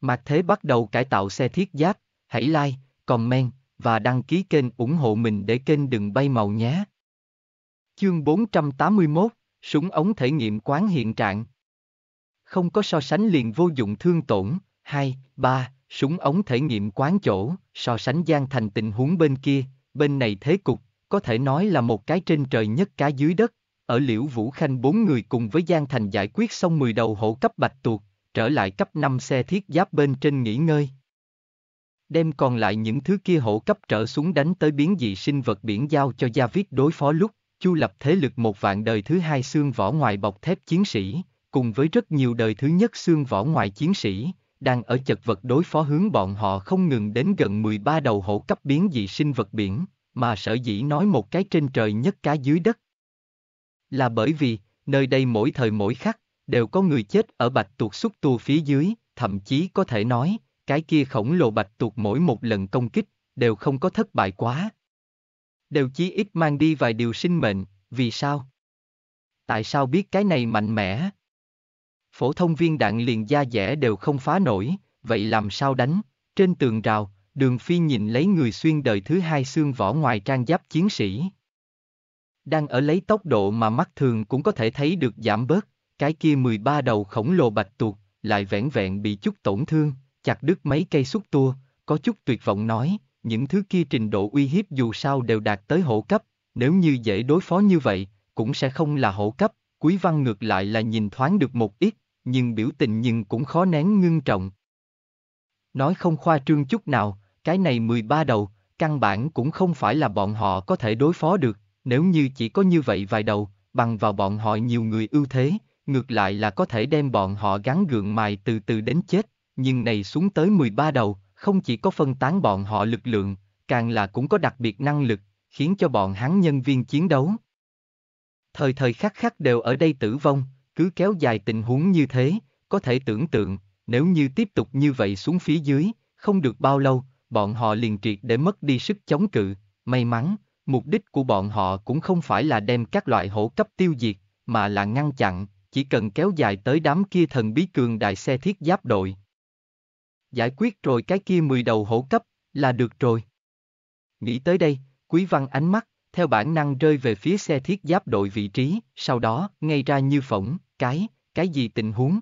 Mạc Thế bắt đầu cải tạo xe thiết giáp, hãy like, comment và đăng ký kênh ủng hộ mình để kênh đừng bay màu nhé. Chương 481, súng ống thể nghiệm quán hiện trạng. Không có so sánh liền vô dụng thương tổn, 2, 3, súng ống thể nghiệm quán chỗ, so sánh gian thành tình huống bên kia, bên này thế cục, có thể nói là một cái trên trời nhất cá dưới đất. Ở Liễu Vũ Khanh bốn người cùng với Giang Thành giải quyết xong 10 đầu hộ cấp bạch tuộc, trở lại cấp 5 xe thiết giáp bên trên nghỉ ngơi. Đem còn lại những thứ kia hổ cấp trở xuống đánh tới biến dị sinh vật biển giao cho Gia Viết đối phó lúc, chu lập thế lực một vạn đời thứ hai xương vỏ ngoài bọc thép chiến sĩ, cùng với rất nhiều đời thứ nhất xương vỏ ngoài chiến sĩ, đang ở chật vật đối phó hướng bọn họ không ngừng đến gần 13 đầu hổ cấp biến dị sinh vật biển, mà sở dĩ nói một cái trên trời nhất cá dưới đất. Là bởi vì, nơi đây mỗi thời mỗi khắc, đều có người chết ở bạch tuộc xúc tu phía dưới, thậm chí có thể nói, cái kia khổng lồ bạch tuộc mỗi một lần công kích, đều không có thất bại quá. Đều chí ít mang đi vài điều sinh mệnh, vì sao? Tại sao biết cái này mạnh mẽ? Phổ thông viên đạn liền da dẻ đều không phá nổi, vậy làm sao đánh? Trên tường rào, đường phi nhìn lấy người xuyên đời thứ hai xương vỏ ngoài trang giáp chiến sĩ. Đang ở lấy tốc độ mà mắt thường cũng có thể thấy được giảm bớt, cái kia 13 đầu khổng lồ bạch tuộc, lại vẻn vẹn bị chút tổn thương, chặt đứt mấy cây xúc tua, có chút tuyệt vọng nói, những thứ kia trình độ uy hiếp dù sao đều đạt tới hộ cấp, nếu như dễ đối phó như vậy, cũng sẽ không là hộ cấp, quý văn ngược lại là nhìn thoáng được một ít, nhưng biểu tình nhưng cũng khó nén ngưng trọng. Nói không khoa trương chút nào, cái này 13 đầu, căn bản cũng không phải là bọn họ có thể đối phó được, nếu như chỉ có như vậy vài đầu, bằng vào bọn họ nhiều người ưu thế, ngược lại là có thể đem bọn họ gắn gượng mài từ từ đến chết, nhưng này xuống tới 13 đầu, không chỉ có phân tán bọn họ lực lượng, càng là cũng có đặc biệt năng lực, khiến cho bọn hắn nhân viên chiến đấu. Thời thời khắc khắc đều ở đây tử vong, cứ kéo dài tình huống như thế, có thể tưởng tượng, nếu như tiếp tục như vậy xuống phía dưới, không được bao lâu, bọn họ liền triệt để mất đi sức chống cự, may mắn, mục đích của bọn họ cũng không phải là đem các loại hổ cấp tiêu diệt, mà là ngăn chặn, chỉ cần kéo dài tới đám kia thần bí cường đại xe thiết giáp đội. Giải quyết rồi cái kia mười đầu hổ cấp, là được rồi. Nghĩ tới đây, quý văn ánh mắt, theo bản năng rơi về phía xe thiết giáp đội vị trí, sau đó, ngay ra như phỏng, cái, cái gì tình huống?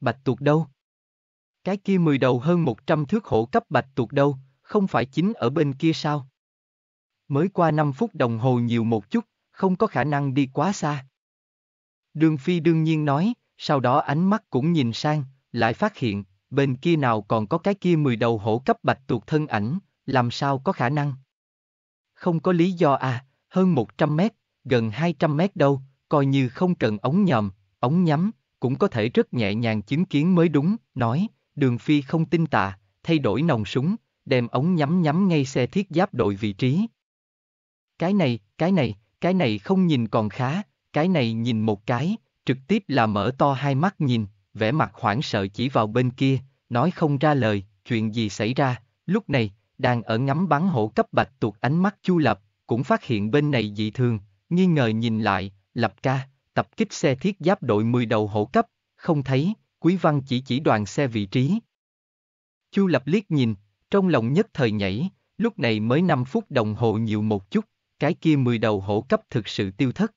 Bạch tuộc đâu? Cái kia mười đầu hơn một trăm thước hổ cấp bạch tuộc đâu, không phải chính ở bên kia sao? Mới qua 5 phút đồng hồ nhiều một chút, không có khả năng đi quá xa. Đường Phi đương nhiên nói, sau đó ánh mắt cũng nhìn sang, lại phát hiện, bên kia nào còn có cái kia mười đầu hổ cấp bạch tuộc thân ảnh, làm sao có khả năng. Không có lý do à, hơn 100 mét, gần 200 mét đâu, coi như không cần ống nhòm, ống nhắm, cũng có thể rất nhẹ nhàng chứng kiến mới đúng, nói, đường phi không tin tạ, thay đổi nòng súng, đem ống nhắm nhắm ngay xe thiết giáp đội vị trí. Cái này, cái này, cái này không nhìn còn khá, cái này nhìn một cái, trực tiếp là mở to hai mắt nhìn, vẻ mặt hoảng sợ chỉ vào bên kia, nói không ra lời, chuyện gì xảy ra, lúc này, đang ở ngắm bắn hổ cấp bạch tuột ánh mắt chu lập, cũng phát hiện bên này dị thường, nghi ngờ nhìn lại, lập ca, tập kích xe thiết giáp đội 10 đầu hổ cấp, không thấy, quý văn chỉ chỉ đoàn xe vị trí. Chu lập liếc nhìn, trong lòng nhất thời nhảy, lúc này mới 5 phút đồng hồ nhiều một chút, cái kia 10 đầu hổ cấp thực sự tiêu thất.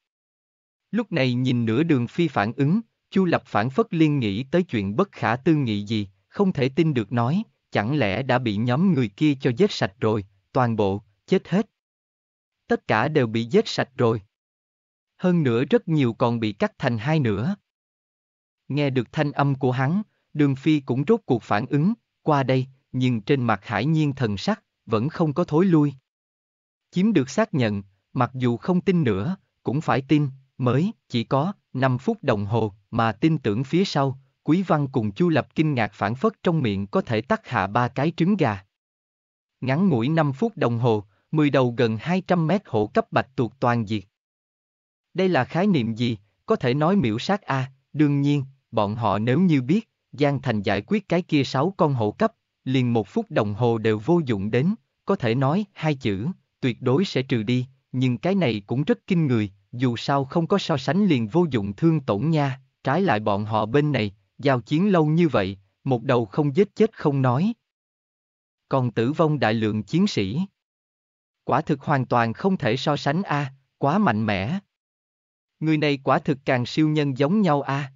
Lúc này nhìn nửa đường phi phản ứng, Chu Lập phản phất liên nghĩ tới chuyện bất khả tư nghị gì, không thể tin được nói, chẳng lẽ đã bị nhóm người kia cho giết sạch rồi, toàn bộ, chết hết. Tất cả đều bị giết sạch rồi. Hơn nữa rất nhiều còn bị cắt thành hai nửa. Nghe được thanh âm của hắn, đường phi cũng rốt cuộc phản ứng, qua đây, nhưng trên mặt hải nhiên thần sắc, vẫn không có thối lui. Chiếm được xác nhận, mặc dù không tin nữa, cũng phải tin, Mới, chỉ có, 5 phút đồng hồ, mà tin tưởng phía sau, Quý Văn cùng Chu Lập kinh ngạc phản phất trong miệng có thể tắt hạ ba cái trứng gà. Ngắn ngủi 5 phút đồng hồ, 10 đầu gần 200 mét hổ cấp bạch tuộc toàn diệt. Đây là khái niệm gì, có thể nói miểu sát A, à, đương nhiên, bọn họ nếu như biết, Giang Thành giải quyết cái kia 6 con hổ cấp, liền một phút đồng hồ đều vô dụng đến, có thể nói hai chữ, tuyệt đối sẽ trừ đi, nhưng cái này cũng rất kinh người, dù sao không có so sánh liền vô dụng thương tổn nha, trái lại bọn họ bên này, giao chiến lâu như vậy, một đầu không giết chết không nói. Còn tử vong đại lượng chiến sĩ. Quả thực hoàn toàn không thể so sánh a, à, quá mạnh mẽ. Người này quả thực càng siêu nhân giống nhau a. À.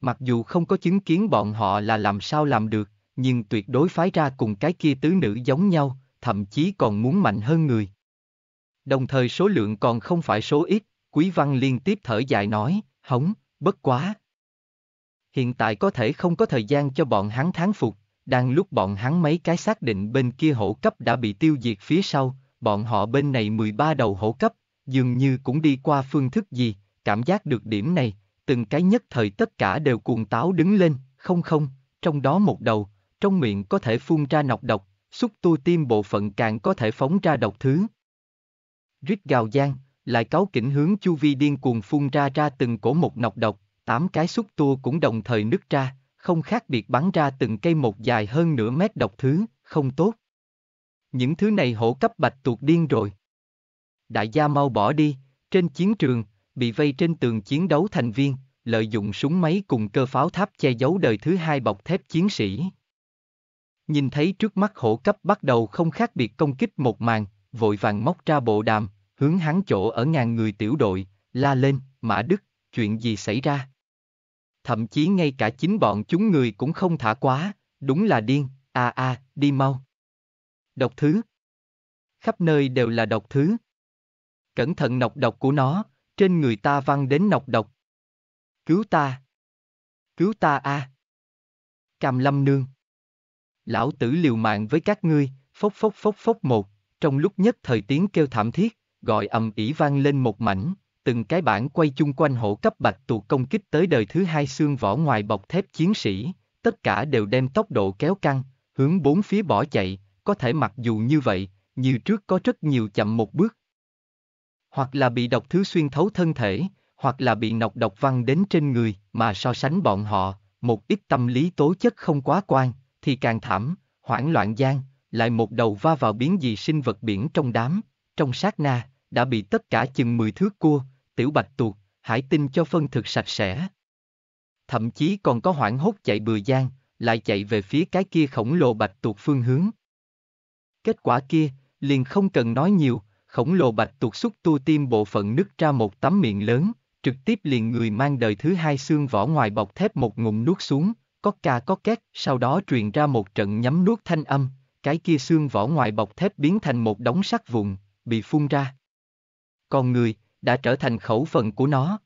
Mặc dù không có chứng kiến bọn họ là làm sao làm được, nhưng tuyệt đối phái ra cùng cái kia tứ nữ giống nhau, thậm chí còn muốn mạnh hơn người. Đồng thời số lượng còn không phải số ít, Quý Văn liên tiếp thở dài nói, hống, bất quá. Hiện tại có thể không có thời gian cho bọn hắn tháng phục, đang lúc bọn hắn mấy cái xác định bên kia hổ cấp đã bị tiêu diệt phía sau, bọn họ bên này 13 đầu hổ cấp, dường như cũng đi qua phương thức gì, cảm giác được điểm này, từng cái nhất thời tất cả đều cuồng táo đứng lên, không không, trong đó một đầu, trong miệng có thể phun ra nọc độc, xúc tu tim bộ phận càng có thể phóng ra độc thứ, Rít gào gian, lại cáo kỉnh hướng chu vi điên cuồng phun ra ra từng cổ một nọc độc, tám cái xúc tua cũng đồng thời nứt ra, không khác biệt bắn ra từng cây một dài hơn nửa mét độc thứ, không tốt. Những thứ này hổ cấp bạch tuột điên rồi. Đại gia mau bỏ đi, trên chiến trường, bị vây trên tường chiến đấu thành viên, lợi dụng súng máy cùng cơ pháo tháp che giấu đời thứ hai bọc thép chiến sĩ. Nhìn thấy trước mắt hổ cấp bắt đầu không khác biệt công kích một màn, vội vàng móc ra bộ đàm, hướng hắn chỗ ở ngàn người tiểu đội, la lên, Mã Đức, chuyện gì xảy ra? Thậm chí ngay cả chính bọn chúng người cũng không thả quá, đúng là điên, a à a, à, đi mau. Độc thứ. Khắp nơi đều là độc thứ. Cẩn thận nọc độc của nó, trên người ta văng đến nọc độc. Cứu ta. Cứu ta a. À. Cam lâm nương. Lão tử liều mạng với các ngươi, phốc phốc phốc phốc một. Trong lúc nhất thời tiếng kêu thảm thiết, gọi ầm ỉ vang lên một mảnh, từng cái bản quay chung quanh hổ cấp bạch tuộc công kích tới đời thứ hai xương vỏ ngoài bọc thép chiến sĩ, tất cả đều đem tốc độ kéo căng, hướng bốn phía bỏ chạy, có thể mặc dù như vậy, như trước có rất nhiều chậm một bước. Hoặc là bị độc thứ xuyên thấu thân thể, hoặc là bị nọc độc văng đến trên người, mà so sánh bọn họ, một ít tâm lý tố chất không quá quan, thì càng thảm, hoảng loạn gian, lại một đầu va vào biến dị sinh vật biển trong đám, trong sát na, đã bị tất cả chừng 10 thước cua, tiểu bạch tuộc, hải tinh cho phân thực sạch sẽ. Thậm chí còn có hoảng hốt chạy bừa giang, lại chạy về phía cái kia khổng lồ bạch tuộc phương hướng. Kết quả kia, liền không cần nói nhiều, khổng lồ bạch tuộc xúc tu tim bộ phận nứt ra một tấm miệng lớn, trực tiếp liền người mang đời thứ hai xương vỏ ngoài bọc thép một ngụm nuốt xuống, có ca có két, sau đó truyền ra một trận nhắm nuốt thanh âm, cái kia xương vỏ ngoài bọc thép biến thành một đống sắt vụn, bị phun ra. Còn người, đã trở thành khẩu phần của nó.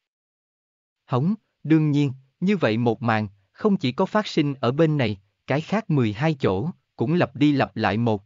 Hống, đương nhiên, như vậy một màn, không chỉ có phát sinh ở bên này, cái khác 12 chỗ, cũng lặp đi lặp lại một.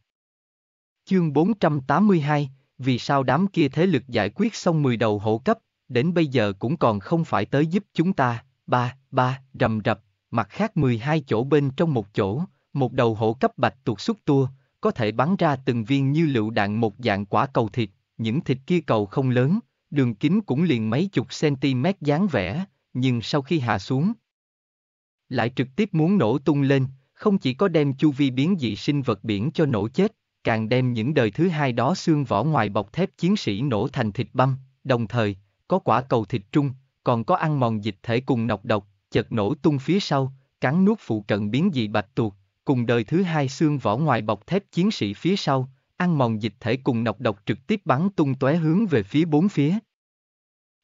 Chương 482, vì sao đám kia thế lực giải quyết xong 10 đầu hộ cấp, đến bây giờ cũng còn không phải tới giúp chúng ta, ba, ba, rầm rập, mặt khác 12 chỗ bên trong một chỗ, một đầu hổ cấp bạch tuột xúc tua, có thể bắn ra từng viên như lựu đạn một dạng quả cầu thịt, những thịt kia cầu không lớn, đường kính cũng liền mấy chục cm dáng vẻ, nhưng sau khi hạ xuống, lại trực tiếp muốn nổ tung lên, không chỉ có đem chu vi biến dị sinh vật biển cho nổ chết, càng đem những đời thứ hai đó xương vỏ ngoài bọc thép chiến sĩ nổ thành thịt băm, đồng thời, có quả cầu thịt trung, còn có ăn mòn dịch thể cùng nọc độc, chợt nổ tung phía sau, cắn nuốt phụ cận biến dị bạch tuộc, cùng đời thứ hai xương vỏ ngoài bọc thép chiến sĩ phía sau, ăn mòn dịch thể cùng nọc độc trực tiếp bắn tung tóe hướng về phía bốn phía.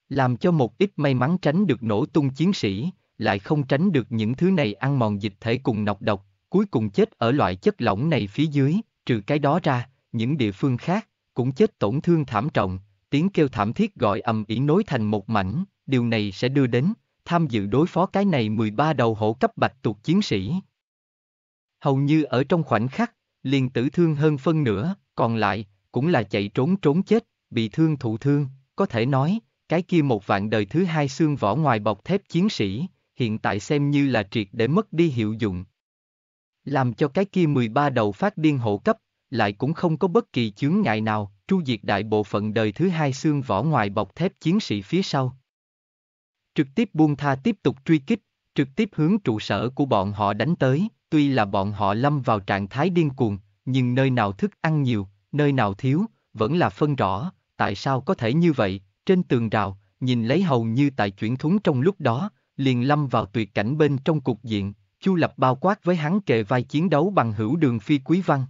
Làm cho một ít may mắn tránh được nổ tung chiến sĩ, lại không tránh được những thứ này ăn mòn dịch thể cùng nọc độc, cuối cùng chết ở loại chất lỏng này phía dưới, trừ cái đó ra, những địa phương khác, cũng chết tổn thương thảm trọng, tiếng kêu thảm thiết gọi ầm ĩ nối thành một mảnh, điều này sẽ đưa đến, tham dự đối phó cái này 13 đầu hổ cấp bạch tuộc chiến sĩ, hầu như ở trong khoảnh khắc, liền tử thương hơn phân nửa, còn lại, cũng là chạy trốn trốn chết, bị thương thụ thương, có thể nói, cái kia một vạn đời thứ hai xương vỏ ngoài bọc thép chiến sĩ, hiện tại xem như là triệt để mất đi hiệu dụng. Làm cho cái kia 13 đầu phát điên hộ cấp, lại cũng không có bất kỳ chướng ngại nào, tru diệt đại bộ phận đời thứ hai xương vỏ ngoài bọc thép chiến sĩ phía sau. Trực tiếp buông tha tiếp tục truy kích, trực tiếp hướng trụ sở của bọn họ đánh tới, tuy là bọn họ lâm vào trạng thái điên cuồng, nhưng nơi nào thức ăn nhiều, nơi nào thiếu, vẫn là phân rõ, tại sao có thể như vậy, trên tường rào, nhìn lấy hầu như tại chuyển thúng trong lúc đó, liền lâm vào tuyệt cảnh bên trong cục diện, Chu Lập bao quát với hắn kề vai chiến đấu bằng hữu đường phi quý văn.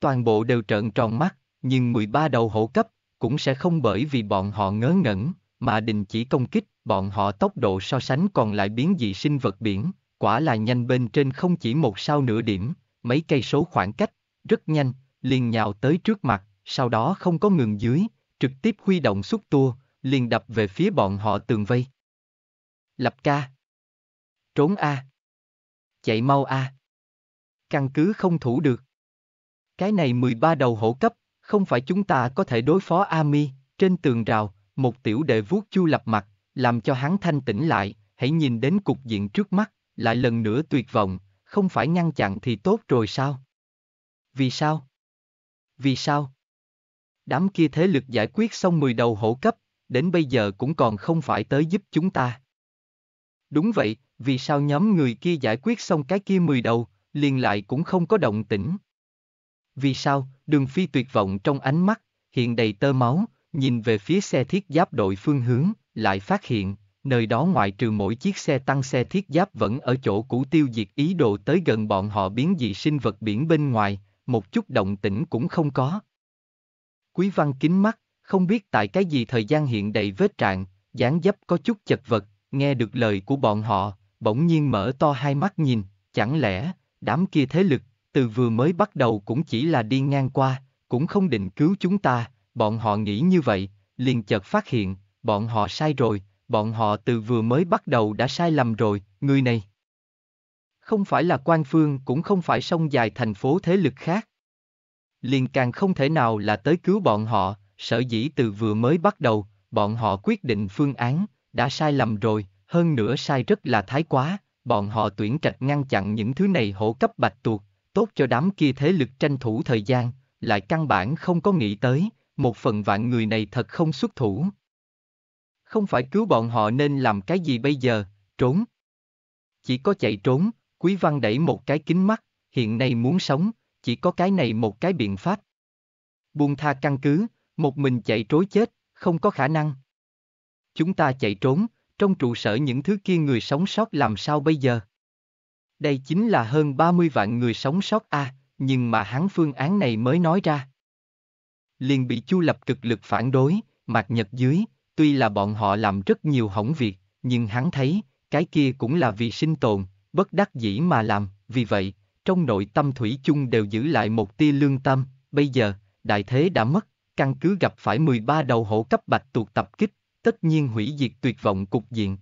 Toàn bộ đều trợn tròn mắt, nhưng 13 đầu hổ cấp, cũng sẽ không bởi vì bọn họ ngớ ngẩn, mà đình chỉ công kích, bọn họ tốc độ so sánh còn lại biến dị sinh vật biển, quả là nhanh bên trên không chỉ một sao nửa điểm, mấy cây số khoảng cách, rất nhanh, liền nhào tới trước mặt, sau đó không có ngừng dưới, trực tiếp huy động xúc tua, liền đập về phía bọn họ tường vây. Lập ca. Trốn A. Chạy mau A. Căn cứ không thủ được. Cái này 13 đầu hổ cấp, không phải chúng ta có thể đối phó Ami, trên tường rào, một tiểu đệ vuốt chu lập mặt, làm cho hắn thanh tĩnh lại, hãy nhìn đến cục diện trước mắt lại lần nữa tuyệt vọng, không phải ngăn chặn thì tốt rồi sao? Vì sao? Vì sao? Đám kia thế lực giải quyết xong 10 đầu hổ cấp, đến bây giờ cũng còn không phải tới giúp chúng ta. Đúng vậy, vì sao nhóm người kia giải quyết xong cái kia 10 đầu, liền lại cũng không có động tĩnh? Vì sao, đường phi tuyệt vọng trong ánh mắt, hiện đầy tơ máu, nhìn về phía xe thiết giáp đội phương hướng, lại phát hiện, nơi đó ngoại trừ mỗi chiếc xe tăng xe thiết giáp vẫn ở chỗ cũ tiêu diệt ý đồ tới gần bọn họ biến dị sinh vật biển bên ngoài, một chút động tĩnh cũng không có. Quý văn kính mắt, không biết tại cái gì thời gian hiện đầy vết trạng, dáng dấp có chút chật vật, nghe được lời của bọn họ, bỗng nhiên mở to hai mắt nhìn, chẳng lẽ, đám kia thế lực, từ vừa mới bắt đầu cũng chỉ là đi ngang qua, cũng không định cứu chúng ta, bọn họ nghĩ như vậy, liền chợt phát hiện, bọn họ sai rồi, bọn họ từ vừa mới bắt đầu đã sai lầm rồi, người này. Không phải là quan phương cũng không phải sông dài thành phố thế lực khác. Liền càng không thể nào là tới cứu bọn họ, sở dĩ từ vừa mới bắt đầu, bọn họ quyết định phương án, đã sai lầm rồi, hơn nữa sai rất là thái quá, bọn họ tuyển trạch ngăn chặn những thứ này hổ cấp bạch tuộc, tốt cho đám kia thế lực tranh thủ thời gian, lại căn bản không có nghĩ tới, một phần vạn người này thật không xuất thủ không phải cứu bọn họ nên làm cái gì bây giờ, trốn. Chỉ có chạy trốn, Quý Văn đẩy một cái kính mắt, hiện nay muốn sống, chỉ có cái này một cái biện pháp. Buông tha căn cứ, một mình chạy trối chết, không có khả năng. Chúng ta chạy trốn, trong trụ sở những thứ kia người sống sót làm sao bây giờ? Đây chính là hơn 30 vạn người sống sót a, à, nhưng mà hắn phương án này mới nói ra. Liền bị Chu Lập cực lực phản đối, mặt nhật dưới, Tuy là bọn họ làm rất nhiều hỏng việc, nhưng hắn thấy, cái kia cũng là vì sinh tồn, bất đắc dĩ mà làm, vì vậy, trong nội tâm thủy chung đều giữ lại một tia lương tâm, bây giờ, đại thế đã mất, căn cứ gặp phải 13 đầu hổ cấp bạch tuột tập kích, tất nhiên hủy diệt tuyệt vọng cục diện.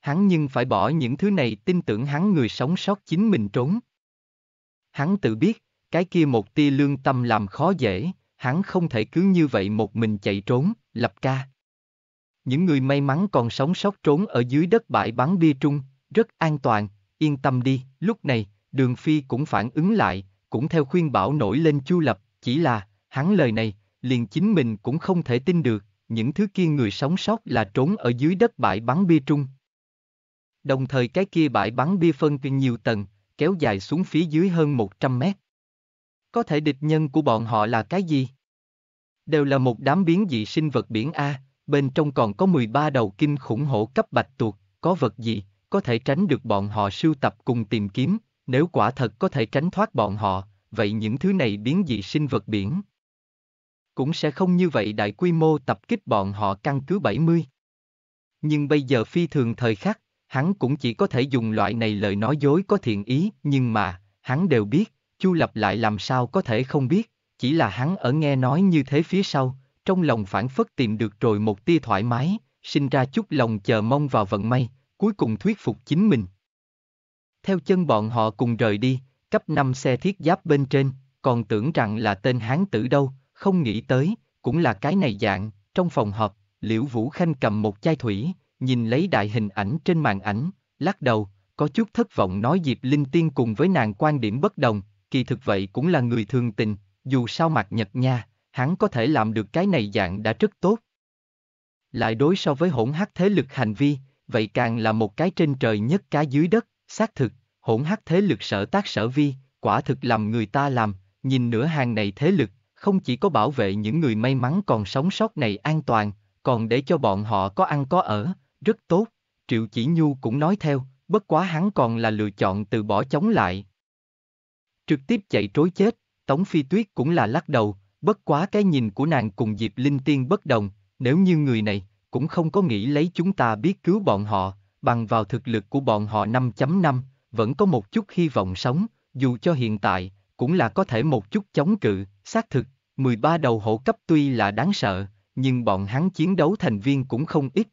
Hắn nhưng phải bỏ những thứ này tin tưởng hắn người sống sót chính mình trốn. Hắn tự biết, cái kia một tia lương tâm làm khó dễ, hắn không thể cứ như vậy một mình chạy trốn, lập ca. Những người may mắn còn sống sót trốn ở dưới đất bãi bắn bia trung, rất an toàn, yên tâm đi. Lúc này, Đường Phi cũng phản ứng lại, cũng theo khuyên bảo nổi lên chu lập, chỉ là, hắn lời này, liền chính mình cũng không thể tin được, những thứ kia người sống sót là trốn ở dưới đất bãi bắn bia trung. Đồng thời cái kia bãi bắn bia phân từ nhiều tầng, kéo dài xuống phía dưới hơn 100 mét. Có thể địch nhân của bọn họ là cái gì? Đều là một đám biến dị sinh vật biển A, bên trong còn có 13 đầu kinh khủng hổ cấp bạch tuộc, có vật gì, có thể tránh được bọn họ sưu tập cùng tìm kiếm, nếu quả thật có thể tránh thoát bọn họ, vậy những thứ này biến dị sinh vật biển. Cũng sẽ không như vậy đại quy mô tập kích bọn họ căn cứ 70. Nhưng bây giờ phi thường thời khắc, hắn cũng chỉ có thể dùng loại này lời nói dối có thiện ý, nhưng mà, hắn đều biết, chu lập lại làm sao có thể không biết, chỉ là hắn ở nghe nói như thế phía sau, trong lòng phản phất tìm được rồi một tia thoải mái, sinh ra chút lòng chờ mong vào vận may, cuối cùng thuyết phục chính mình. Theo chân bọn họ cùng rời đi, cấp 5 xe thiết giáp bên trên, còn tưởng rằng là tên hán tử đâu, không nghĩ tới, cũng là cái này dạng, trong phòng họp, Liễu Vũ Khanh cầm một chai thủy, nhìn lấy đại hình ảnh trên màn ảnh, lắc đầu, có chút thất vọng nói Diệp Linh Tiên cùng với nàng quan điểm bất đồng, kỳ thực vậy cũng là người thường tình, dù sao mặt Nhật nha, hắn có thể làm được cái này dạng đã rất tốt. Lại đối so với hỗn hắc thế lực hành vi, vậy càng là một cái trên trời nhất cái dưới đất, xác thực, hỗn hắc thế lực sở tác sở vi, quả thực làm người ta làm, nhìn nửa hàng này thế lực, không chỉ có bảo vệ những người may mắn còn sống sót này an toàn, còn để cho bọn họ có ăn có ở, rất tốt, Triệu Chỉ Nhu cũng nói theo, bất quá hắn còn là lựa chọn từ bỏ chống lại. Trực tiếp chạy trối chết, Tống Phi Tuyết cũng là lắc đầu, Bất quá cái nhìn của nàng cùng Diệp Linh Tiên bất đồng, nếu như người này, cũng không có nghĩ lấy chúng ta biết cứu bọn họ, bằng vào thực lực của bọn họ 5.5, vẫn có một chút hy vọng sống, dù cho hiện tại, cũng là có thể một chút chống cự, xác thực, 13 đầu hộ cấp tuy là đáng sợ, nhưng bọn hắn chiến đấu thành viên cũng không ít.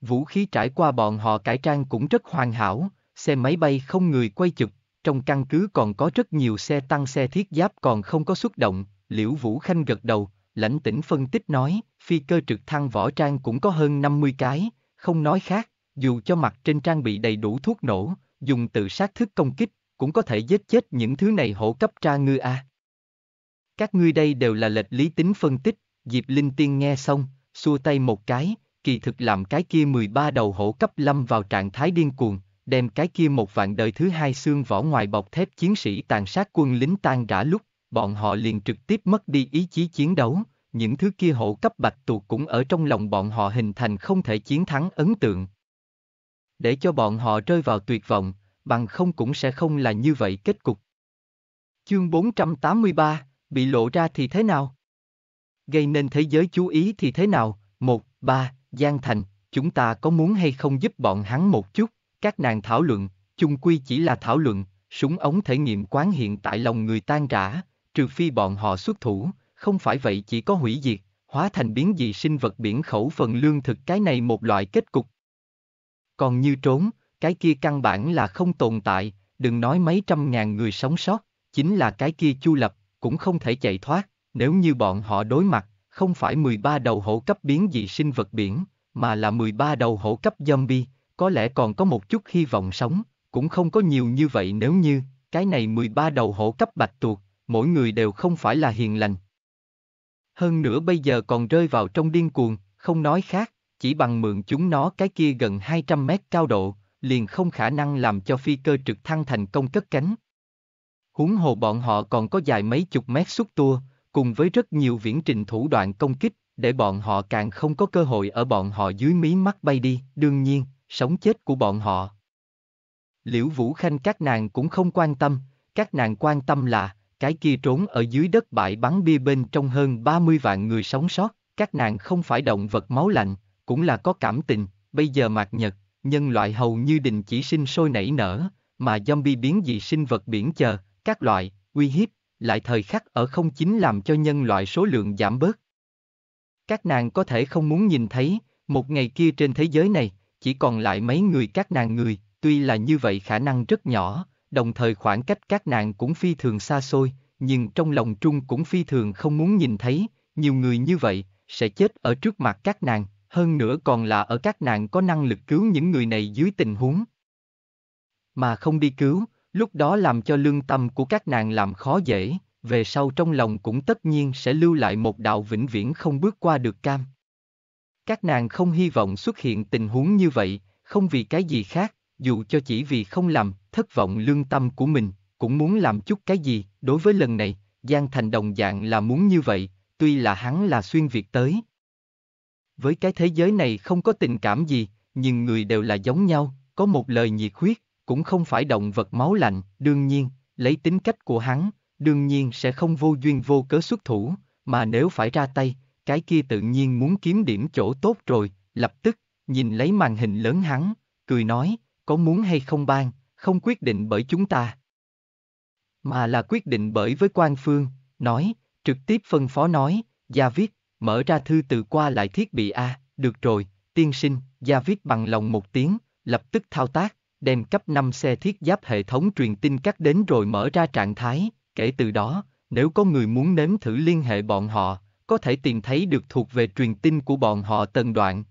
Vũ khí trải qua bọn họ cải trang cũng rất hoàn hảo, xe máy bay không người quay chụp, trong căn cứ còn có rất nhiều xe tăng xe thiết giáp còn không có xuất động, Liễu Vũ Khanh gật đầu, lãnh tĩnh phân tích nói, phi cơ trực thăng võ trang cũng có hơn 50 cái, không nói khác, dù cho mặt trên trang bị đầy đủ thuốc nổ, dùng tự sát thức công kích, cũng có thể giết chết những thứ này hổ cấp tra ngư a. Các ngươi đây đều là lệch lý tính phân tích, Diệp Linh Tiên nghe xong, xua tay một cái, kỳ thực làm cái kia 13 đầu hổ cấp lâm vào trạng thái điên cuồng, đem cái kia một vạn đời thứ hai xương vỏ ngoài bọc thép chiến sĩ tàn sát quân lính tan rã lúc bọn họ liền trực tiếp mất đi ý chí chiến đấu, những thứ kia hộ cấp bạch tuộc cũng ở trong lòng bọn họ hình thành không thể chiến thắng ấn tượng. Để cho bọn họ rơi vào tuyệt vọng, bằng không cũng sẽ không là như vậy kết cục. Chương 483, bị lộ ra thì thế nào? Gây nên thế giới chú ý thì thế nào? Một, ba, Giang Thành, chúng ta có muốn hay không giúp bọn hắn một chút? Các nàng thảo luận, chung quy chỉ là thảo luận, súng ống thể nghiệm quán hiện tại lòng người tan rã, trừ phi bọn họ xuất thủ, không phải vậy chỉ có hủy diệt, hóa thành biến dị sinh vật biển khẩu phần lương thực cái này một loại kết cục. Còn như trốn, cái kia căn bản là không tồn tại, đừng nói mấy trăm ngàn người sống sót, chính là cái kia chu lập, cũng không thể chạy thoát, nếu như bọn họ đối mặt, không phải 13 đầu hổ cấp biến dị sinh vật biển, mà là 13 đầu hổ cấp zombie, có lẽ còn có một chút hy vọng sống, cũng không có nhiều như vậy nếu như, cái này 13 đầu hổ cấp bạch tuộc, mỗi người đều không phải là hiền lành. Hơn nữa bây giờ còn rơi vào trong điên cuồng, không nói khác, chỉ bằng mượn chúng nó cái kia gần 200 mét cao độ, liền không khả năng làm cho phi cơ trực thăng thành công cất cánh. Huống hồ bọn họ còn có dài mấy chục mét xúc tua, cùng với rất nhiều viễn trình thủ đoạn công kích, để bọn họ càng không có cơ hội ở bọn họ dưới mí mắt bay đi, đương nhiên, sống chết của bọn họ. Liễu Vũ Khanh các nàng cũng không quan tâm, các nàng quan tâm là, cái kia trốn ở dưới đất bãi bắn bia bên trong hơn 30 vạn người sống sót, các nàng không phải động vật máu lạnh, cũng là có cảm tình, bây giờ mạc nhật, nhân loại hầu như đình chỉ sinh sôi nảy nở, mà zombie biến dị sinh vật biển chờ, các loại, uy hiếp, lại thời khắc ở không chính làm cho nhân loại số lượng giảm bớt. Các nàng có thể không muốn nhìn thấy, một ngày kia trên thế giới này, chỉ còn lại mấy người các nàng người, tuy là như vậy khả năng rất nhỏ, đồng thời khoảng cách các nàng cũng phi thường xa xôi, nhưng trong lòng Trung cũng phi thường không muốn nhìn thấy, nhiều người như vậy, sẽ chết ở trước mặt các nàng, hơn nữa còn là ở các nàng có năng lực cứu những người này dưới tình huống. Mà không đi cứu, lúc đó làm cho lương tâm của các nàng làm khó dễ, về sau trong lòng cũng tất nhiên sẽ lưu lại một đạo vĩnh viễn không bước qua được cam. Các nàng không hy vọng xuất hiện tình huống như vậy, không vì cái gì khác, dù cho chỉ vì không làm thất vọng lương tâm của mình, cũng muốn làm chút cái gì, đối với lần này, Giang Thành đồng dạng là muốn như vậy, tuy là hắn là xuyên Việt tới. Với cái thế giới này không có tình cảm gì, nhưng người đều là giống nhau, có một lời nhiệt huyết, cũng không phải động vật máu lạnh, đương nhiên, lấy tính cách của hắn, đương nhiên sẽ không vô duyên vô cớ xuất thủ, mà nếu phải ra tay, cái kia tự nhiên muốn kiếm điểm chỗ tốt rồi, lập tức, nhìn lấy màn hình lớn hắn, cười nói, có muốn hay không ban, không quyết định bởi chúng ta. Mà là quyết định bởi với quan phương, nói, trực tiếp phân phó nói, gia viết, mở ra thư từ qua lại thiết bị A, được rồi, tiên sinh, gia viết bằng lòng một tiếng, lập tức thao tác, đem cấp 5 xe thiết giáp hệ thống truyền tin cắt đến rồi mở ra trạng thái, kể từ đó, nếu có người muốn nếm thử liên hệ bọn họ, có thể tìm thấy được thuộc về truyền tin của bọn họ tần đoạn.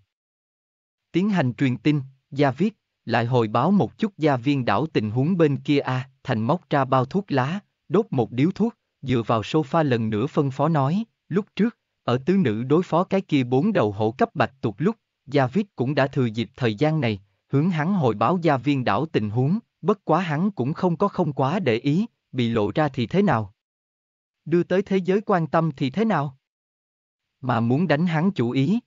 Tiến hành truyền tin, gia viết, lại hồi báo một chút gia viên đảo tình huống bên kia a à, thành móc ra bao thuốc lá đốt một điếu thuốc dựa vào sofa lần nữa phân phó nói lúc trước ở tứ nữ đối phó cái kia bốn đầu hổ cấp bạch tuột lúc gia viết cũng đã thừa dịp thời gian này hướng hắn hồi báo gia viên đảo tình huống bất quá hắn cũng không có không quá để ý bị lộ ra thì thế nào đưa tới thế giới quan tâm thì thế nào mà muốn đánh hắn chủ ý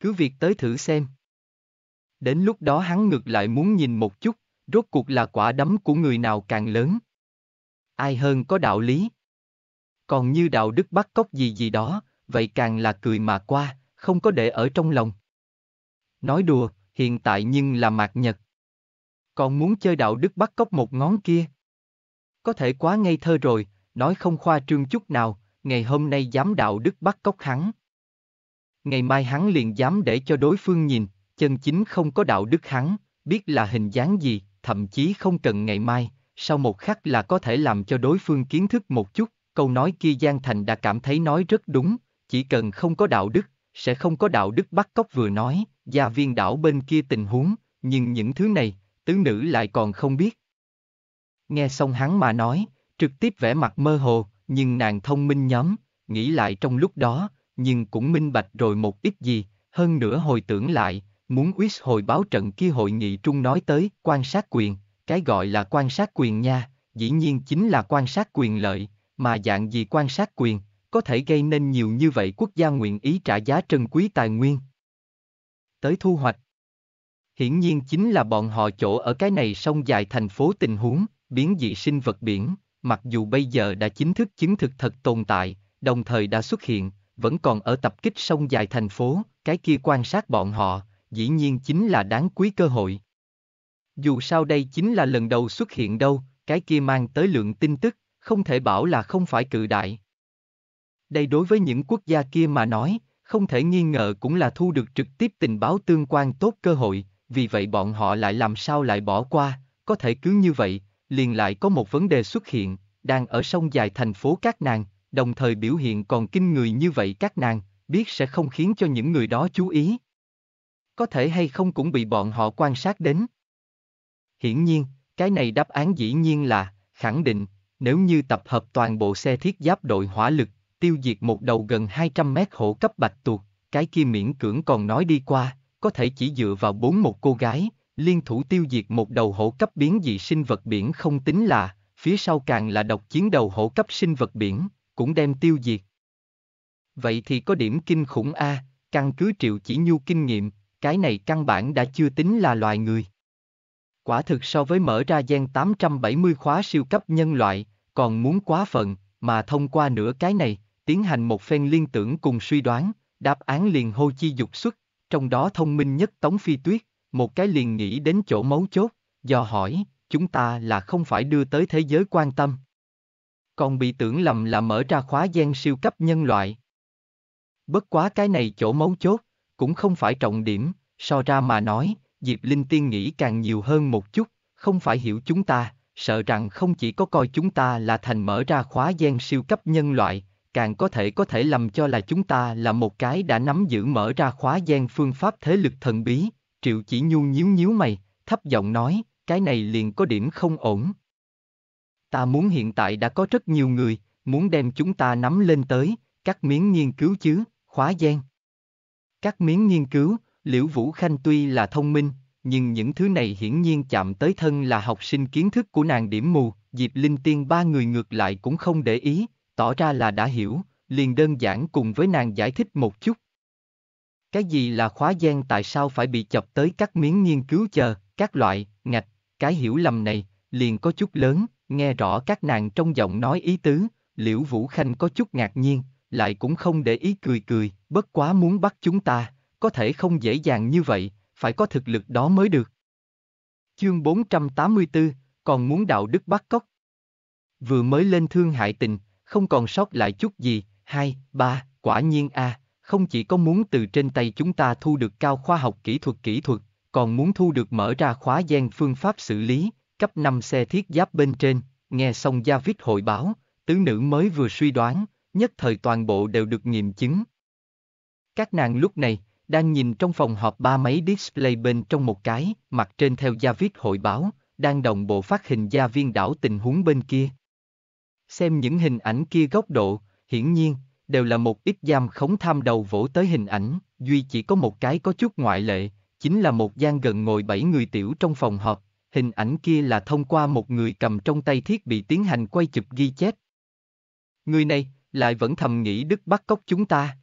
cứ việc tới thử xem Đến lúc đó hắn ngược lại muốn nhìn một chút, rốt cuộc là quả đấm của người nào càng lớn. Ai hơn có đạo lý. Còn như đạo đức bắt cóc gì gì đó, vậy càng là cười mà qua, không có để ở trong lòng. Nói đùa, hiện tại nhưng là mạc nhật. Còn muốn chơi đạo đức bắt cóc một ngón kia. Có thể quá ngây thơ rồi, nói không khoa trương chút nào, ngày hôm nay dám đạo đức bắt cóc hắn. Ngày mai hắn liền dám để cho đối phương nhìn chân chính không có đạo đức hắn, biết là hình dáng gì, thậm chí không cần ngày mai, sau một khắc là có thể làm cho đối phương kiến thức một chút, câu nói kia Giang Thành đã cảm thấy nói rất đúng, chỉ cần không có đạo đức, sẽ không có đạo đức bắt cóc vừa nói, gia viên đảo bên kia tình huống, nhưng những thứ này, tứ nữ lại còn không biết. Nghe xong hắn mà nói, trực tiếp vẻ mặt mơ hồ, nhưng nàng thông minh nhóm, nghĩ lại trong lúc đó, nhưng cũng minh bạch rồi một ít gì, hơn nữa hồi tưởng lại, Muốn Wish hồi báo trận kia hội nghị trung nói tới quan sát quyền, cái gọi là quan sát quyền nha, dĩ nhiên chính là quan sát quyền lợi, mà dạng gì quan sát quyền, có thể gây nên nhiều như vậy quốc gia nguyện ý trả giá trân quý tài nguyên. Tới thu hoạch Hiển nhiên chính là bọn họ chỗ ở cái này sông dài thành phố tình huống, biến dị sinh vật biển, mặc dù bây giờ đã chính thức chứng thực thật tồn tại, đồng thời đã xuất hiện, vẫn còn ở tập kích sông dài thành phố, cái kia quan sát bọn họ, dĩ nhiên chính là đáng quý cơ hội. Dù sao đây chính là lần đầu xuất hiện đâu, cái kia mang tới lượng tin tức, không thể bảo là không phải cự đại. Đây đối với những quốc gia kia mà nói, không thể nghi ngờ cũng là thu được trực tiếp tình báo tương quan tốt cơ hội, vì vậy bọn họ lại làm sao lại bỏ qua, có thể cứ như vậy, liền lại có một vấn đề xuất hiện, đang ở sông dài thành phố các nàng, đồng thời biểu hiện còn kinh người như vậy các nàng, biết sẽ không khiến cho những người đó chú ý có thể hay không cũng bị bọn họ quan sát đến. Hiển nhiên, cái này đáp án dĩ nhiên là, khẳng định, nếu như tập hợp toàn bộ xe thiết giáp đội hỏa lực, tiêu diệt một đầu gần 200 mét hổ cấp bạch tuộc, cái kia miễn cưỡng còn nói đi qua, có thể chỉ dựa vào bốn một cô gái, liên thủ tiêu diệt một đầu hổ cấp biến dị sinh vật biển không tính là, phía sau càng là độc chiến đầu hổ cấp sinh vật biển, cũng đem tiêu diệt. Vậy thì có điểm kinh khủng A, căn cứ triệu chỉ nhu kinh nghiệm, cái này căn bản đã chưa tính là loài người. Quả thực so với mở ra gen 870 khóa siêu cấp nhân loại, còn muốn quá phận, mà thông qua nửa cái này, tiến hành một phen liên tưởng cùng suy đoán, đáp án liền hô chi dục xuất, trong đó thông minh nhất Tống Phi Tuyết, một cái liền nghĩ đến chỗ mấu chốt, do hỏi, chúng ta là không phải đưa tới thế giới quan tâm. Còn bị tưởng lầm là mở ra khóa gen siêu cấp nhân loại. Bất quá cái này chỗ mấu chốt, cũng không phải trọng điểm, so ra mà nói, Diệp Linh Tiên nghĩ càng nhiều hơn một chút, không phải hiểu chúng ta, sợ rằng không chỉ có coi chúng ta là thành mở ra khóa gen siêu cấp nhân loại, càng có thể có thể lầm cho là chúng ta là một cái đã nắm giữ mở ra khóa gen phương pháp thế lực thần bí, Triệu Chỉ Nhu nhíu nhíu mày, thấp giọng nói, cái này liền có điểm không ổn. Ta muốn hiện tại đã có rất nhiều người, muốn đem chúng ta nắm lên tới, các miếng nghiên cứu chứ, khóa gen. Các miếng nghiên cứu, Liễu Vũ Khanh tuy là thông minh, nhưng những thứ này hiển nhiên chạm tới thân là học sinh kiến thức của nàng điểm mù, Diệp Linh Tiên ba người ngược lại cũng không để ý, tỏ ra là đã hiểu, liền đơn giản cùng với nàng giải thích một chút. Cái gì là khóa gian tại sao phải bị chọc tới các miếng nghiên cứu chờ, các loại, ngạch, cái hiểu lầm này, liền có chút lớn, nghe rõ các nàng trong giọng nói ý tứ, Liễu Vũ Khanh có chút ngạc nhiên, lại cũng không để ý cười cười, bất quá muốn bắt chúng ta, có thể không dễ dàng như vậy, phải có thực lực đó mới được. Chương 484, còn muốn đạo đức bắt cóc. Vừa mới lên thương hại tình, không còn sót lại chút gì, hai, ba, quả nhiên a, à, không chỉ có muốn từ trên tay chúng ta thu được cao khoa học kỹ thuật kỹ thuật, còn muốn thu được mở ra khóa gian phương pháp xử lý, cấp 5 xe thiết giáp bên trên, nghe xong Gia Viết hội báo, tứ nữ mới vừa suy đoán, nhất thời toàn bộ đều được nghiệm chứng. Các nàng lúc này, đang nhìn trong phòng họp ba máy display bên trong một cái, mặt trên theo gia viết hội báo, đang đồng bộ phát hình gia viên đảo tình huống bên kia. Xem những hình ảnh kia góc độ, hiển nhiên, đều là một ít giam khống tham đầu vỗ tới hình ảnh, duy chỉ có một cái có chút ngoại lệ, chính là một gian gần ngồi bảy người tiểu trong phòng họp, hình ảnh kia là thông qua một người cầm trong tay thiết bị tiến hành quay chụp ghi chép. Người này, lại vẫn thầm nghĩ Đức bắt cóc chúng ta.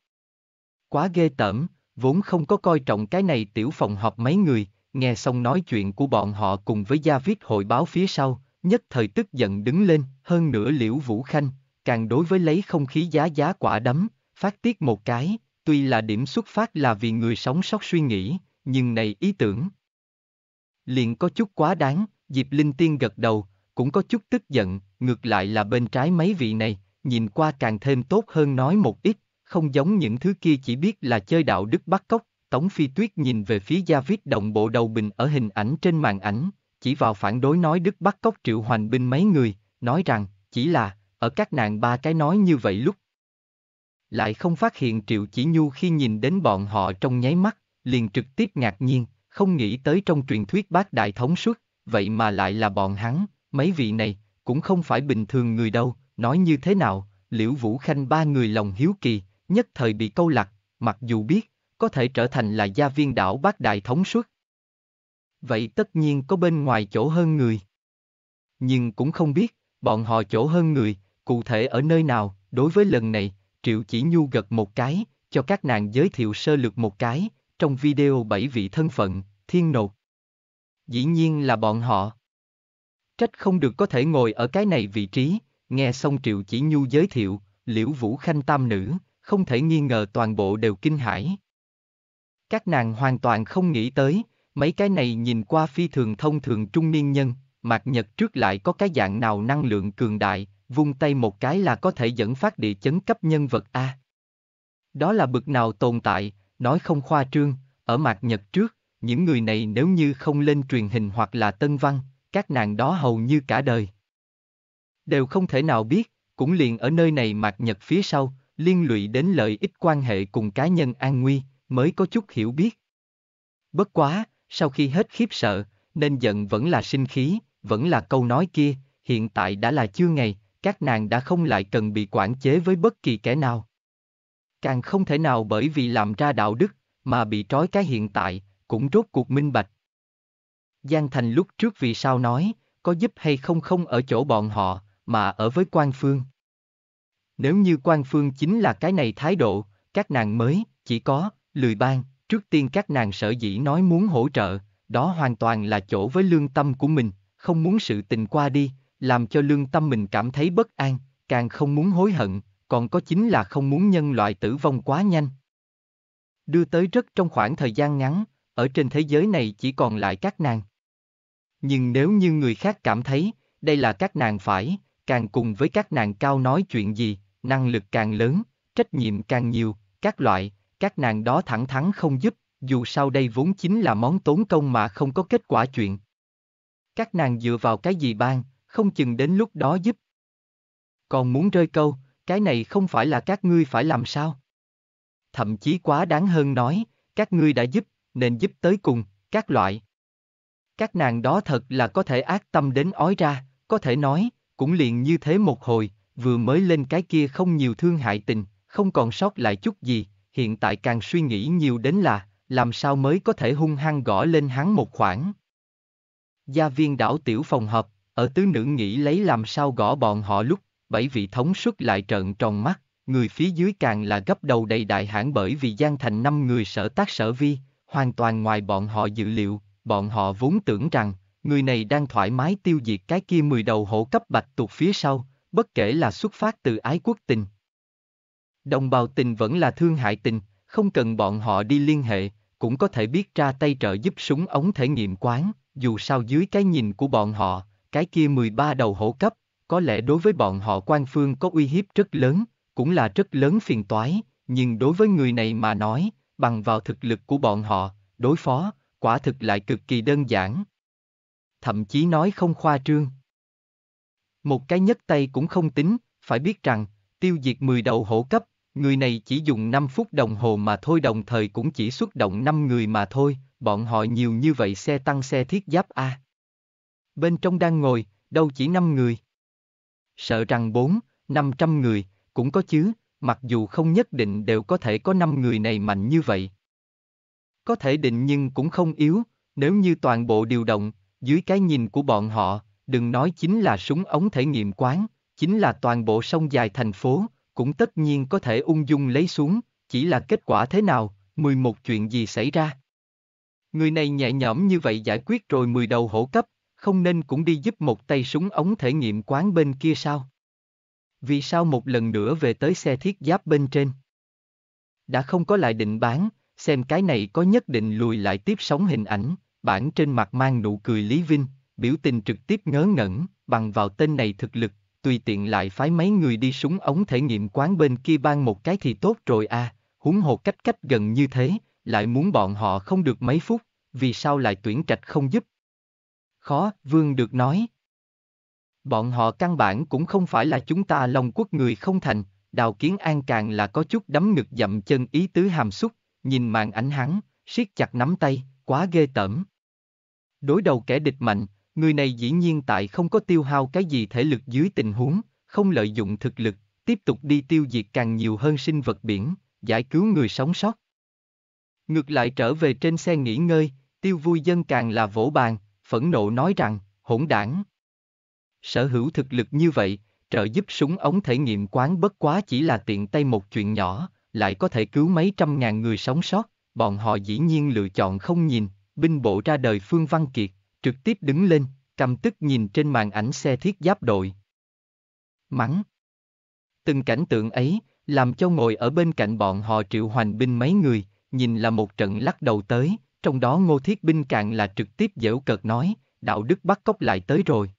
Quá ghê tởm, vốn không có coi trọng cái này tiểu phòng họp mấy người, nghe xong nói chuyện của bọn họ cùng với gia viết hội báo phía sau, nhất thời tức giận đứng lên, hơn nữa liễu vũ khanh, càng đối với lấy không khí giá giá quả đấm, phát tiết một cái, tuy là điểm xuất phát là vì người sống sót suy nghĩ, nhưng này ý tưởng. Liền có chút quá đáng, Diệp Linh Tiên gật đầu, cũng có chút tức giận, ngược lại là bên trái mấy vị này, nhìn qua càng thêm tốt hơn nói một ít, không giống những thứ kia chỉ biết là chơi đạo đức bắt cóc. Tống Phi Tuyết nhìn về phía Gia Viết động bộ đầu bình ở hình ảnh trên màn ảnh, chỉ vào phản đối nói Đức bắt cóc Triệu Hoành binh mấy người, nói rằng, chỉ là, ở các nàng ba cái nói như vậy lúc. Lại không phát hiện Triệu Chỉ Nhu khi nhìn đến bọn họ trong nháy mắt, liền trực tiếp ngạc nhiên, không nghĩ tới trong truyền thuyết bác đại thống suốt, vậy mà lại là bọn hắn, mấy vị này, cũng không phải bình thường người đâu, nói như thế nào, Liễu Vũ Khanh ba người lòng hiếu kỳ, nhất thời bị câu lạc, mặc dù biết, có thể trở thành là gia viên đảo bác đại thống suất. Vậy tất nhiên có bên ngoài chỗ hơn người. Nhưng cũng không biết, bọn họ chỗ hơn người, cụ thể ở nơi nào, đối với lần này, Triệu Chỉ Nhu gật một cái, cho các nàng giới thiệu sơ lược một cái, trong video bảy vị thân phận, thiên nột. Dĩ nhiên là bọn họ. Trách không được có thể ngồi ở cái này vị trí, Nghe xong Triệu Chỉ Nhu giới thiệu, Liễu Vũ Khanh tam nữ, không thể nghi ngờ toàn bộ đều kinh hãi. Các nàng hoàn toàn không nghĩ tới, mấy cái này nhìn qua phi thường thông thường trung niên nhân, mạc nhật trước lại có cái dạng nào năng lượng cường đại, vung tay một cái là có thể dẫn phát địa chấn cấp nhân vật A. Đó là bực nào tồn tại, nói không khoa trương, ở mạc nhật trước, những người này nếu như không lên truyền hình hoặc là tân văn, các nàng đó hầu như cả đời đều không thể nào biết, cũng liền ở nơi này mạc nhật phía sau, liên lụy đến lợi ích quan hệ cùng cá nhân an nguy, mới có chút hiểu biết. Bất quá, sau khi hết khiếp sợ, nên giận vẫn là sinh khí, vẫn là câu nói kia, hiện tại đã là chưa ngày, các nàng đã không lại cần bị quản chế với bất kỳ kẻ nào. Càng không thể nào bởi vì làm ra đạo đức, mà bị trói cái hiện tại, cũng rốt cuộc minh bạch. Giang Thành lúc trước vì sao nói, có giúp hay không không ở chỗ bọn họ, mà ở với quan phương. Nếu như quan phương chính là cái này thái độ, các nàng mới, chỉ có, lười ban, trước tiên các nàng sở dĩ nói muốn hỗ trợ, đó hoàn toàn là chỗ với lương tâm của mình, không muốn sự tình qua đi, làm cho lương tâm mình cảm thấy bất an, càng không muốn hối hận, còn có chính là không muốn nhân loại tử vong quá nhanh. Đưa tới rất trong khoảng thời gian ngắn, ở trên thế giới này chỉ còn lại các nàng. Nhưng nếu như người khác cảm thấy, đây là các nàng phải, càng cùng với các nàng cao nói chuyện gì, năng lực càng lớn, trách nhiệm càng nhiều, các loại, các nàng đó thẳng thắn không giúp, dù sao đây vốn chính là món tốn công mà không có kết quả chuyện. Các nàng dựa vào cái gì ban, không chừng đến lúc đó giúp. Còn muốn rơi câu, cái này không phải là các ngươi phải làm sao. Thậm chí quá đáng hơn nói, các ngươi đã giúp, nên giúp tới cùng, các loại. Các nàng đó thật là có thể ác tâm đến ói ra, có thể nói, cũng liền như thế một hồi, vừa mới lên cái kia không nhiều thương hại tình, không còn sót lại chút gì, hiện tại càng suy nghĩ nhiều đến là, làm sao mới có thể hung hăng gõ lên hắn một khoảng. Gia viên đảo tiểu phòng hợp, ở tứ nữ nghĩ lấy làm sao gõ bọn họ lúc, bảy vị thống suất lại trợn tròn mắt, người phía dưới càng là gấp đầu đầy đại hãn bởi vì gian Thành năm người sở tác sở vi, hoàn toàn ngoài bọn họ dự liệu, bọn họ vốn tưởng rằng, người này đang thoải mái tiêu diệt cái kia mười đầu hổ cấp bạch tuộc phía sau, bất kể là xuất phát từ ái quốc tình. Đồng bào tình vẫn là thương hại tình, không cần bọn họ đi liên hệ, cũng có thể biết ra tay trợ giúp súng ống thể nghiệm quán, dù sao dưới cái nhìn của bọn họ, cái kia 13 đầu hổ cấp, có lẽ đối với bọn họ quan phương có uy hiếp rất lớn, cũng là rất lớn phiền toái, nhưng đối với người này mà nói, bằng vào thực lực của bọn họ, đối phó, quả thực lại cực kỳ đơn giản, thậm chí nói không khoa trương. Một cái nhất tay cũng không tính, phải biết rằng, tiêu diệt 10 đầu hổ cấp, người này chỉ dùng 5 phút đồng hồ mà thôi đồng thời cũng chỉ xuất động 5 người mà thôi, bọn họ nhiều như vậy xe tăng xe thiết giáp A. Bên trong đang ngồi, đâu chỉ 5 người. Sợ rằng 4, 500 người, cũng có chứ, mặc dù không nhất định đều có thể có 5 người này mạnh như vậy. Có thể định nhưng cũng không yếu, nếu như toàn bộ điều động, dưới cái nhìn của bọn họ, đừng nói chính là súng ống thể nghiệm quán, chính là toàn bộ sông dài thành phố, cũng tất nhiên có thể ung dung lấy xuống, chỉ là kết quả thế nào, 11 chuyện gì xảy ra. Người này nhẹ nhõm như vậy giải quyết rồi 10 đầu hổ cấp, không nên cũng đi giúp một tay súng ống thể nghiệm quán bên kia sao? Vì sao một lần nữa về tới xe thiết giáp bên trên? Đã không có lại định bán, xem cái này có nhất định lùi lại tiếp sóng hình ảnh, bản trên mặt mang nụ cười Lý Vinh, biểu tình trực tiếp ngớ ngẩn, bằng vào tên này thực lực, tùy tiện lại phái mấy người đi súng ống thể nghiệm quán bên kia ban một cái thì tốt rồi à, huống hồ cách cách gần như thế, lại muốn bọn họ không được mấy phút, vì sao lại tuyển trạch không giúp? Khó, Vương được nói. Bọn họ căn bản cũng không phải là chúng ta lòng quốc người không thành, đào kiến an càng là có chút đấm ngực dậm chân ý tứ hàm xúc, nhìn màn ảnh hắn, siết chặt nắm tay, quá ghê tởm đối đầu kẻ địch mạnh, người này dĩ nhiên tại không có tiêu hao cái gì thể lực dưới tình huống, không lợi dụng thực lực, tiếp tục đi tiêu diệt càng nhiều hơn sinh vật biển, giải cứu người sống sót. Ngược lại trở về trên xe nghỉ ngơi, tiêu vui dân càng là vỗ bàn, phẫn nộ nói rằng, hỗn đảng. Sở hữu thực lực như vậy, trợ giúp súng ống thể nghiệm quán bất quá chỉ là tiện tay một chuyện nhỏ, lại có thể cứu mấy trăm ngàn người sống sót, bọn họ dĩ nhiên lựa chọn không nhìn, binh bộ ra đời Phương Văn Kiệt, trực tiếp đứng lên, cầm tức nhìn trên màn ảnh xe thiết giáp đội. Mắng. Từng cảnh tượng ấy, làm cho ngồi ở bên cạnh bọn họ triệu hoành binh mấy người, nhìn là một trận lắc đầu tới, trong đó ngô thiết binh càng là trực tiếp dễu cợt nói, đạo đức bắt cóc lại tới rồi.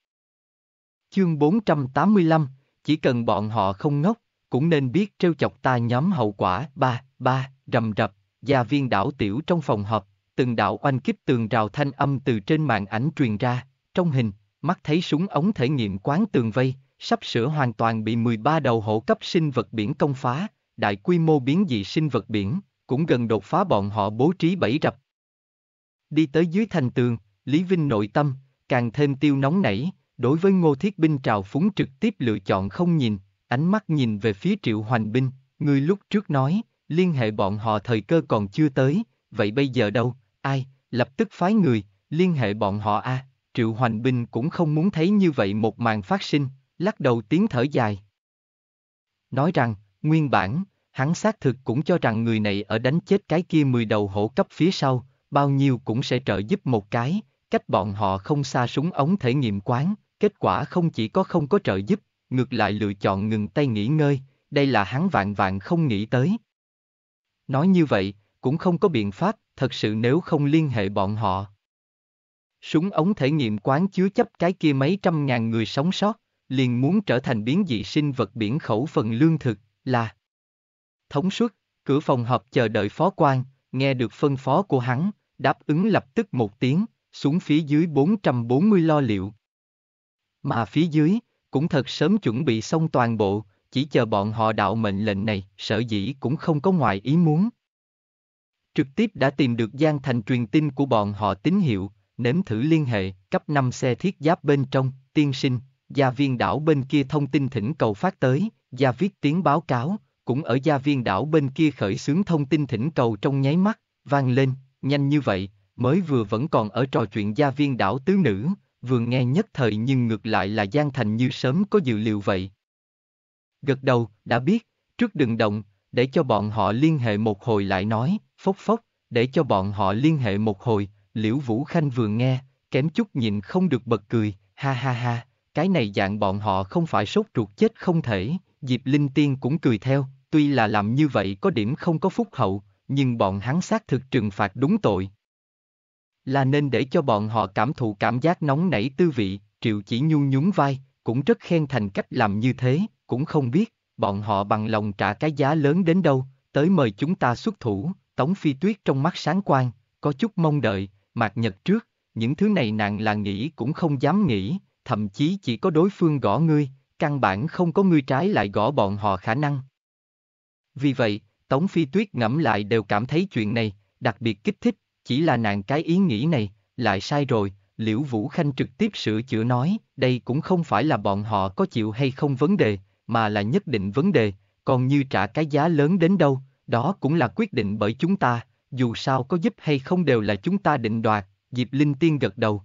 Chương 485, chỉ cần bọn họ không ngốc, cũng nên biết trêu chọc ta nhóm hậu quả, ba, ba, rầm rập, gia viên đảo tiểu trong phòng họp, từng đạo oanh kích tường rào thanh âm từ trên màn ảnh truyền ra, trong hình, mắt thấy súng ống thể nghiệm quán tường vây, sắp sửa hoàn toàn bị 13 đầu hổ cấp sinh vật biển công phá, đại quy mô biến dị sinh vật biển, cũng gần đột phá bọn họ bố trí bẫy rập. Đi tới dưới thành tường, Lý Vinh nội tâm, càng thêm tiêu nóng nảy, đối với ngô thiết binh trào phúng trực tiếp lựa chọn không nhìn, ánh mắt nhìn về phía triệu hoành binh, người lúc trước nói, liên hệ bọn họ thời cơ còn chưa tới, vậy bây giờ đâu, ai, lập tức phái người, liên hệ bọn họ a. À. Triệu Hoành Bình cũng không muốn thấy như vậy một màn phát sinh, lắc đầu tiếng thở dài. Nói rằng, nguyên bản, hắn xác thực cũng cho rằng người này ở đánh chết cái kia mười đầu hổ cấp phía sau, bao nhiêu cũng sẽ trợ giúp một cái, cách bọn họ không xa súng ống thể nghiệm quán, kết quả không chỉ có không có trợ giúp, ngược lại lựa chọn ngừng tay nghỉ ngơi, đây là hắn vạn vạn không nghĩ tới. Nói như vậy, cũng không có biện pháp, thật sự nếu không liên hệ bọn họ. Súng ống thể nghiệm quán chứa chấp cái kia mấy trăm ngàn người sống sót, liền muốn trở thành biến dị sinh vật biển khẩu phần lương thực, là Thống suất, cửa phòng họp chờ đợi phó quan, nghe được phân phó của hắn, đáp ứng lập tức một tiếng, xuống phía dưới 440 lo liệu. Mà phía dưới, cũng thật sớm chuẩn bị xong toàn bộ, chỉ chờ bọn họ đạo mệnh lệnh này, sở dĩ cũng không có ngoài ý muốn trực tiếp đã tìm được gian thành truyền tin của bọn họ tín hiệu, nếm thử liên hệ, cấp 5 xe thiết giáp bên trong, tiên sinh, gia viên đảo bên kia thông tin thỉnh cầu phát tới, gia viết tiếng báo cáo, cũng ở gia viên đảo bên kia khởi xướng thông tin thỉnh cầu trong nháy mắt, vang lên, nhanh như vậy, mới vừa vẫn còn ở trò chuyện gia viên đảo tứ nữ, vừa nghe nhất thời nhưng ngược lại là gian thành như sớm có dự liệu vậy. Gật đầu, đã biết, trước đừng động, để cho bọn họ liên hệ một hồi lại nói, phốc phốc, để cho bọn họ liên hệ một hồi, Liễu Vũ Khanh vừa nghe, kém chút nhìn không được bật cười, ha ha ha, cái này dạng bọn họ không phải sốt ruột chết không thể, Diệp Linh Tiên cũng cười theo, tuy là làm như vậy có điểm không có phúc hậu, nhưng bọn hắn xác thực trừng phạt đúng tội. Là nên để cho bọn họ cảm thụ cảm giác nóng nảy tư vị, Triệu chỉ nhún nhún vai, cũng rất khen thành cách làm như thế, cũng không biết, bọn họ bằng lòng trả cái giá lớn đến đâu, tới mời chúng ta xuất thủ, Tống Phi Tuyết trong mắt sáng quang, có chút mong đợi, mạc nhật trước, những thứ này nàng là nghĩ cũng không dám nghĩ, thậm chí chỉ có đối phương gõ ngươi, căn bản không có ngươi trái lại gõ bọn họ khả năng. Vì vậy, Tống Phi Tuyết ngẫm lại đều cảm thấy chuyện này, đặc biệt kích thích, chỉ là nàng cái ý nghĩ này, lại sai rồi, Liễu Vũ Khanh trực tiếp sửa chữa nói, đây cũng không phải là bọn họ có chịu hay không vấn đề, mà là nhất định vấn đề, còn như trả cái giá lớn đến đâu, đó cũng là quyết định bởi chúng ta, dù sao có giúp hay không đều là chúng ta định đoạt, Diệp Linh Tiên gật đầu.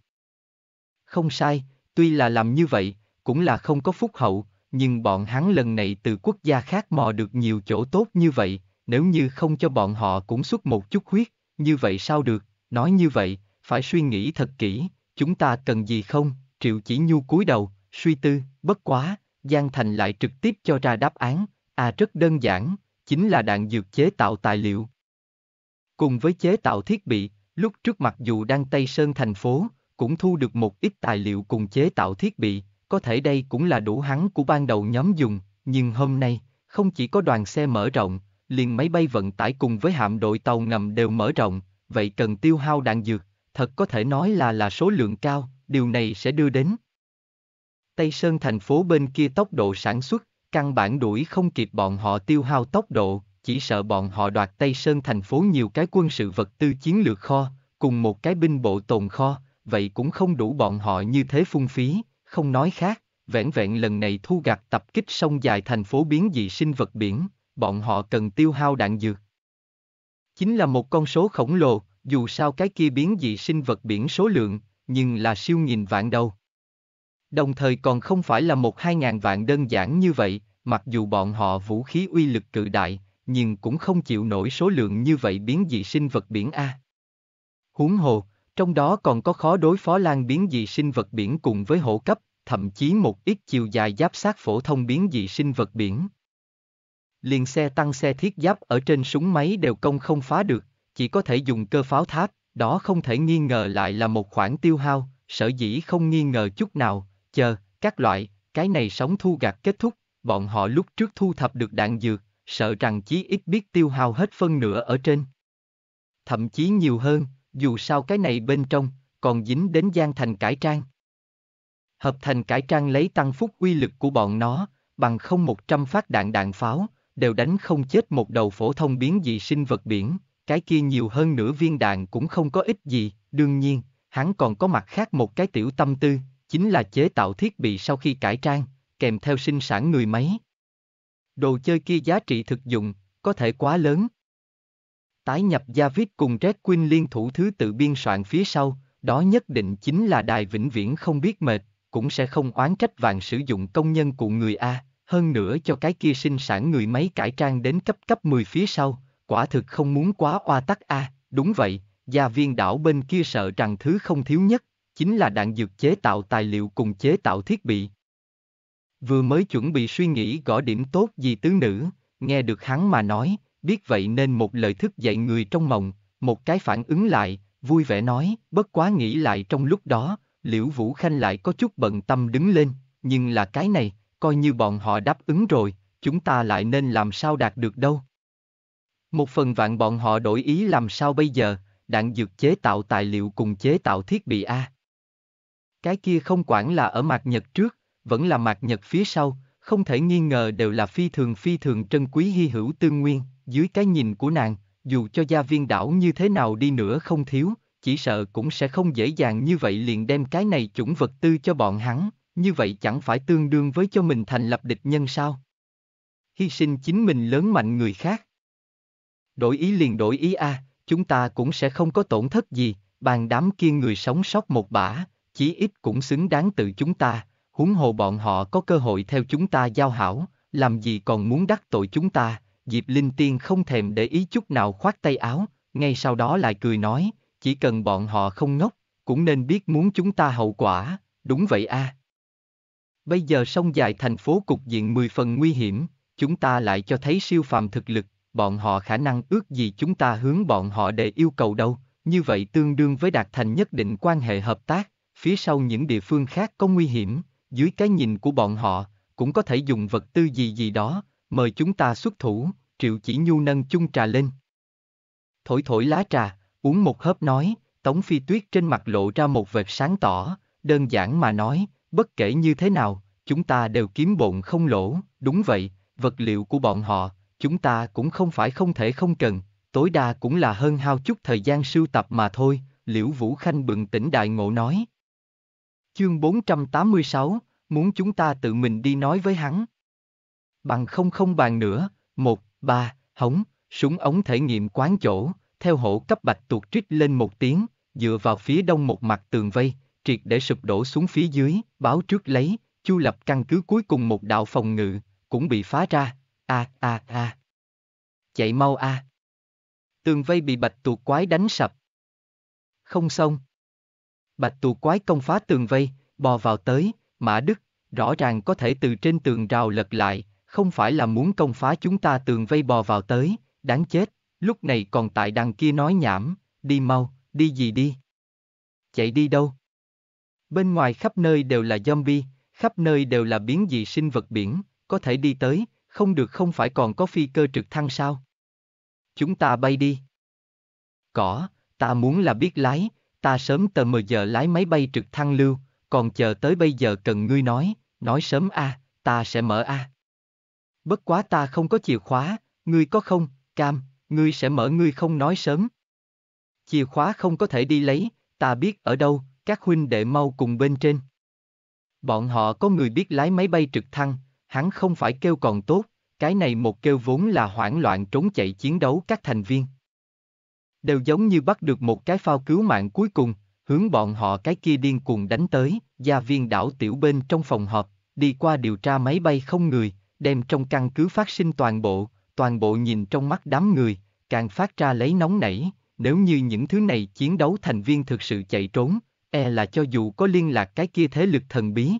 Không sai, tuy là làm như vậy, cũng là không có phúc hậu, nhưng bọn hắn lần này từ quốc gia khác mò được nhiều chỗ tốt như vậy, nếu như không cho bọn họ cũng xuất một chút huyết, như vậy sao được, nói như vậy, phải suy nghĩ thật kỹ, chúng ta cần gì không, Triệu Chỉ Nhu cúi đầu, suy tư, bất quá, Giang Thành lại trực tiếp cho ra đáp án, à rất đơn giản, chính là đạn dược chế tạo tài liệu. Cùng với chế tạo thiết bị, lúc trước mặc dù đang Tây Sơn thành phố, cũng thu được một ít tài liệu cùng chế tạo thiết bị, có thể đây cũng là đủ hắn của ban đầu nhóm dùng, nhưng hôm nay, không chỉ có đoàn xe mở rộng, liền máy bay vận tải cùng với hạm đội tàu ngầm đều mở rộng, vậy cần tiêu hao đạn dược, thật có thể nói là là số lượng cao, điều này sẽ đưa đến. Tây Sơn thành phố bên kia tốc độ sản xuất, Căn bản đuổi không kịp bọn họ tiêu hao tốc độ, chỉ sợ bọn họ đoạt Tây Sơn thành phố nhiều cái quân sự vật tư chiến lược kho, cùng một cái binh bộ tồn kho, vậy cũng không đủ bọn họ như thế phung phí, không nói khác, vẹn vẹn lần này thu gặt tập kích sông dài thành phố biến dị sinh vật biển, bọn họ cần tiêu hao đạn dược. Chính là một con số khổng lồ, dù sao cái kia biến dị sinh vật biển số lượng, nhưng là siêu nghìn vạn đâu. Đồng thời còn không phải là một hai ngàn vạn đơn giản như vậy, mặc dù bọn họ vũ khí uy lực cự đại, nhưng cũng không chịu nổi số lượng như vậy biến dị sinh vật biển A. Huống hồ, trong đó còn có khó đối phó lan biến dị sinh vật biển cùng với hổ cấp, thậm chí một ít chiều dài giáp sát phổ thông biến dị sinh vật biển. Liền xe tăng xe thiết giáp ở trên súng máy đều công không phá được, chỉ có thể dùng cơ pháo tháp, đó không thể nghi ngờ lại là một khoản tiêu hao, sở dĩ không nghi ngờ chút nào, chờ, các loại, cái này sống thu gặt kết thúc, bọn họ lúc trước thu thập được đạn dược, sợ rằng chí ít biết tiêu hao hết phân nửa ở trên. Thậm chí nhiều hơn, dù sao cái này bên trong, còn dính đến gian thành cải trang. Hợp thành cải trang lấy tăng phúc uy lực của bọn nó, bằng không 100 phát đạn đạn pháo, đều đánh không chết một đầu phổ thông biến dị sinh vật biển, cái kia nhiều hơn nửa viên đạn cũng không có ích gì, đương nhiên, hắn còn có mặt khác một cái tiểu tâm tư, chính là chế tạo thiết bị sau khi cải trang, kèm theo sinh sản người máy. Đồ chơi kia giá trị thực dụng, có thể quá lớn. Tái nhập gia viết cùng Red Queen liên thủ thứ tự biên soạn phía sau, đó nhất định chính là đài vĩnh viễn không biết mệt, cũng sẽ không oán trách vàng sử dụng công nhân của người A, hơn nữa cho cái kia sinh sản người máy cải trang đến cấp cấp 10 phía sau, quả thực không muốn quá oa tắc A, đúng vậy, gia viên đảo bên kia sợ rằng thứ không thiếu nhất chính là đạn dược chế tạo tài liệu cùng chế tạo thiết bị. Vừa mới chuẩn bị suy nghĩ gõ điểm tốt gì tứ nữ, nghe được hắn mà nói, biết vậy nên một lời thức dậy người trong mộng, một cái phản ứng lại, vui vẻ nói, bất quá nghĩ lại trong lúc đó, liễu vũ khanh lại có chút bận tâm đứng lên, nhưng là cái này, coi như bọn họ đáp ứng rồi, chúng ta lại nên làm sao đạt được đâu. Một phần vạn bọn họ đổi ý làm sao bây giờ, đạn dược chế tạo tài liệu cùng chế tạo thiết bị A. Cái kia không quản là ở mạc nhật trước, vẫn là mạc nhật phía sau, không thể nghi ngờ đều là phi thường phi thường trân quý hy hữu tương nguyên, dưới cái nhìn của nàng, dù cho gia viên đảo như thế nào đi nữa không thiếu, chỉ sợ cũng sẽ không dễ dàng như vậy liền đem cái này chủng vật tư cho bọn hắn, như vậy chẳng phải tương đương với cho mình thành lập địch nhân sao? Hy sinh chính mình lớn mạnh người khác. Đổi ý liền đổi ý a, à, chúng ta cũng sẽ không có tổn thất gì, bàn đám kia người sống sót một bả, chí ít cũng xứng đáng từ chúng ta, huống hồ bọn họ có cơ hội theo chúng ta giao hảo, làm gì còn muốn đắc tội chúng ta, Diệp Linh Tiên không thèm để ý chút nào khoát tay áo, ngay sau đó lại cười nói, chỉ cần bọn họ không ngốc, cũng nên biết muốn chúng ta hậu quả, đúng vậy a. À. Bây giờ sông dài thành phố cục diện 10 phần nguy hiểm, chúng ta lại cho thấy siêu phàm thực lực, bọn họ khả năng ước gì chúng ta hướng bọn họ để yêu cầu đâu, như vậy tương đương với đạt thành nhất định quan hệ hợp tác, phía sau những địa phương khác có nguy hiểm, dưới cái nhìn của bọn họ, cũng có thể dùng vật tư gì gì đó, mời chúng ta xuất thủ, Triệu Chỉ Nhu nâng chung trà lên. Thổi thổi lá trà, uống một hớp nói, Tống Phi Tuyết trên mặt lộ ra một vệt sáng tỏ, đơn giản mà nói, bất kể như thế nào, chúng ta đều kiếm bộn không lỗ, đúng vậy, vật liệu của bọn họ, chúng ta cũng không phải không thể không cần, tối đa cũng là hơn hao chút thời gian sưu tập mà thôi, Liễu Vũ Khanh bừng tỉnh đại ngộ nói. Chương 486, muốn chúng ta tự mình đi nói với hắn. Bằng không không bàn nữa, một, ba, hống, súng ống thể nghiệm quán chỗ, theo hộ cấp bạch tuột trích lên một tiếng, dựa vào phía đông một mặt tường vây, triệt để sụp đổ xuống phía dưới, báo trước lấy, chu lập căn cứ cuối cùng một đạo phòng ngự, cũng bị phá ra, a a a. Chạy mau a. Tường vây bị bạch tuột quái đánh sập. Không xong. Bạch tù quái công phá tường vây, bò vào tới, Mã Đức, rõ ràng có thể từ trên tường rào lật lại, không phải là muốn công phá chúng ta tường vây bò vào tới, đáng chết, lúc này còn tại đằng kia nói nhảm, đi mau, đi gì đi. Chạy đi đâu? Bên ngoài khắp nơi đều là zombie, khắp nơi đều là biến dị sinh vật biển, có thể đi tới, không được không phải còn có phi cơ trực thăng sao? Chúng ta bay đi. Cỏ, ta muốn là biết lái, ta sớm tờ mờ giờ lái máy bay trực thăng lưu, còn chờ tới bây giờ cần ngươi nói, nói sớm a, à, ta sẽ mở a. À. Bất quá ta không có chìa khóa, ngươi có không, cam, ngươi sẽ mở ngươi không nói sớm. Chìa khóa không có thể đi lấy, ta biết ở đâu, các huynh đệ mau cùng bên trên. Bọn họ có người biết lái máy bay trực thăng, hắn không phải kêu còn tốt, cái này một kêu vốn là hoảng loạn trốn chạy chiến đấu các thành viên đều giống như bắt được một cái phao cứu mạng cuối cùng, hướng bọn họ cái kia điên cuồng đánh tới, gia viên đảo tiểu bên trong phòng họp, đi qua điều tra máy bay không người, đem trong căn cứ phát sinh toàn bộ, toàn bộ nhìn trong mắt đám người, càng phát ra lấy nóng nảy, nếu như những thứ này chiến đấu thành viên thực sự chạy trốn, e là cho dù có liên lạc cái kia thế lực thần bí.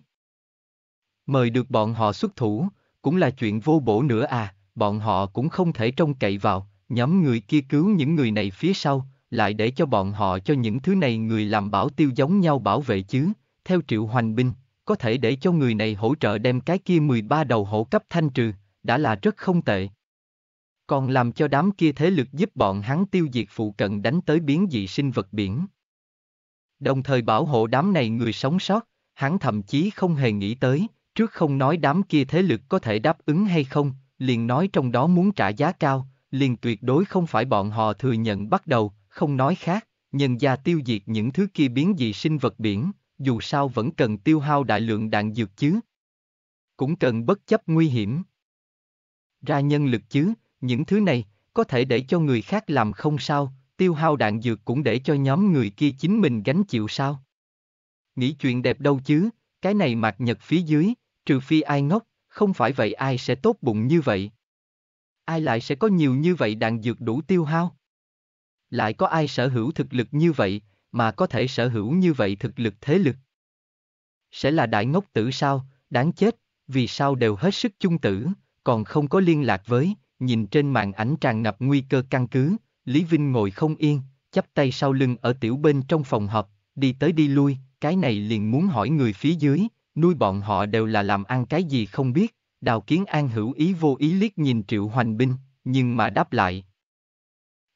Mời được bọn họ xuất thủ, cũng là chuyện vô bổ nữa à, bọn họ cũng không thể trông cậy vào, Nhóm người kia cứu những người này phía sau, lại để cho bọn họ cho những thứ này người làm bảo tiêu giống nhau bảo vệ chứ, theo triệu hoành binh, có thể để cho người này hỗ trợ đem cái kia 13 đầu hổ cấp thanh trừ, đã là rất không tệ. Còn làm cho đám kia thế lực giúp bọn hắn tiêu diệt phụ cận đánh tới biến dị sinh vật biển. Đồng thời bảo hộ đám này người sống sót, hắn thậm chí không hề nghĩ tới, trước không nói đám kia thế lực có thể đáp ứng hay không, liền nói trong đó muốn trả giá cao, liền tuyệt đối không phải bọn họ thừa nhận bắt đầu, không nói khác, nhân gia tiêu diệt những thứ kia biến dị sinh vật biển, dù sao vẫn cần tiêu hao đại lượng đạn dược chứ. Cũng cần bất chấp nguy hiểm. Ra nhân lực chứ, những thứ này, có thể để cho người khác làm không sao, tiêu hao đạn dược cũng để cho nhóm người kia chính mình gánh chịu sao. Nghĩ chuyện đẹp đâu chứ, cái này mạc nhật phía dưới, trừ phi ai ngốc, không phải vậy ai sẽ tốt bụng như vậy ai lại sẽ có nhiều như vậy đạn dược đủ tiêu hao? Lại có ai sở hữu thực lực như vậy, mà có thể sở hữu như vậy thực lực thế lực? Sẽ là đại ngốc tử sao, đáng chết, vì sao đều hết sức chung tử, còn không có liên lạc với, nhìn trên màn ảnh tràn ngập nguy cơ căn cứ, Lý Vinh ngồi không yên, chắp tay sau lưng ở tiểu bên trong phòng họp, đi tới đi lui, cái này liền muốn hỏi người phía dưới, nuôi bọn họ đều là làm ăn cái gì không biết, Đào Kiến An hữu ý vô ý liếc nhìn Triệu Hoành Binh, nhưng mà đáp lại.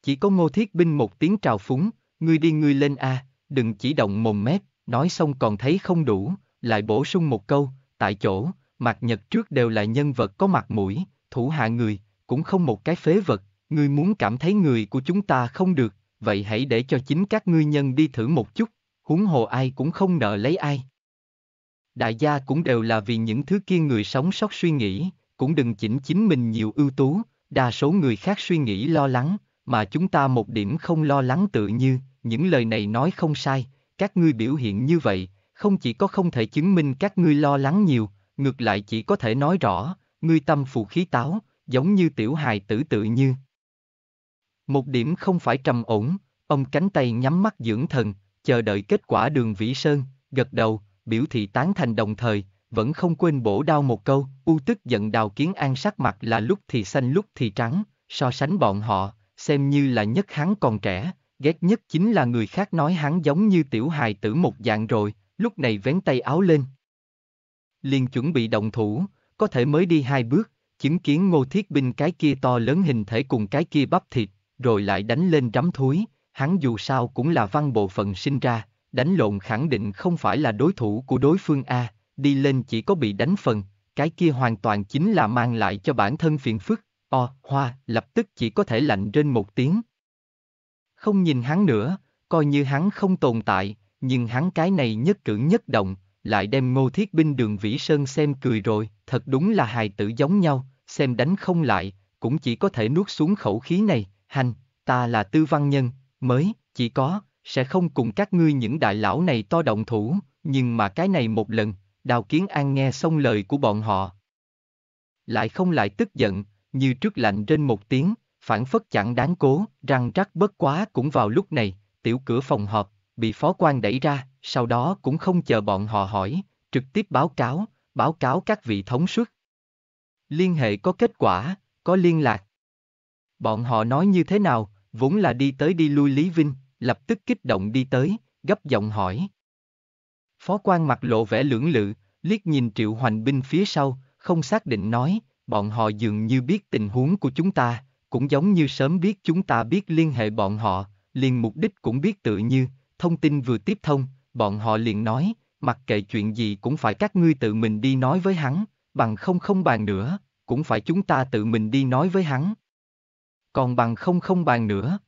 Chỉ có Ngô Thiết Binh một tiếng trào phúng, ngươi đi ngươi lên a, đừng chỉ động mồm mép, nói xong còn thấy không đủ, lại bổ sung một câu, tại chỗ, mặt nhật trước đều là nhân vật có mặt mũi, thủ hạ người, cũng không một cái phế vật, ngươi muốn cảm thấy người của chúng ta không được, vậy hãy để cho chính các ngươi nhân đi thử một chút, huống hồ ai cũng không nợ lấy ai đại gia cũng đều là vì những thứ kia người sống sót suy nghĩ, cũng đừng chỉnh chính mình nhiều ưu tú, đa số người khác suy nghĩ lo lắng, mà chúng ta một điểm không lo lắng tự như, những lời này nói không sai, các ngươi biểu hiện như vậy, không chỉ có không thể chứng minh các ngươi lo lắng nhiều, ngược lại chỉ có thể nói rõ, ngươi tâm phù khí táo, giống như tiểu hài tử tự như. Một điểm không phải trầm ổn, ông cánh tay nhắm mắt dưỡng thần, chờ đợi kết quả đường Vĩ Sơn, gật đầu, biểu thị tán thành đồng thời, vẫn không quên bổ đao một câu, u tức giận đào kiến an sắc mặt là lúc thì xanh lúc thì trắng, so sánh bọn họ, xem như là nhất hắn còn trẻ, ghét nhất chính là người khác nói hắn giống như tiểu hài tử một dạng rồi, lúc này vén tay áo lên. liền chuẩn bị động thủ, có thể mới đi hai bước, chứng kiến ngô thiết binh cái kia to lớn hình thể cùng cái kia bắp thịt, rồi lại đánh lên rắm thúi, hắn dù sao cũng là văn bộ phận sinh ra, đánh lộn khẳng định không phải là đối thủ của đối phương A, đi lên chỉ có bị đánh phần, cái kia hoàn toàn chính là mang lại cho bản thân phiền phức, o, hoa, lập tức chỉ có thể lạnh trên một tiếng. Không nhìn hắn nữa, coi như hắn không tồn tại, nhưng hắn cái này nhất cử nhất động, lại đem ngô thiết binh đường Vĩ Sơn xem cười rồi, thật đúng là hài tử giống nhau, xem đánh không lại, cũng chỉ có thể nuốt xuống khẩu khí này, hành, ta là tư văn nhân, mới, chỉ có, sẽ không cùng các ngươi những đại lão này to động thủ, nhưng mà cái này một lần, Đào Kiến An nghe xong lời của bọn họ. Lại không lại tức giận, như trước lạnh trên một tiếng, phản phất chẳng đáng cố, răng rắc bất quá cũng vào lúc này, tiểu cửa phòng họp, bị phó quan đẩy ra, sau đó cũng không chờ bọn họ hỏi, trực tiếp báo cáo, báo cáo các vị thống suất. Liên hệ có kết quả, có liên lạc. Bọn họ nói như thế nào, vốn là đi tới đi lui Lý Vinh, lập tức kích động đi tới, gấp giọng hỏi. Phó quan mặt lộ vẻ lưỡng lự, liếc nhìn triệu hoành binh phía sau, không xác định nói, bọn họ dường như biết tình huống của chúng ta, cũng giống như sớm biết chúng ta biết liên hệ bọn họ, liền mục đích cũng biết tự như, thông tin vừa tiếp thông, bọn họ liền nói, mặc kệ chuyện gì cũng phải các ngươi tự mình đi nói với hắn, bằng không không bàn nữa, cũng phải chúng ta tự mình đi nói với hắn. Còn bằng không không bàn nữa,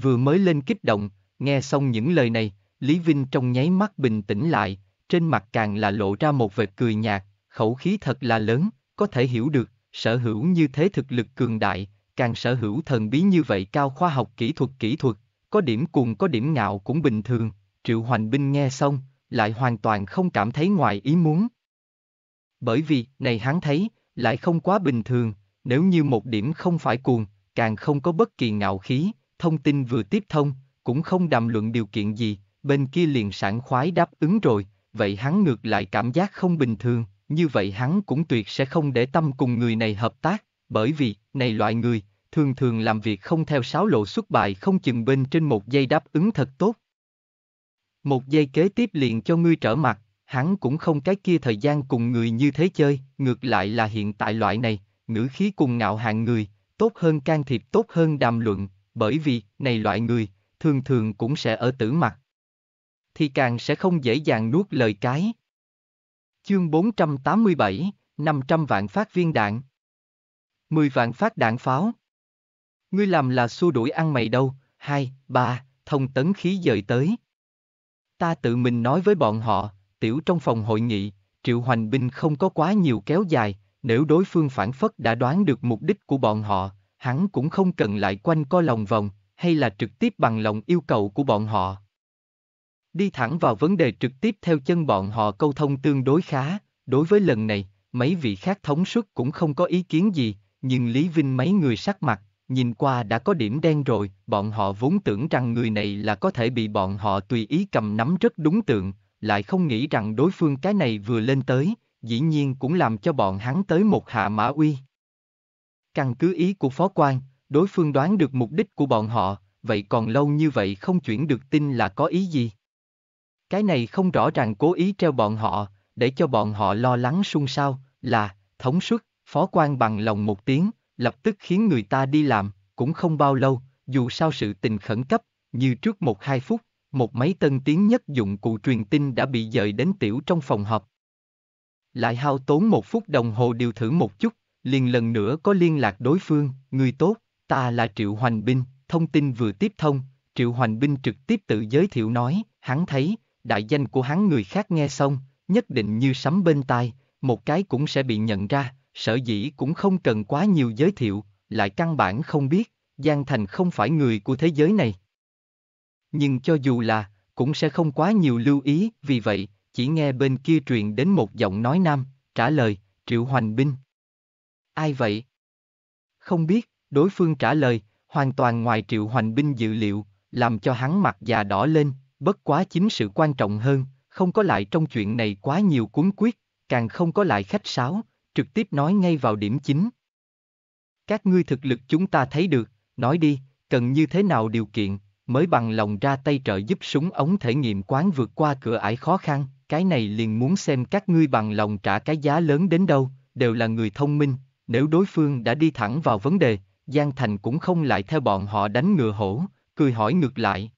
Vừa mới lên kích động, nghe xong những lời này, Lý Vinh trong nháy mắt bình tĩnh lại, trên mặt càng là lộ ra một vệt cười nhạt, khẩu khí thật là lớn, có thể hiểu được, sở hữu như thế thực lực cường đại, càng sở hữu thần bí như vậy cao khoa học kỹ thuật kỹ thuật, có điểm cùng có điểm ngạo cũng bình thường, Triệu Hoành Binh nghe xong, lại hoàn toàn không cảm thấy ngoài ý muốn. Bởi vì, này hắn thấy, lại không quá bình thường, nếu như một điểm không phải cuồng, càng không có bất kỳ ngạo khí, thông tin vừa tiếp thông, cũng không đàm luận điều kiện gì, bên kia liền sảng khoái đáp ứng rồi, vậy hắn ngược lại cảm giác không bình thường, như vậy hắn cũng tuyệt sẽ không để tâm cùng người này hợp tác, bởi vì, này loại người, thường thường làm việc không theo sáo lộ xuất bài không chừng bên trên một giây đáp ứng thật tốt. Một giây kế tiếp liền cho ngươi trở mặt, hắn cũng không cái kia thời gian cùng người như thế chơi, ngược lại là hiện tại loại này, ngữ khí cùng ngạo hạng người, tốt hơn can thiệp tốt hơn đàm luận, bởi vì, này loại người, thường thường cũng sẽ ở tử mặt. Thì càng sẽ không dễ dàng nuốt lời cái. Chương 487, 500 vạn phát viên đạn. 10 vạn phát đạn pháo. Ngươi làm là xua đuổi ăn mày đâu, hai, ba, thông tấn khí dời tới. Ta tự mình nói với bọn họ, tiểu trong phòng hội nghị, triệu hoành binh không có quá nhiều kéo dài, nếu đối phương phản phất đã đoán được mục đích của bọn họ, hắn cũng không cần lại quanh co lòng vòng, hay là trực tiếp bằng lòng yêu cầu của bọn họ. Đi thẳng vào vấn đề trực tiếp theo chân bọn họ câu thông tương đối khá, đối với lần này, mấy vị khác thống suất cũng không có ý kiến gì, nhưng Lý Vinh mấy người sắc mặt, nhìn qua đã có điểm đen rồi, bọn họ vốn tưởng rằng người này là có thể bị bọn họ tùy ý cầm nắm rất đúng tượng, lại không nghĩ rằng đối phương cái này vừa lên tới, dĩ nhiên cũng làm cho bọn hắn tới một hạ mã uy. Căn cứ ý của phó quan, đối phương đoán được mục đích của bọn họ, vậy còn lâu như vậy không chuyển được tin là có ý gì. Cái này không rõ ràng cố ý treo bọn họ, để cho bọn họ lo lắng xung sao, là, thống suất, phó quan bằng lòng một tiếng, lập tức khiến người ta đi làm, cũng không bao lâu, dù sao sự tình khẩn cấp, như trước một hai phút, một máy tân tiến nhất dụng cụ truyền tin đã bị dời đến tiểu trong phòng họp. Lại hao tốn một phút đồng hồ điều thử một chút, liền lần nữa có liên lạc đối phương, người tốt, ta là Triệu Hoành Binh, thông tin vừa tiếp thông, Triệu Hoành Binh trực tiếp tự giới thiệu nói, hắn thấy, đại danh của hắn người khác nghe xong, nhất định như sắm bên tai, một cái cũng sẽ bị nhận ra, sở dĩ cũng không cần quá nhiều giới thiệu, lại căn bản không biết, Giang Thành không phải người của thế giới này. Nhưng cho dù là, cũng sẽ không quá nhiều lưu ý, vì vậy, chỉ nghe bên kia truyền đến một giọng nói nam, trả lời, Triệu Hoành Binh, Ai vậy? Không biết, đối phương trả lời, hoàn toàn ngoài triệu hoành binh dự liệu, làm cho hắn mặt già đỏ lên, bất quá chính sự quan trọng hơn, không có lại trong chuyện này quá nhiều cuốn quyết, càng không có lại khách sáo, trực tiếp nói ngay vào điểm chính. Các ngươi thực lực chúng ta thấy được, nói đi, cần như thế nào điều kiện, mới bằng lòng ra tay trợ giúp súng ống thể nghiệm quán vượt qua cửa ải khó khăn, cái này liền muốn xem các ngươi bằng lòng trả cái giá lớn đến đâu, đều là người thông minh, nếu đối phương đã đi thẳng vào vấn đề, Giang Thành cũng không lại theo bọn họ đánh ngựa hổ, cười hỏi ngược lại.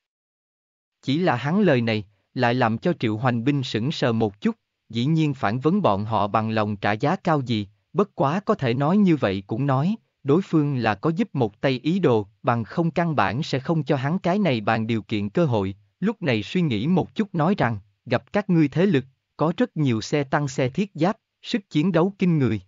Chỉ là hắn lời này, lại làm cho Triệu Hoành Binh sững sờ một chút, dĩ nhiên phản vấn bọn họ bằng lòng trả giá cao gì, bất quá có thể nói như vậy cũng nói, đối phương là có giúp một tay ý đồ, bằng không căn bản sẽ không cho hắn cái này bàn điều kiện cơ hội, lúc này suy nghĩ một chút nói rằng, gặp các ngươi thế lực, có rất nhiều xe tăng xe thiết giáp, sức chiến đấu kinh người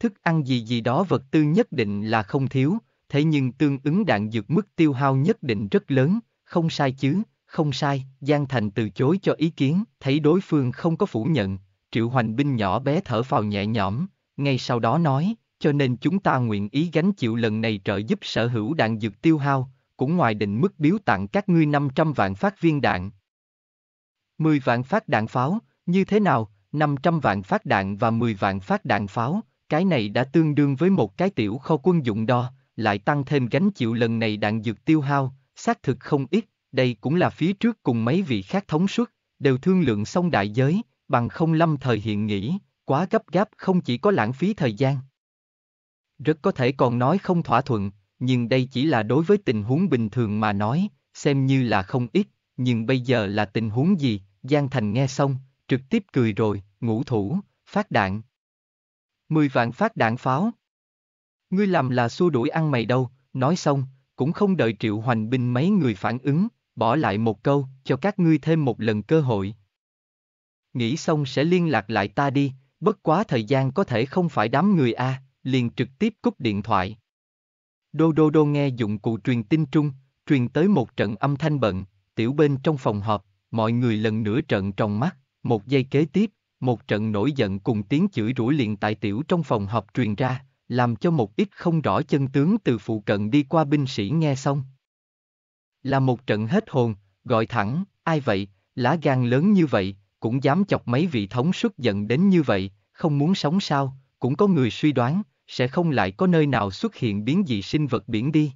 thức ăn gì gì đó vật tư nhất định là không thiếu, thế nhưng tương ứng đạn dược mức tiêu hao nhất định rất lớn, không sai chứ, không sai, Giang Thành từ chối cho ý kiến, thấy đối phương không có phủ nhận, Triệu Hoành binh nhỏ bé thở phào nhẹ nhõm, ngay sau đó nói, cho nên chúng ta nguyện ý gánh chịu lần này trợ giúp sở hữu đạn dược tiêu hao, cũng ngoài định mức biếu tặng các ngươi 500 vạn phát viên đạn. 10 vạn phát đạn pháo, như thế nào, 500 vạn phát đạn và 10 vạn phát đạn pháo, cái này đã tương đương với một cái tiểu kho quân dụng đo, lại tăng thêm gánh chịu lần này đạn dược tiêu hao, xác thực không ít, đây cũng là phía trước cùng mấy vị khác thống suất, đều thương lượng xong đại giới, bằng không lâm thời hiện nghỉ, quá gấp gáp không chỉ có lãng phí thời gian. Rất có thể còn nói không thỏa thuận, nhưng đây chỉ là đối với tình huống bình thường mà nói, xem như là không ít, nhưng bây giờ là tình huống gì, Giang Thành nghe xong, trực tiếp cười rồi, ngũ thủ, phát đạn, 10 vạn phát đạn pháo. Ngươi làm là xua đuổi ăn mày đâu, nói xong, cũng không đợi Triệu Hoành Binh mấy người phản ứng, bỏ lại một câu, cho các ngươi thêm một lần cơ hội. Nghĩ xong sẽ liên lạc lại ta đi, bất quá thời gian có thể không phải đám người A, liền trực tiếp cúp điện thoại. Đô đô đô nghe dụng cụ truyền tin trung, truyền tới một trận âm thanh bận, tiểu bên trong phòng họp, mọi người lần nữa trợn tròn mắt, một giây kế tiếp, một trận nổi giận cùng tiếng chửi rủa liền tại tiểu trong phòng họp truyền ra, làm cho một ít không rõ chân tướng từ phụ cận đi qua binh sĩ nghe xong. Là một trận hết hồn, gọi thẳng, ai vậy, lá gan lớn như vậy, cũng dám chọc mấy vị thống suất giận đến như vậy, không muốn sống sao, cũng có người suy đoán, sẽ không lại có nơi nào xuất hiện biến dị sinh vật biển đi.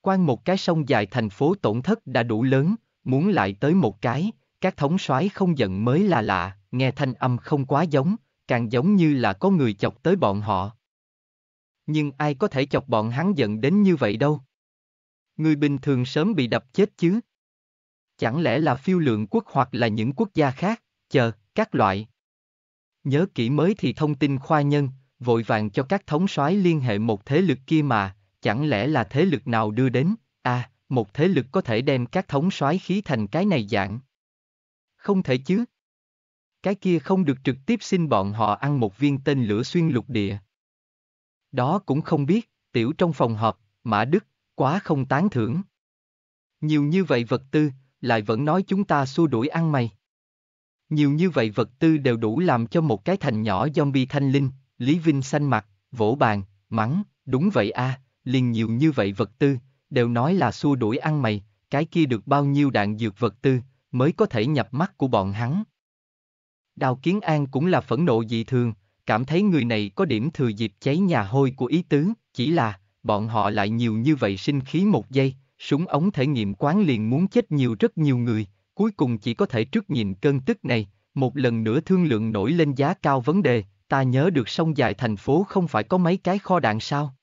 Quan một cái sông dài thành phố tổn thất đã đủ lớn, muốn lại tới một cái, các thống soái không giận mới là lạ, nghe thanh âm không quá giống, càng giống như là có người chọc tới bọn họ. Nhưng ai có thể chọc bọn hắn giận đến như vậy đâu. Người bình thường sớm bị đập chết chứ. Chẳng lẽ là phiêu lượng quốc hoặc là những quốc gia khác, chờ, các loại. Nhớ kỹ mới thì thông tin khoa nhân, vội vàng cho các thống soái liên hệ một thế lực kia mà, chẳng lẽ là thế lực nào đưa đến, à, một thế lực có thể đem các thống soái khí thành cái này dạng. Không thể chứ. Cái kia không được trực tiếp xin bọn họ ăn một viên tên lửa xuyên lục địa. Đó cũng không biết, tiểu trong phòng họp, Mã Đức, quá không tán thưởng. Nhiều như vậy vật tư, lại vẫn nói chúng ta xua đuổi ăn mày. Nhiều như vậy vật tư đều đủ làm cho một cái thành nhỏ zombie thanh linh, Lý Vinh xanh mặt, vỗ bàn, mắng, đúng vậy a, liền nhiều như vậy vật tư, đều nói là xua đuổi ăn mày, cái kia được bao nhiêu đạn dược vật tư, mới có thể nhập mắt của bọn hắn. Đào Kiến An cũng là phẫn nộ dị thường, cảm thấy người này có điểm thừa dịp cháy nhà hôi của ý tứ, chỉ là, bọn họ lại nhiều như vậy sinh khí một giây, súng ống thể nghiệm quán liền muốn chết nhiều rất nhiều người, cuối cùng chỉ có thể trước nhìn cơn tức này, một lần nữa thương lượng nổi lên giá cao vấn đề, ta nhớ được sông dài thành phố không phải có mấy cái kho đạn sao?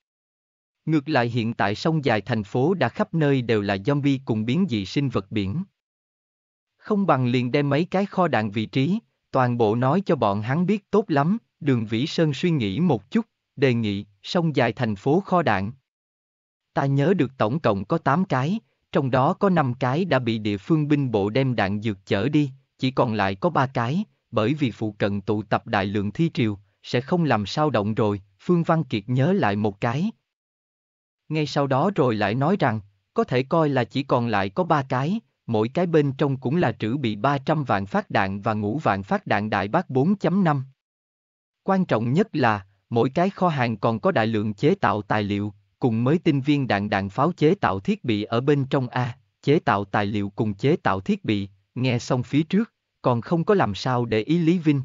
Ngược lại hiện tại sông dài thành phố đã khắp nơi đều là zombie cùng biến dị sinh vật biển không bằng liền đem mấy cái kho đạn vị trí, toàn bộ nói cho bọn hắn biết tốt lắm, đường Vĩ Sơn suy nghĩ một chút, đề nghị, sông dài thành phố kho đạn. Ta nhớ được tổng cộng có 8 cái, trong đó có 5 cái đã bị địa phương binh bộ đem đạn dược chở đi, chỉ còn lại có 3 cái, bởi vì phụ cận tụ tập đại lượng thi triều, sẽ không làm sao động rồi, Phương Văn Kiệt nhớ lại một cái. Ngay sau đó rồi lại nói rằng, có thể coi là chỉ còn lại có 3 cái, mỗi cái bên trong cũng là trữ bị 300 vạn phát đạn và ngũ vạn phát đạn đại bác 4.5. Quan trọng nhất là, mỗi cái kho hàng còn có đại lượng chế tạo tài liệu, cùng mới tinh viên đạn đạn pháo chế tạo thiết bị ở bên trong A, chế tạo tài liệu cùng chế tạo thiết bị, nghe xong phía trước, còn không có làm sao để ý Lý Vinh.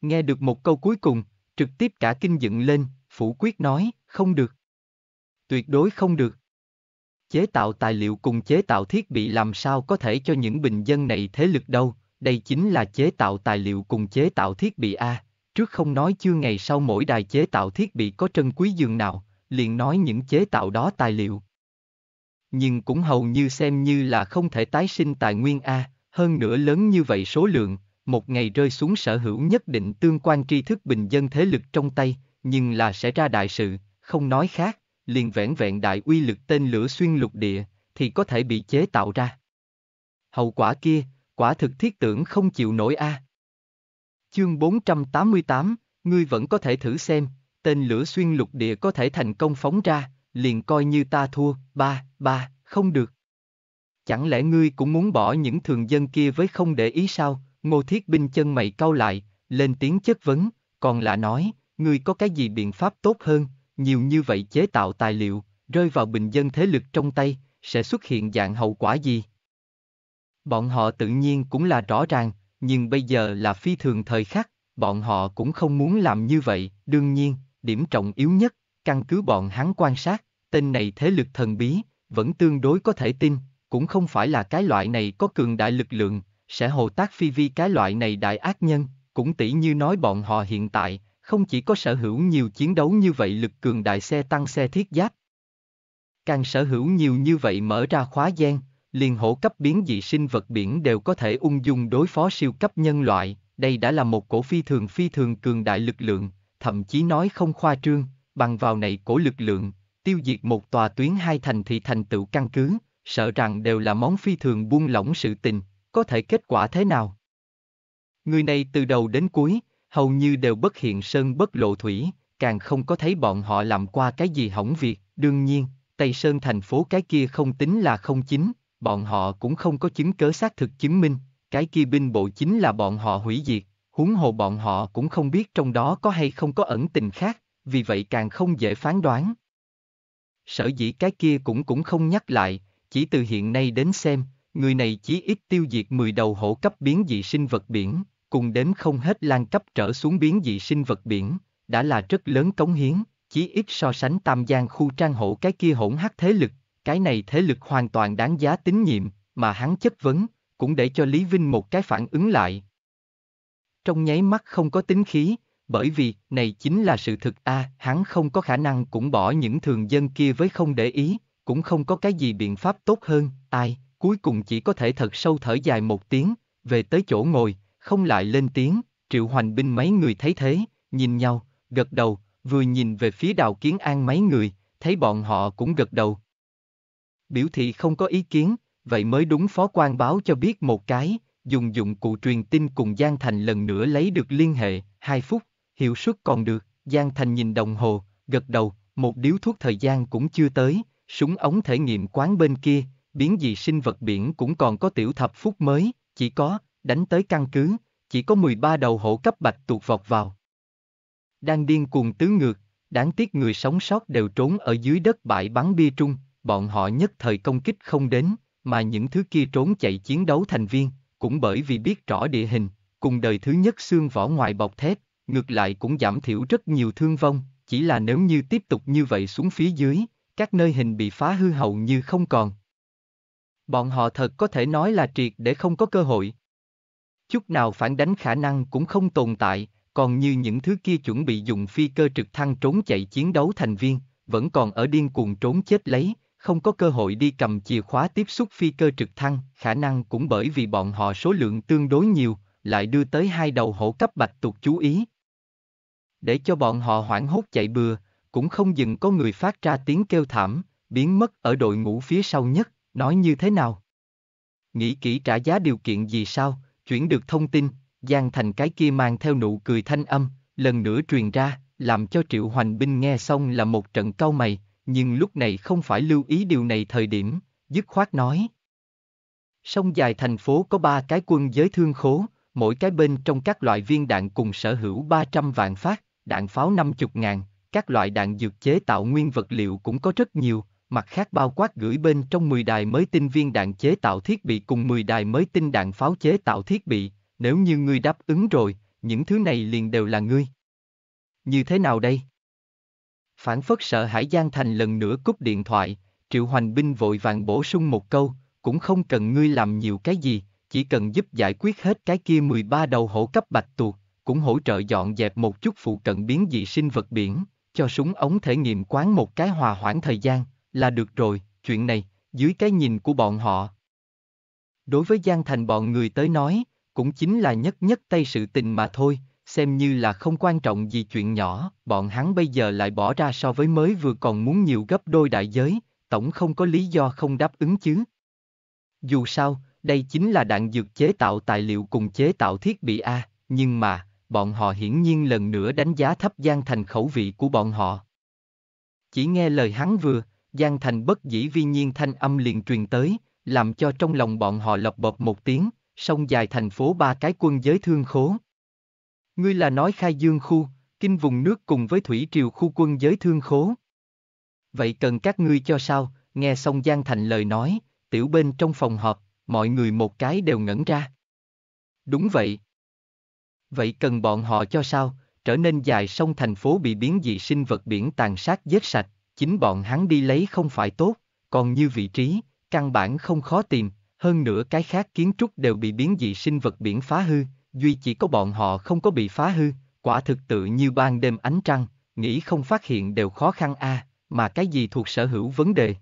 Nghe được một câu cuối cùng, trực tiếp cả kinh dựng lên, phủ quyết nói, không được. Tuyệt đối không được. Chế tạo tài liệu cùng chế tạo thiết bị làm sao có thể cho những bình dân này thế lực đâu, đây chính là chế tạo tài liệu cùng chế tạo thiết bị A. Trước không nói chưa ngày sau mỗi đài chế tạo thiết bị có trân quý giường nào, liền nói những chế tạo đó tài liệu. Nhưng cũng hầu như xem như là không thể tái sinh tài nguyên A, hơn nữa lớn như vậy số lượng, một ngày rơi xuống sở hữu nhất định tương quan tri thức bình dân thế lực trong tay, nhưng là sẽ ra đại sự, không nói khác liền vẹn vẹn đại uy lực tên lửa xuyên lục địa, thì có thể bị chế tạo ra. Hậu quả kia, quả thực thiết tưởng không chịu nổi a. À. Chương 488, ngươi vẫn có thể thử xem, tên lửa xuyên lục địa có thể thành công phóng ra, liền coi như ta thua, ba, ba, không được. Chẳng lẽ ngươi cũng muốn bỏ những thường dân kia với không để ý sao, ngô thiết binh chân mày cau lại, lên tiếng chất vấn, còn là nói, ngươi có cái gì biện pháp tốt hơn, nhiều như vậy chế tạo tài liệu, rơi vào bình dân thế lực trong tay, sẽ xuất hiện dạng hậu quả gì? Bọn họ tự nhiên cũng là rõ ràng, nhưng bây giờ là phi thường thời khắc, bọn họ cũng không muốn làm như vậy, đương nhiên, điểm trọng yếu nhất, căn cứ bọn hắn quan sát, tên này thế lực thần bí, vẫn tương đối có thể tin, cũng không phải là cái loại này có cường đại lực lượng, sẽ hồ tác phi vi cái loại này đại ác nhân, cũng tỷ như nói bọn họ hiện tại, không chỉ có sở hữu nhiều chiến đấu như vậy lực cường đại xe tăng xe thiết giáp. Càng sở hữu nhiều như vậy mở ra khóa gian liền hổ cấp biến dị sinh vật biển đều có thể ung dung đối phó siêu cấp nhân loại, đây đã là một cổ phi thường phi thường cường đại lực lượng, thậm chí nói không khoa trương, bằng vào này cổ lực lượng, tiêu diệt một tòa tuyến hai thành thị thành tựu căn cứ, sợ rằng đều là món phi thường buông lỏng sự tình, có thể kết quả thế nào? Người này từ đầu đến cuối, hầu như đều bất hiện sơn bất lộ thủy, càng không có thấy bọn họ làm qua cái gì hỏng việc, đương nhiên, Tây Sơn thành phố cái kia không tính là không chính, bọn họ cũng không có chứng cớ xác thực chứng minh, cái kia binh bộ chính là bọn họ hủy diệt, huống hồ bọn họ cũng không biết trong đó có hay không có ẩn tình khác, vì vậy càng không dễ phán đoán. Sở dĩ cái kia cũng cũng không nhắc lại, chỉ từ hiện nay đến xem, người này chỉ ít tiêu diệt 10 đầu hổ cấp biến dị sinh vật biển, cùng đếm không hết lan cấp trở xuống biến dị sinh vật biển, đã là rất lớn cống hiến, chí ít so sánh tam giang khu trang hộ cái kia hỗn hắc thế lực, cái này thế lực hoàn toàn đáng giá tín nhiệm, mà hắn chất vấn, cũng để cho Lý Vinh một cái phản ứng lại. Trong nháy mắt không có tính khí, bởi vì này chính là sự thực a à, hắn không có khả năng cũng bỏ những thường dân kia với không để ý, cũng không có cái gì biện pháp tốt hơn, ai, cuối cùng chỉ có thể thật sâu thở dài một tiếng, về tới chỗ ngồi, không lại lên tiếng, triệu hoành binh mấy người thấy thế, nhìn nhau, gật đầu, vừa nhìn về phía đào kiến an mấy người, thấy bọn họ cũng gật đầu. Biểu thị không có ý kiến, vậy mới đúng phó quan báo cho biết một cái, dùng dụng cụ truyền tin cùng Giang Thành lần nữa lấy được liên hệ, Hai phút, hiệu suất còn được, Giang Thành nhìn đồng hồ, gật đầu, một điếu thuốc thời gian cũng chưa tới, súng ống thể nghiệm quán bên kia, biến dị sinh vật biển cũng còn có tiểu thập phút mới, chỉ có, đánh tới căn cứ, chỉ có 13 đầu hổ cấp bạch tuột vọt vào. Đang điên cuồng tứ ngược, đáng tiếc người sống sót đều trốn ở dưới đất bãi bắn bia trung, bọn họ nhất thời công kích không đến, mà những thứ kia trốn chạy chiến đấu thành viên, cũng bởi vì biết rõ địa hình, cùng đời thứ nhất xương vỏ ngoài bọc thép, ngược lại cũng giảm thiểu rất nhiều thương vong, chỉ là nếu như tiếp tục như vậy xuống phía dưới, các nơi hình bị phá hư hầu như không còn. Bọn họ thật có thể nói là triệt để không có cơ hội. Chút nào phản đánh khả năng cũng không tồn tại, còn như những thứ kia chuẩn bị dùng phi cơ trực thăng trốn chạy chiến đấu thành viên, vẫn còn ở điên cuồng trốn chết lấy, không có cơ hội đi cầm chìa khóa tiếp xúc phi cơ trực thăng, khả năng cũng bởi vì bọn họ số lượng tương đối nhiều, lại đưa tới hai đầu hổ cấp bạch tuộc chú ý. Để cho bọn họ hoảng hốt chạy bừa, cũng không dừng có người phát ra tiếng kêu thảm, biến mất ở đội ngũ phía sau nhất, nói như thế nào? Nghĩ kỹ trả giá điều kiện gì sao, Chuyển được thông tin, Giang Thành cái kia mang theo nụ cười thanh âm, lần nữa truyền ra, làm cho Triệu Hoành Binh nghe xong là một trận cau mày, nhưng lúc này không phải lưu ý điều này thời điểm, dứt khoát nói. Sông dài thành phố có ba cái quân giới thương khố, mỗi cái bên trong các loại viên đạn cùng sở hữu 300 vạn phát, đạn pháo 50 ngàn, các loại đạn dược chế tạo nguyên vật liệu cũng có rất nhiều, mặt khác bao quát gửi bên trong 10 đài mới tinh viên đạn chế tạo thiết bị cùng 10 đài mới tinh đạn pháo chế tạo thiết bị, nếu như ngươi đáp ứng rồi, những thứ này liền đều là ngươi. Như thế nào đây? Phản phất sợ Hải Giang Thành lần nữa cúp điện thoại, Triệu Hoành Binh vội vàng bổ sung một câu, cũng không cần ngươi làm nhiều cái gì, chỉ cần giúp giải quyết hết cái kia 13 đầu hổ cấp bạch tuộc, cũng hỗ trợ dọn dẹp một chút phụ cận biến dị sinh vật biển, cho súng ống thể nghiệm quán một cái hòa hoãn thời gian, là được rồi, chuyện này, dưới cái nhìn của bọn họ. Đối với Giang Thành bọn người tới nói, cũng chính là nhất nhất tay sự tình mà thôi, xem như là không quan trọng gì chuyện nhỏ, bọn hắn bây giờ lại bỏ ra so với mới vừa còn muốn nhiều gấp đôi đại giới, tổng không có lý do không đáp ứng chứ. Dù sao, đây chính là đạn dược chế tạo tài liệu cùng chế tạo thiết bị A, nhưng mà, bọn họ hiển nhiên lần nữa đánh giá thấp Giang thành khẩu vị của bọn họ. Chỉ nghe lời hắn vừa, Giang Thành bất dĩ vi nhiên thanh âm liền truyền tới, làm cho trong lòng bọn họ lọc bộp một tiếng, sông dài thành phố ba cái quân giới thương khố. Ngươi là nói khai dương khu, kinh vùng nước cùng với thủy triều khu quân giới thương khố. Vậy cần các ngươi cho sao, nghe xong Giang Thành lời nói, tiểu bên trong phòng họp, mọi người một cái đều ngẩn ra. Đúng vậy. Vậy cần bọn họ cho sao, trở nên dài sông thành phố bị biến dị sinh vật biển tàn sát giết sạch chính bọn hắn đi lấy không phải tốt, còn như vị trí, căn bản không khó tìm, hơn nữa cái khác kiến trúc đều bị biến dị sinh vật biển phá hư, duy chỉ có bọn họ không có bị phá hư, quả thực tự như ban đêm ánh trăng, nghĩ không phát hiện đều khó khăn a, à, mà cái gì thuộc sở hữu vấn đề.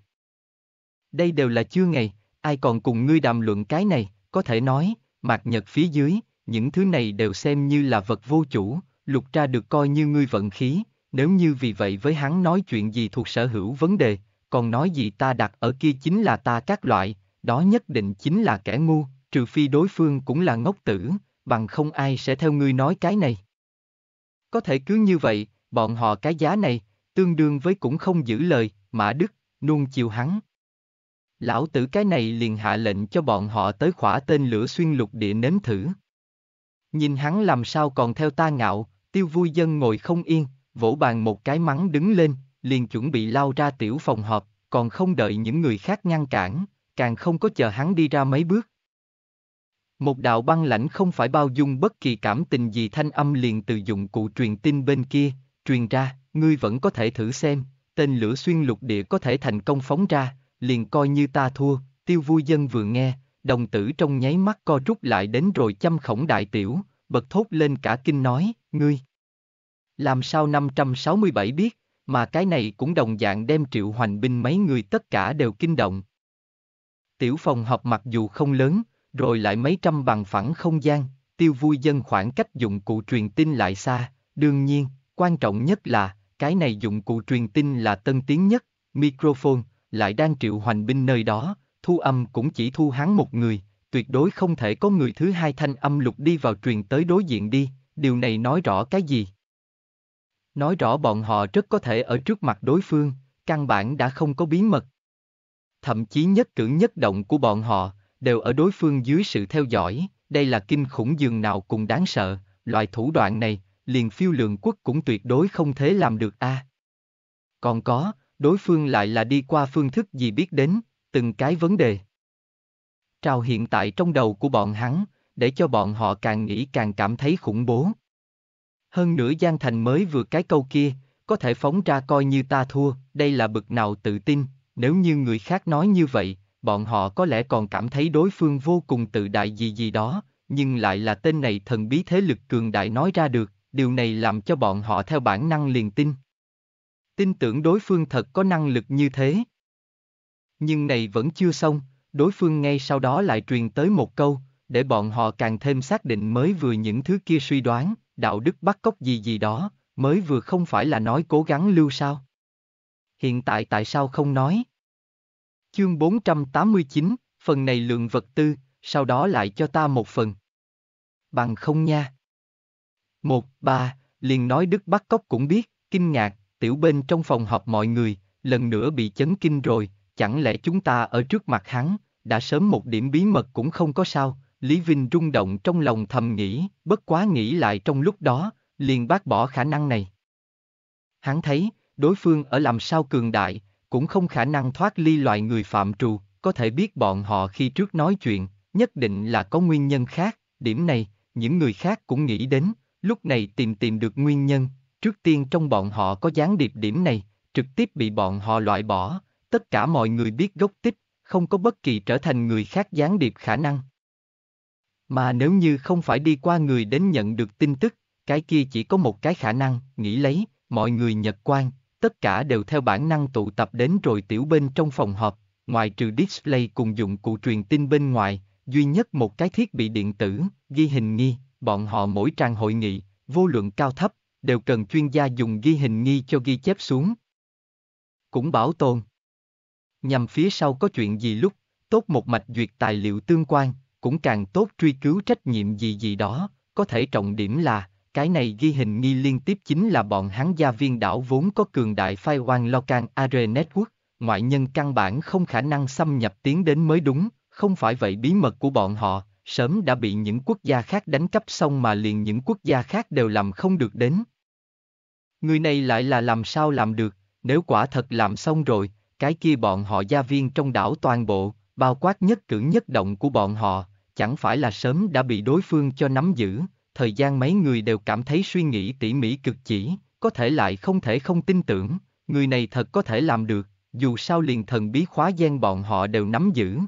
Đây đều là chưa ngày, ai còn cùng ngươi đàm luận cái này, có thể nói, mạc nhật phía dưới, những thứ này đều xem như là vật vô chủ, lục ra được coi như ngươi vận khí, nếu như vì vậy với hắn nói chuyện gì thuộc sở hữu vấn đề, còn nói gì ta đặt ở kia chính là ta các loại, đó nhất định chính là kẻ ngu, trừ phi đối phương cũng là ngốc tử, bằng không ai sẽ theo ngươi nói cái này. Có thể cứ như vậy, bọn họ cái giá này, tương đương với cũng không giữ lời, mã đức, nuông chiều hắn. Lão tử cái này liền hạ lệnh cho bọn họ tới khỏa tên lửa xuyên lục địa nếm thử. Nhìn hắn làm sao còn theo ta ngạo, tiêu vui dân ngồi không yên, vỗ bàn một cái mắng đứng lên, liền chuẩn bị lao ra tiểu phòng họp, còn không đợi những người khác ngăn cản, càng không có chờ hắn đi ra mấy bước. Một đạo băng lãnh không phải bao dung bất kỳ cảm tình gì thanh âm liền từ dụng cụ truyền tin bên kia, truyền ra, ngươi vẫn có thể thử xem, tên lửa xuyên lục địa có thể thành công phóng ra, liền coi như ta thua, tiêu vui dân vừa nghe, đồng tử trong nháy mắt co rút lại đến rồi chăm khổng đại tiểu, bật thốt lên cả kinh nói, ngươi. Làm sao 567 biết, mà cái này cũng đồng dạng đem triệu hoành binh mấy người tất cả đều kinh động. Tiểu phòng học mặc dù không lớn, rồi lại mấy trăm bằng phẳng không gian, tiêu vui dân khoảng cách dụng cụ truyền tin lại xa, đương nhiên, quan trọng nhất là, cái này dụng cụ truyền tin là tân tiến nhất, microphone, lại đang triệu hoành binh nơi đó, thu âm cũng chỉ thu hắn một người, tuyệt đối không thể có người thứ hai thanh âm lục đi vào truyền tới đối diện đi, điều này nói rõ cái gì? nói rõ bọn họ rất có thể ở trước mặt đối phương, căn bản đã không có bí mật. Thậm chí nhất cử nhất động của bọn họ, đều ở đối phương dưới sự theo dõi, đây là kinh khủng dường nào cùng đáng sợ, loại thủ đoạn này, liền phiêu lượng quốc cũng tuyệt đối không thể làm được a. À. Còn có, đối phương lại là đi qua phương thức gì biết đến, từng cái vấn đề. trao hiện tại trong đầu của bọn hắn, để cho bọn họ càng nghĩ càng cảm thấy khủng bố. Hơn nữa Giang Thành mới vừa cái câu kia, có thể phóng ra coi như ta thua, đây là bực nào tự tin, nếu như người khác nói như vậy, bọn họ có lẽ còn cảm thấy đối phương vô cùng tự đại gì gì đó, nhưng lại là tên này thần bí thế lực cường đại nói ra được, điều này làm cho bọn họ theo bản năng liền tin. Tin tưởng đối phương thật có năng lực như thế. Nhưng này vẫn chưa xong, đối phương ngay sau đó lại truyền tới một câu, để bọn họ càng thêm xác định mới vừa những thứ kia suy đoán, đạo đức bắt cóc gì gì đó, mới vừa không phải là nói cố gắng lưu sao. Hiện tại tại sao không nói? Chương 489, phần này lượng vật tư, sau đó lại cho ta một phần. Bằng không nha. Một, ba, liền nói Đức bắt cóc cũng biết, kinh ngạc, tiểu bên trong phòng họp mọi người, lần nữa bị chấn kinh rồi, chẳng lẽ chúng ta ở trước mặt hắn, đã sớm một điểm bí mật cũng không có sao, Lý Vinh rung động trong lòng thầm nghĩ, bất quá nghĩ lại trong lúc đó, liền bác bỏ khả năng này. Hắn thấy, đối phương ở làm sao cường đại, cũng không khả năng thoát ly loại người phạm trù, có thể biết bọn họ khi trước nói chuyện, nhất định là có nguyên nhân khác, điểm này, những người khác cũng nghĩ đến, lúc này tìm tìm được nguyên nhân, trước tiên trong bọn họ có gián điệp điểm này, trực tiếp bị bọn họ loại bỏ, tất cả mọi người biết gốc tích, không có bất kỳ trở thành người khác gián điệp khả năng. Mà nếu như không phải đi qua người đến nhận được tin tức, cái kia chỉ có một cái khả năng, nghĩ lấy, mọi người nhật quan, tất cả đều theo bản năng tụ tập đến rồi tiểu bên trong phòng họp, ngoài trừ display cùng dụng cụ truyền tin bên ngoài, duy nhất một cái thiết bị điện tử, ghi hình nghi, bọn họ mỗi trang hội nghị, vô luận cao thấp, đều cần chuyên gia dùng ghi hình nghi cho ghi chép xuống. Cũng bảo tồn. Nhằm phía sau có chuyện gì lúc, tốt một mạch duyệt tài liệu tương quan, cũng càng tốt truy cứu trách nhiệm gì gì đó, có thể trọng điểm là, cái này ghi hình nghi liên tiếp chính là bọn hắn gia viên đảo vốn có cường đại phai quan lo can AR e Network, ngoại nhân căn bản không khả năng xâm nhập tiến đến mới đúng, không phải vậy bí mật của bọn họ, sớm đã bị những quốc gia khác đánh cắp xong mà liền những quốc gia khác đều làm không được đến. Người này lại là làm sao làm được, nếu quả thật làm xong rồi, cái kia bọn họ gia viên trong đảo toàn bộ, bao quát nhất cử nhất động của bọn họ, chẳng phải là sớm đã bị đối phương cho nắm giữ, thời gian mấy người đều cảm thấy suy nghĩ tỉ mỉ cực chỉ, có thể lại không thể không tin tưởng, người này thật có thể làm được, dù sao liền thần bí khóa gian bọn họ đều nắm giữ.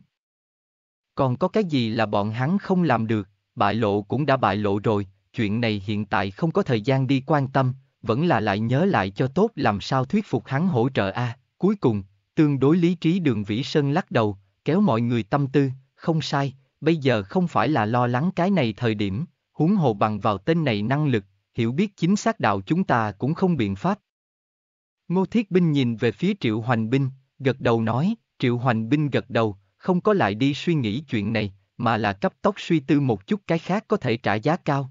Còn có cái gì là bọn hắn không làm được, bại lộ cũng đã bại lộ rồi, chuyện này hiện tại không có thời gian đi quan tâm, vẫn là lại nhớ lại cho tốt làm sao thuyết phục hắn hỗ trợ a. À, cuối cùng, tương đối lý trí đường Vĩ Sơn lắc đầu, kéo mọi người tâm tư, không sai, bây giờ không phải là lo lắng cái này thời điểm, huống hồ bằng vào tên này năng lực, hiểu biết chính xác đạo chúng ta cũng không biện pháp. Ngô Thiết Binh nhìn về phía Triệu Hoành Binh, gật đầu nói, Triệu Hoành Binh gật đầu, không có lại đi suy nghĩ chuyện này, mà là cấp tốc suy tư một chút cái khác có thể trả giá cao.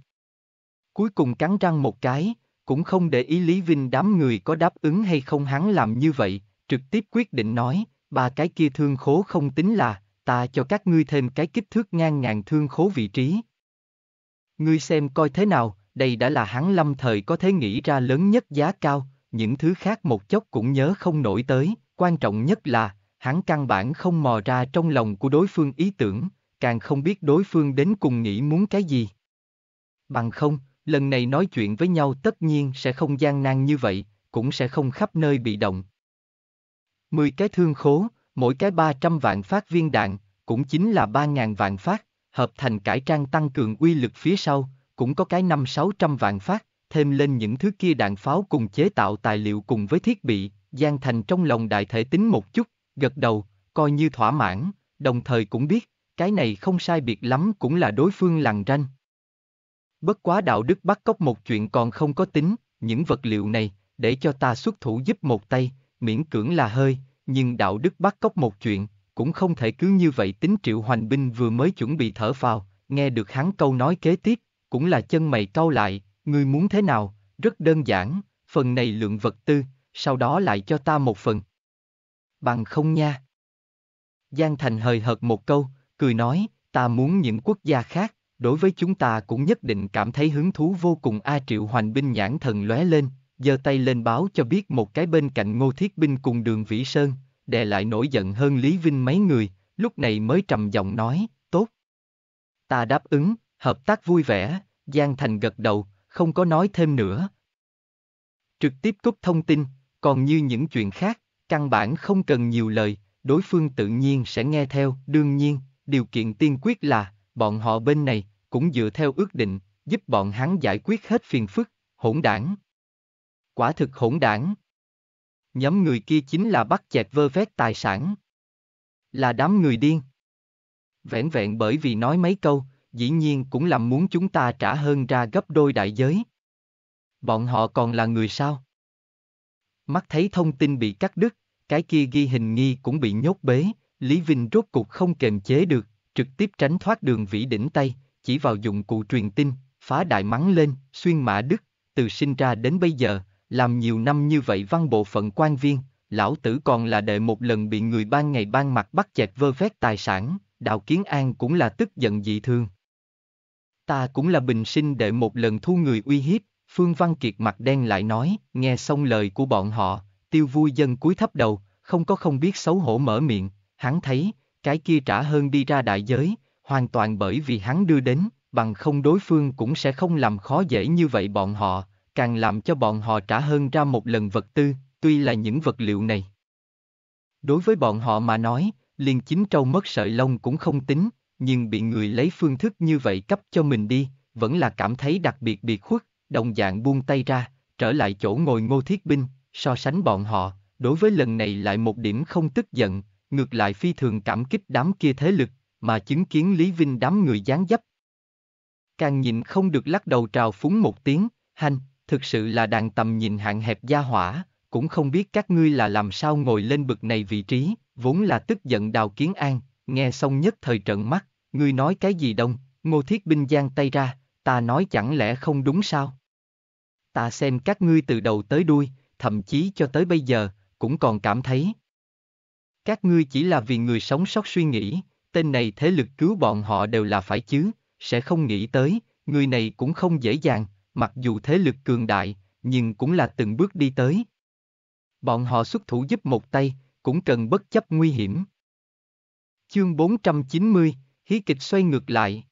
Cuối cùng cắn răng một cái, cũng không để ý Lý Vinh đám người có đáp ứng hay không hắn làm như vậy, trực tiếp quyết định nói, ba cái kia thương khố không tính là, ta cho các ngươi thêm cái kích thước ngang ngàn thương khố vị trí. Ngươi xem coi thế nào, đây đã là hắn lâm thời có thể nghĩ ra lớn nhất giá cao, những thứ khác một chốc cũng nhớ không nổi tới, quan trọng nhất là, hắn căn bản không mò ra trong lòng của đối phương ý tưởng, càng không biết đối phương đến cùng nghĩ muốn cái gì. Bằng không, lần này nói chuyện với nhau tất nhiên sẽ không gian nan như vậy, cũng sẽ không khắp nơi bị động. Mười cái thương khố, Mỗi cái 300 vạn phát viên đạn, cũng chính là 3.000 vạn phát, hợp thành cải trang tăng cường uy lực phía sau, cũng có cái 5-600 vạn phát, thêm lên những thứ kia đạn pháo cùng chế tạo tài liệu cùng với thiết bị, gian Thành trong lòng đại thể tính một chút, gật đầu, coi như thỏa mãn, đồng thời cũng biết, cái này không sai biệt lắm cũng là đối phương lằn ranh. Bất quá đạo đức bắt cóc một chuyện còn không có tính, những vật liệu này, để cho ta xuất thủ giúp một tay, miễn cưỡng là hơi, nhưng đạo đức bắt cóc một chuyện, cũng không thể cứ như vậy tính triệu hoành binh vừa mới chuẩn bị thở vào, nghe được hắn câu nói kế tiếp, cũng là chân mày cau lại, ngươi muốn thế nào, rất đơn giản, phần này lượng vật tư, sau đó lại cho ta một phần. Bằng không nha. Giang Thành hời hợt một câu, cười nói, ta muốn những quốc gia khác, đối với chúng ta cũng nhất định cảm thấy hứng thú vô cùng A Triệu Hoành binh nhãn thần lóe lên, giơ tay lên báo cho biết một cái bên cạnh Ngô Thiết Binh cùng đường Vĩ Sơn, đè lại nổi giận hơn Lý Vinh mấy người, lúc này mới trầm giọng nói, tốt. Ta đáp ứng, hợp tác vui vẻ, Giang Thành gật đầu, không có nói thêm nữa. Trực tiếp cúp thông tin, còn như những chuyện khác, căn bản không cần nhiều lời, đối phương tự nhiên sẽ nghe theo, đương nhiên, điều kiện tiên quyết là, bọn họ bên này, cũng dựa theo ước định, giúp bọn hắn giải quyết hết phiền phức, hỗn đảng. Quả thực hỗn đảng. Nhóm người kia chính là bắt chẹt vơ vét tài sản. Là đám người điên. Vẹn vẹn bởi vì nói mấy câu, dĩ nhiên cũng làm muốn chúng ta trả hơn ra gấp đôi đại giới. Bọn họ còn là người sao? Mắt thấy thông tin bị cắt đứt, cái kia ghi hình nghi cũng bị nhốt bế, Lý Vinh rốt cục không kềm chế được, trực tiếp tránh thoát đường vĩ đỉnh tay, chỉ vào dụng cụ truyền tin, phá đại mắng lên, xuyên mã đức, từ sinh ra đến bây giờ, làm nhiều năm như vậy văn bộ phận quan viên, lão tử còn là đệ một lần bị người ban ngày ban mặt bắt chẹt vơ vét tài sản, đào kiến an cũng là tức giận dị thương. Ta cũng là bình sinh đệ một lần thu người uy hiếp, Phương Văn Kiệt mặt đen lại nói, nghe xong lời của bọn họ, tiêu vui dân cúi thấp đầu, không có không biết xấu hổ mở miệng, hắn thấy, cái kia trả hơn đi ra đại giới, hoàn toàn bởi vì hắn đưa đến, bằng không đối phương cũng sẽ không làm khó dễ như vậy bọn họ, càng làm cho bọn họ trả hơn ra một lần vật tư, tuy là những vật liệu này. Đối với bọn họ mà nói, liền chính trâu mất sợi lông cũng không tính, nhưng bị người lấy phương thức như vậy cấp cho mình đi, vẫn là cảm thấy đặc biệt bị khuất, đồng dạng buông tay ra, trở lại chỗ ngồi ngô thiết binh, so sánh bọn họ, đối với lần này lại một điểm không tức giận, ngược lại phi thường cảm kích đám kia thế lực, mà chứng kiến Lý Vinh đám người gián dấp. Càng nhìn không được lắc đầu trào phúng một tiếng, hành, thực sự là đàn tầm nhìn hạn hẹp gia hỏa, cũng không biết các ngươi là làm sao ngồi lên bực này vị trí, vốn là tức giận đào kiến an, nghe xong nhất thời trợn mắt, ngươi nói cái gì đông, ngô thiết binh giang tay ra, ta nói chẳng lẽ không đúng sao? Ta xem các ngươi từ đầu tới đuôi, thậm chí cho tới bây giờ, cũng còn cảm thấy. Các ngươi chỉ là vì người sống sót suy nghĩ, tên này thế lực cứu bọn họ đều là phải chứ, sẽ không nghĩ tới, người này cũng không dễ dàng, mặc dù thế lực cường đại, nhưng cũng là từng bước đi tới. Bọn họ xuất thủ giúp một tay, cũng cần bất chấp nguy hiểm. Chương 490, hí kịch xoay ngược lại.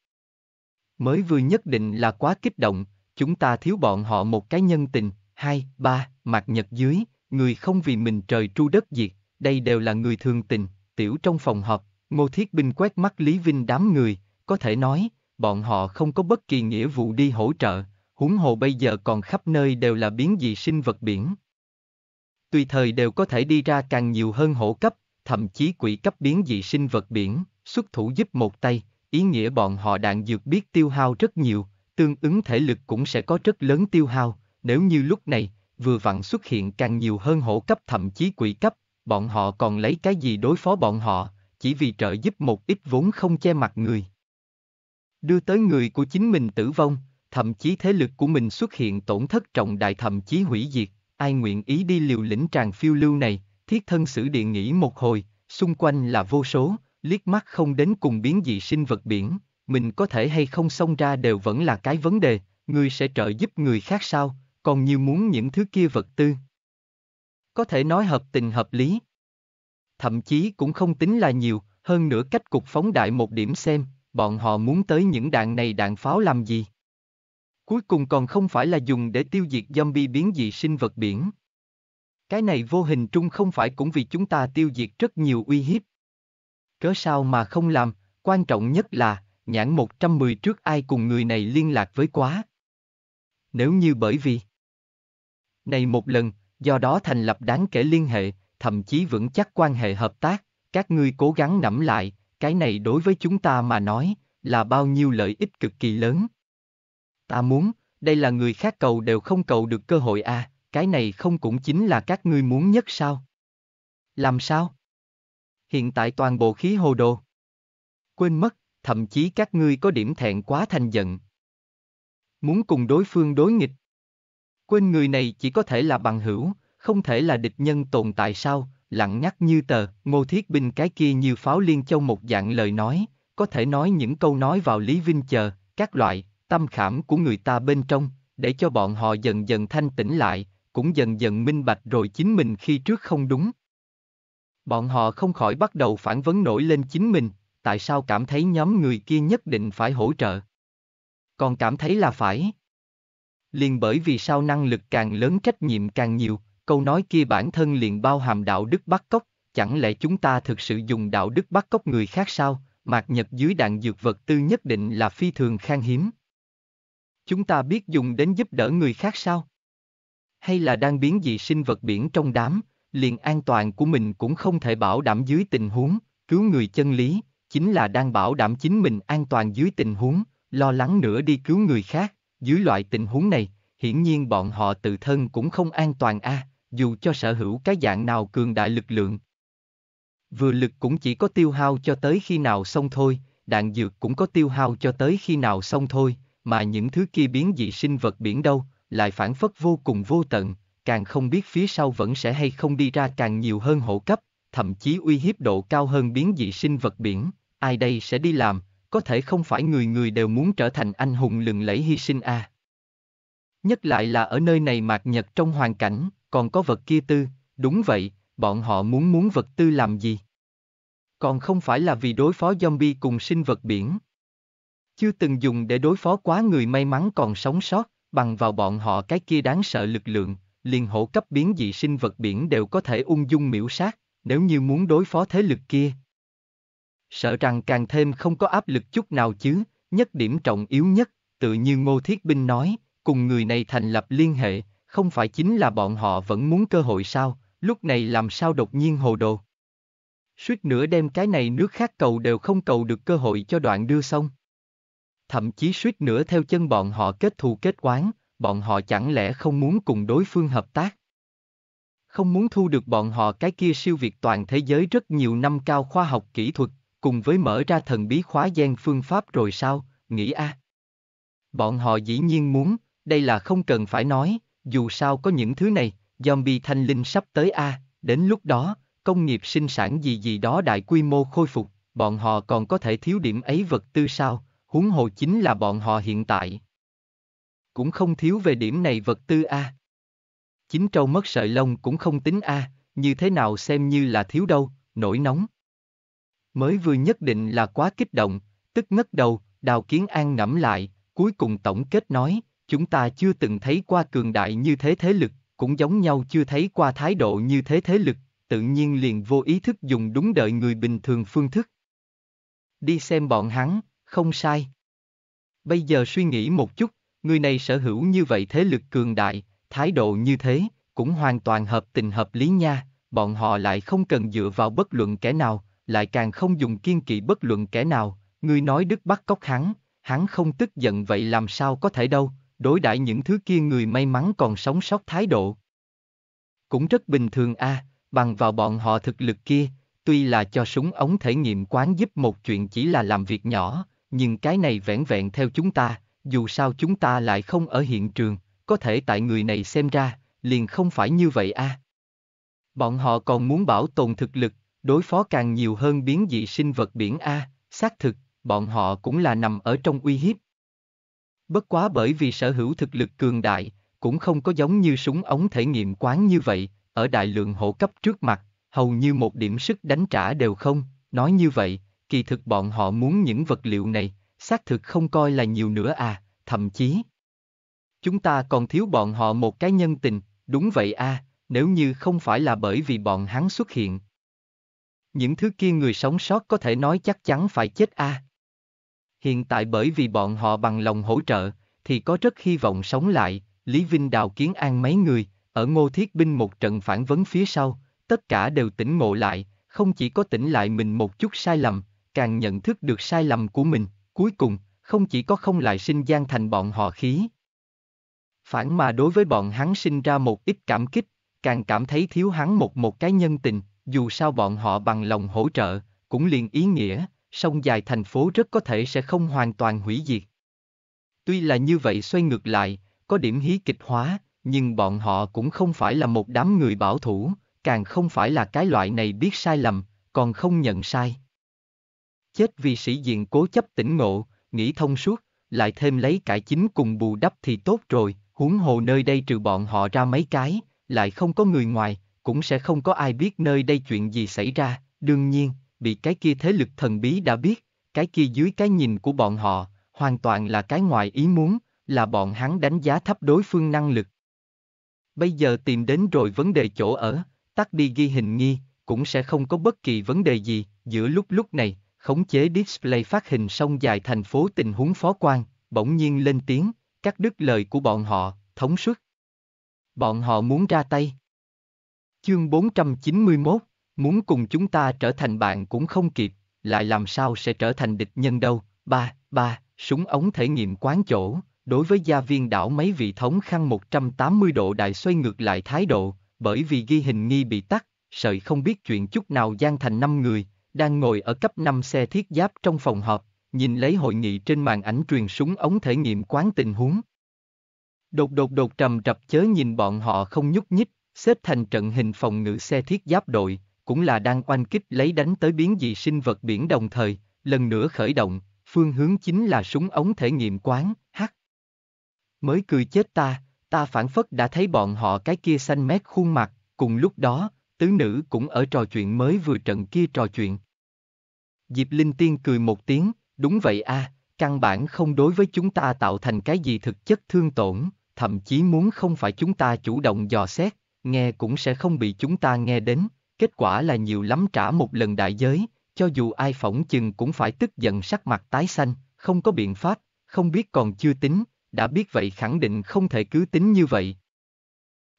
Mới vừa nhất định là quá kích động, chúng ta thiếu bọn họ một cái nhân tình, hai, ba, mạc nhật dưới, người không vì mình trời tru đất diệt, đây đều là người thường tình, tiểu trong phòng họp, ngô thiết binh quét mắt Lý Vinh đám người, có thể nói, bọn họ không có bất kỳ nghĩa vụ đi hỗ trợ, huống hồ bây giờ còn khắp nơi đều là biến dị sinh vật biển. Tùy thời đều có thể đi ra càng nhiều hơn hổ cấp, thậm chí quỷ cấp biến dị sinh vật biển, xuất thủ giúp một tay, ý nghĩa bọn họ đạn dược biết tiêu hao rất nhiều, tương ứng thể lực cũng sẽ có rất lớn tiêu hao, nếu như lúc này, vừa vặn xuất hiện càng nhiều hơn hổ cấp thậm chí quỷ cấp, bọn họ còn lấy cái gì đối phó bọn họ, chỉ vì trợ giúp một ít vốn không che mặt người. Đưa tới người của chính mình tử vong, thậm chí thế lực của mình xuất hiện tổn thất trọng đại thậm chí hủy diệt, ai nguyện ý đi liều lĩnh tràng phiêu lưu này, thiết thân sử địa nghĩ một hồi, xung quanh là vô số, liếc mắt không đến cùng biến dị sinh vật biển, mình có thể hay không xông ra đều vẫn là cái vấn đề, người sẽ trợ giúp người khác sao, còn như muốn những thứ kia vật tư. Có thể nói hợp tình hợp lý. Thậm chí cũng không tính là nhiều, hơn nữa cách cục phóng đại một điểm xem, bọn họ muốn tới những đạn này đạn pháo làm gì. Cuối cùng còn không phải là dùng để tiêu diệt zombie biến dị sinh vật biển. Cái này vô hình trung không phải cũng vì chúng ta tiêu diệt rất nhiều uy hiếp. Cớ sao mà không làm, quan trọng nhất là, nhãn 110 trước ai cùng người này liên lạc với quá. Nếu như bởi vì này một lần, do đó thành lập đáng kể liên hệ, thậm chí vững chắc quan hệ hợp tác, các ngươi cố gắng nắm lại, cái này đối với chúng ta mà nói, là bao nhiêu lợi ích cực kỳ lớn. Ta muốn, đây là người khác cầu đều không cầu được cơ hội à, cái này không cũng chính là các ngươi muốn nhất sao? Làm sao? Hiện tại toàn bộ khí hồ đồ. Quên mất, thậm chí các ngươi có điểm thẹn quá thành giận. Muốn cùng đối phương đối nghịch. Quên người này chỉ có thể là bằng hữu, không thể là địch nhân tồn tại sao, lặng ngắt như tờ, ngô thiết binh cái kia như pháo liên châu một dạng lời nói, có thể nói những câu nói vào Lý Vinh chờ, các loại, tâm khảm của người ta bên trong, để cho bọn họ dần dần thanh tĩnh lại, cũng dần dần minh bạch rồi chính mình khi trước không đúng. Bọn họ không khỏi bắt đầu phản vấn nổi lên chính mình, tại sao cảm thấy nhóm người kia nhất định phải hỗ trợ. Còn cảm thấy là phải. Liền bởi vì sao năng lực càng lớn trách nhiệm càng nhiều, câu nói kia bản thân liền bao hàm đạo đức bắt cóc, chẳng lẽ chúng ta thực sự dùng đạo đức bắt cóc người khác sao, mạc nhật dưới đạn dược vật tư nhất định là phi thường khan hiếm. Chúng ta biết dùng đến giúp đỡ người khác sao? Hay là đang biến dị sinh vật biển trong đám, liền an toàn của mình cũng không thể bảo đảm dưới tình huống, cứu người chân lý, chính là đang bảo đảm chính mình an toàn dưới tình huống, lo lắng nữa đi cứu người khác, dưới loại tình huống này, hiển nhiên bọn họ tự thân cũng không an toàn a, à, dù cho sở hữu cái dạng nào cường đại lực lượng. Vừa lực cũng chỉ có tiêu hao cho tới khi nào xong thôi, đạn dược cũng có tiêu hao cho tới khi nào xong thôi, mà những thứ kia biến dị sinh vật biển đâu, lại phản phất vô cùng vô tận, càng không biết phía sau vẫn sẽ hay không đi ra càng nhiều hơn hộ cấp, thậm chí uy hiếp độ cao hơn biến dị sinh vật biển, ai đây sẽ đi làm, có thể không phải người người đều muốn trở thành anh hùng lừng lẫy hy sinh a. À. Nhất lại là ở nơi này mạc nhật trong hoàn cảnh, còn có vật kia tư, đúng vậy, bọn họ muốn muốn vật tư làm gì? Còn không phải là vì đối phó zombie cùng sinh vật biển, chưa từng dùng để đối phó quá người may mắn còn sống sót, bằng vào bọn họ cái kia đáng sợ lực lượng, liền hổ cấp biến dị sinh vật biển đều có thể ung dung miễu sát, nếu như muốn đối phó thế lực kia. Sợ rằng càng thêm không có áp lực chút nào chứ, nhất điểm trọng yếu nhất, tự như Ngô Thiết Binh nói, cùng người này thành lập liên hệ, không phải chính là bọn họ vẫn muốn cơ hội sao, lúc này làm sao đột nhiên hồ đồ. Suýt nữa đem cái này nước khác cầu đều không cầu được cơ hội cho đoạn đưa xong thậm chí suýt nữa theo chân bọn họ kết thù kết oán, bọn họ chẳng lẽ không muốn cùng đối phương hợp tác? Không muốn thu được bọn họ cái kia siêu việt toàn thế giới rất nhiều năm cao khoa học kỹ thuật, cùng với mở ra thần bí khóa gian phương pháp rồi sao, nghĩ a. À? Bọn họ dĩ nhiên muốn, đây là không cần phải nói, dù sao có những thứ này, zombie thanh linh sắp tới a, à, đến lúc đó, công nghiệp sinh sản gì gì đó đại quy mô khôi phục, bọn họ còn có thể thiếu điểm ấy vật tư sao, huống hồ chính là bọn họ hiện tại. Cũng không thiếu về điểm này vật tư a. À. Chính trâu mất sợi lông cũng không tính a, à, như thế nào xem như là thiếu đâu, nổi nóng. Mới vừa nhất định là quá kích động, tức ngất đầu, đào kiến an ngẫm lại, cuối cùng tổng kết nói, chúng ta chưa từng thấy qua cường đại như thế thế lực, cũng giống nhau chưa thấy qua thái độ như thế thế lực, tự nhiên liền vô ý thức dùng đúng đợi người bình thường phương thức. Đi xem bọn hắn, không sai. Bây giờ suy nghĩ một chút, người này sở hữu như vậy thế lực cường đại, thái độ như thế, cũng hoàn toàn hợp tình hợp lý nha, bọn họ lại không cần dựa vào bất luận kẻ nào, lại càng không dùng kiên kỵ bất luận kẻ nào, người nói đức bắt cóc hắn, hắn không tức giận vậy làm sao có thể đâu, đối đãi những thứ kia người may mắn còn sống sót thái độ. Cũng rất bình thường a, à, bằng vào bọn họ thực lực kia, tuy là cho súng ống thể nghiệm quán giúp một chuyện chỉ là làm việc nhỏ, nhưng cái này vẻn vẹn theo chúng ta, dù sao chúng ta lại không ở hiện trường, có thể tại người này xem ra, liền không phải như vậy a. À. Bọn họ còn muốn bảo tồn thực lực, đối phó càng nhiều hơn biến dị sinh vật biển A, xác thực, bọn họ cũng là nằm ở trong uy hiếp. Bất quá bởi vì sở hữu thực lực cường đại, cũng không có giống như súng ống thể nghiệm quán như vậy, ở đại lượng hộ cấp trước mặt, hầu như một điểm sức đánh trả đều không, nói như vậy, kỳ thực bọn họ muốn những vật liệu này, xác thực không coi là nhiều nữa à, thậm chí. Chúng ta còn thiếu bọn họ một cái nhân tình, đúng vậy a, à, nếu như không phải là bởi vì bọn hắn xuất hiện. Những thứ kia người sống sót có thể nói chắc chắn phải chết a. À. Hiện tại bởi vì bọn họ bằng lòng hỗ trợ, thì có rất hy vọng sống lại, Lý Vinh đào kiến an mấy người, ở ngô thiết binh một trận phản vấn phía sau, tất cả đều tỉnh ngộ lại, không chỉ có tỉnh lại mình một chút sai lầm, càng nhận thức được sai lầm của mình, cuối cùng, không chỉ có không lại sinh gian thành bọn họ khí. Phản mà đối với bọn hắn sinh ra một ít cảm kích, càng cảm thấy thiếu hắn một một cái nhân tình, dù sao bọn họ bằng lòng hỗ trợ, cũng liền ý nghĩa, sông dài thành phố rất có thể sẽ không hoàn toàn hủy diệt. Tuy là như vậy xoay ngược lại, có điểm hí kịch hóa, nhưng bọn họ cũng không phải là một đám người bảo thủ, càng không phải là cái loại này biết sai lầm, còn không nhận sai chết vì sĩ diện cố chấp tỉnh ngộ, nghĩ thông suốt, lại thêm lấy cải chính cùng bù đắp thì tốt rồi, huống hồ nơi đây trừ bọn họ ra mấy cái, lại không có người ngoài, cũng sẽ không có ai biết nơi đây chuyện gì xảy ra, đương nhiên, bị cái kia thế lực thần bí đã biết, cái kia dưới cái nhìn của bọn họ, hoàn toàn là cái ngoài ý muốn, là bọn hắn đánh giá thấp đối phương năng lực. Bây giờ tìm đến rồi vấn đề chỗ ở, tắt đi ghi hình nghi, cũng sẽ không có bất kỳ vấn đề gì, giữa lúc lúc này, khống chế display phát hình song dài thành phố tình huống phó quan, bỗng nhiên lên tiếng, cắt đứt lời của bọn họ, thống suất. Bọn họ muốn ra tay. Chương 491, muốn cùng chúng ta trở thành bạn cũng không kịp, lại làm sao sẽ trở thành địch nhân đâu. Ba, ba, súng ống thể nghiệm quán chỗ, đối với gia viên đảo mấy vị thống khăn 180 độ đại xoay ngược lại thái độ, bởi vì ghi hình nghi bị tắt, sợi không biết chuyện chút nào gian thành năm người, đang ngồi ở cấp 5 xe thiết giáp trong phòng họp, nhìn lấy hội nghị trên màn ảnh truyền súng ống thể nghiệm quán tình huống. Đột đột đột trầm trập chớ nhìn bọn họ không nhúc nhích, xếp thành trận hình phòng ngự xe thiết giáp đội, cũng là đang oanh kích lấy đánh tới biến dị sinh vật biển đồng thời, lần nữa khởi động, phương hướng chính là súng ống thể nghiệm quán, hắc. Mới cười chết ta, ta phản phất đã thấy bọn họ cái kia xanh mét khuôn mặt, cùng lúc đó, tứ nữ cũng ở trò chuyện mới vừa trận kia trò chuyện. Diệp Linh Tiên cười một tiếng, đúng vậy a, à, căn bản không đối với chúng ta tạo thành cái gì thực chất thương tổn, thậm chí muốn không phải chúng ta chủ động dò xét, nghe cũng sẽ không bị chúng ta nghe đến, kết quả là nhiều lắm trả một lần đại giới, cho dù ai phỏng chừng cũng phải tức giận sắc mặt tái xanh, không có biện pháp, không biết còn chưa tính, đã biết vậy khẳng định không thể cứ tính như vậy.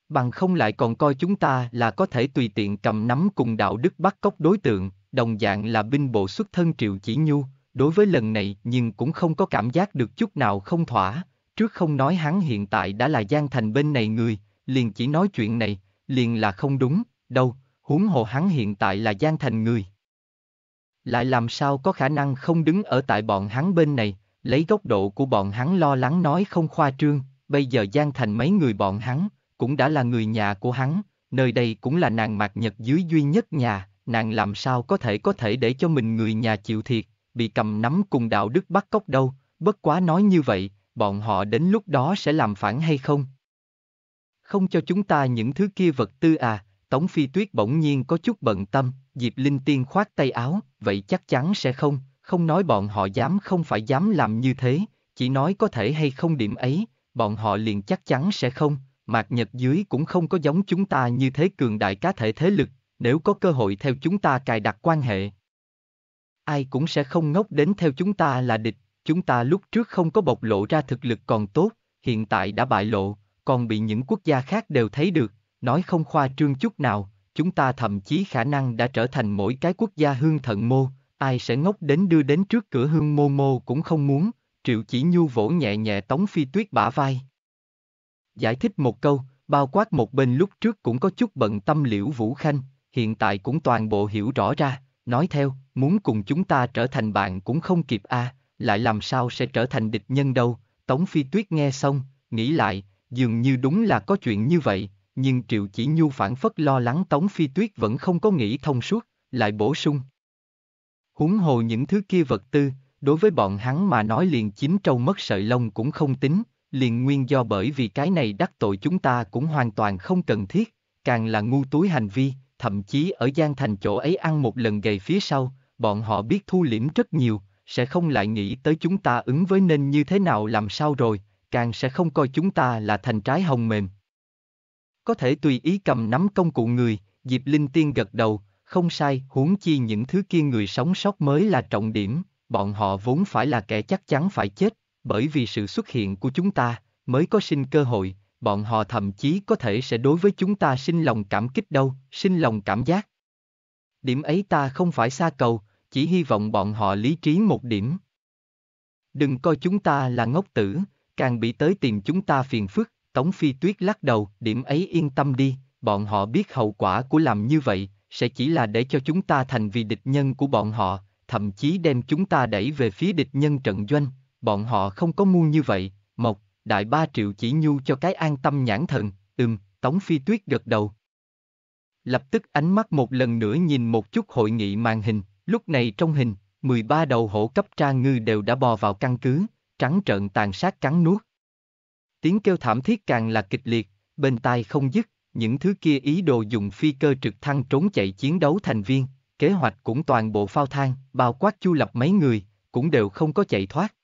Bằng không lại còn coi chúng ta là có thể tùy tiện cầm nắm cùng đạo đức bắt cóc đối tượng, đồng dạng là binh bộ xuất thân Triệu Chỉ Nhu, đối với lần này nhưng cũng không có cảm giác được chút nào không thỏa, trước không nói hắn hiện tại đã là Giang Thành bên này người, liền chỉ nói chuyện này, liền là không đúng, đâu, huống hồ hắn hiện tại là Giang Thành người. Lại làm sao có khả năng không đứng ở tại bọn hắn bên này, lấy góc độ của bọn hắn lo lắng nói không khoa trương, bây giờ Giang Thành mấy người bọn hắn, cũng đã là người nhà của hắn, nơi đây cũng là nàng mạc nhật dưới duy nhất nhà, nàng làm sao có thể có thể để cho mình người nhà chịu thiệt, bị cầm nắm cùng đạo đức bắt cóc đâu, bất quá nói như vậy, bọn họ đến lúc đó sẽ làm phản hay không? Không cho chúng ta những thứ kia vật tư à, Tống Phi Tuyết bỗng nhiên có chút bận tâm, Diệp Linh Tiên khoát tay áo, vậy chắc chắn sẽ không, không nói bọn họ dám không phải dám làm như thế, chỉ nói có thể hay không điểm ấy, bọn họ liền chắc chắn sẽ không, mạc nhật dưới cũng không có giống chúng ta như thế cường đại cá thể thế lực, nếu có cơ hội theo chúng ta cài đặt quan hệ. Ai cũng sẽ không ngốc đến theo chúng ta là địch, chúng ta lúc trước không có bộc lộ ra thực lực còn tốt, hiện tại đã bại lộ, còn bị những quốc gia khác đều thấy được, nói không khoa trương chút nào, chúng ta thậm chí khả năng đã trở thành mỗi cái quốc gia hương thận mô, ai sẽ ngốc đến đưa đến trước cửa hương mô mô cũng không muốn, triệu chỉ nhu vỗ nhẹ nhẹ tống phi tuyết bả vai. Giải thích một câu, bao quát một bên lúc trước cũng có chút bận tâm liễu Vũ Khanh, hiện tại cũng toàn bộ hiểu rõ ra, nói theo, muốn cùng chúng ta trở thành bạn cũng không kịp a, à, lại làm sao sẽ trở thành địch nhân đâu, Tống Phi Tuyết nghe xong, nghĩ lại, dường như đúng là có chuyện như vậy, nhưng Triệu Chỉ Nhu phản phất lo lắng Tống Phi Tuyết vẫn không có nghĩ thông suốt, lại bổ sung. Húng hồ những thứ kia vật tư, đối với bọn hắn mà nói liền chín trâu mất sợi lông cũng không tính, liền nguyên do bởi vì cái này đắc tội chúng ta cũng hoàn toàn không cần thiết, càng là ngu túi hành vi, thậm chí ở Giang Thành chỗ ấy ăn một lần gầy phía sau, bọn họ biết thu liễm rất nhiều, sẽ không lại nghĩ tới chúng ta ứng với nên như thế nào làm sao rồi, càng sẽ không coi chúng ta là thành trái hồng mềm. Có thể tùy ý cầm nắm công cụ người, Diệp Linh Tiên gật đầu, không sai, huống chi những thứ kia người sống sót mới là trọng điểm, bọn họ vốn phải là kẻ chắc chắn phải chết, bởi vì sự xuất hiện của chúng ta, mới có sinh cơ hội, bọn họ thậm chí có thể sẽ đối với chúng ta sinh lòng cảm kích đâu, sinh lòng cảm giác. Điểm ấy ta không phải xa cầu, chỉ hy vọng bọn họ lý trí một điểm. Đừng coi chúng ta là ngốc tử, càng bị tới tìm chúng ta phiền phức, Tống Phi Tuyết lắc đầu, điểm ấy yên tâm đi, bọn họ biết hậu quả của làm như vậy, sẽ chỉ là để cho chúng ta thành vì địch nhân của bọn họ, thậm chí đem chúng ta đẩy về phía địch nhân trận doanh, bọn họ không có mua như vậy, Mộc, đại ba triệu chỉ nhu cho cái an tâm nhãn thần, ừm, Tống Phi Tuyết gật đầu. Lập tức ánh mắt một lần nữa nhìn một chút hội nghị màn hình, lúc này trong hình, 13 đầu hổ cấp tra ngư đều đã bò vào căn cứ, trắng trợn tàn sát cắn nuốt. Tiếng kêu thảm thiết càng là kịch liệt, bên tai không dứt, những thứ kia ý đồ dùng phi cơ trực thăng trốn chạy chiến đấu thành viên, kế hoạch cũng toàn bộ phao thang, bao quát chu lập mấy người, cũng đều không có chạy thoát.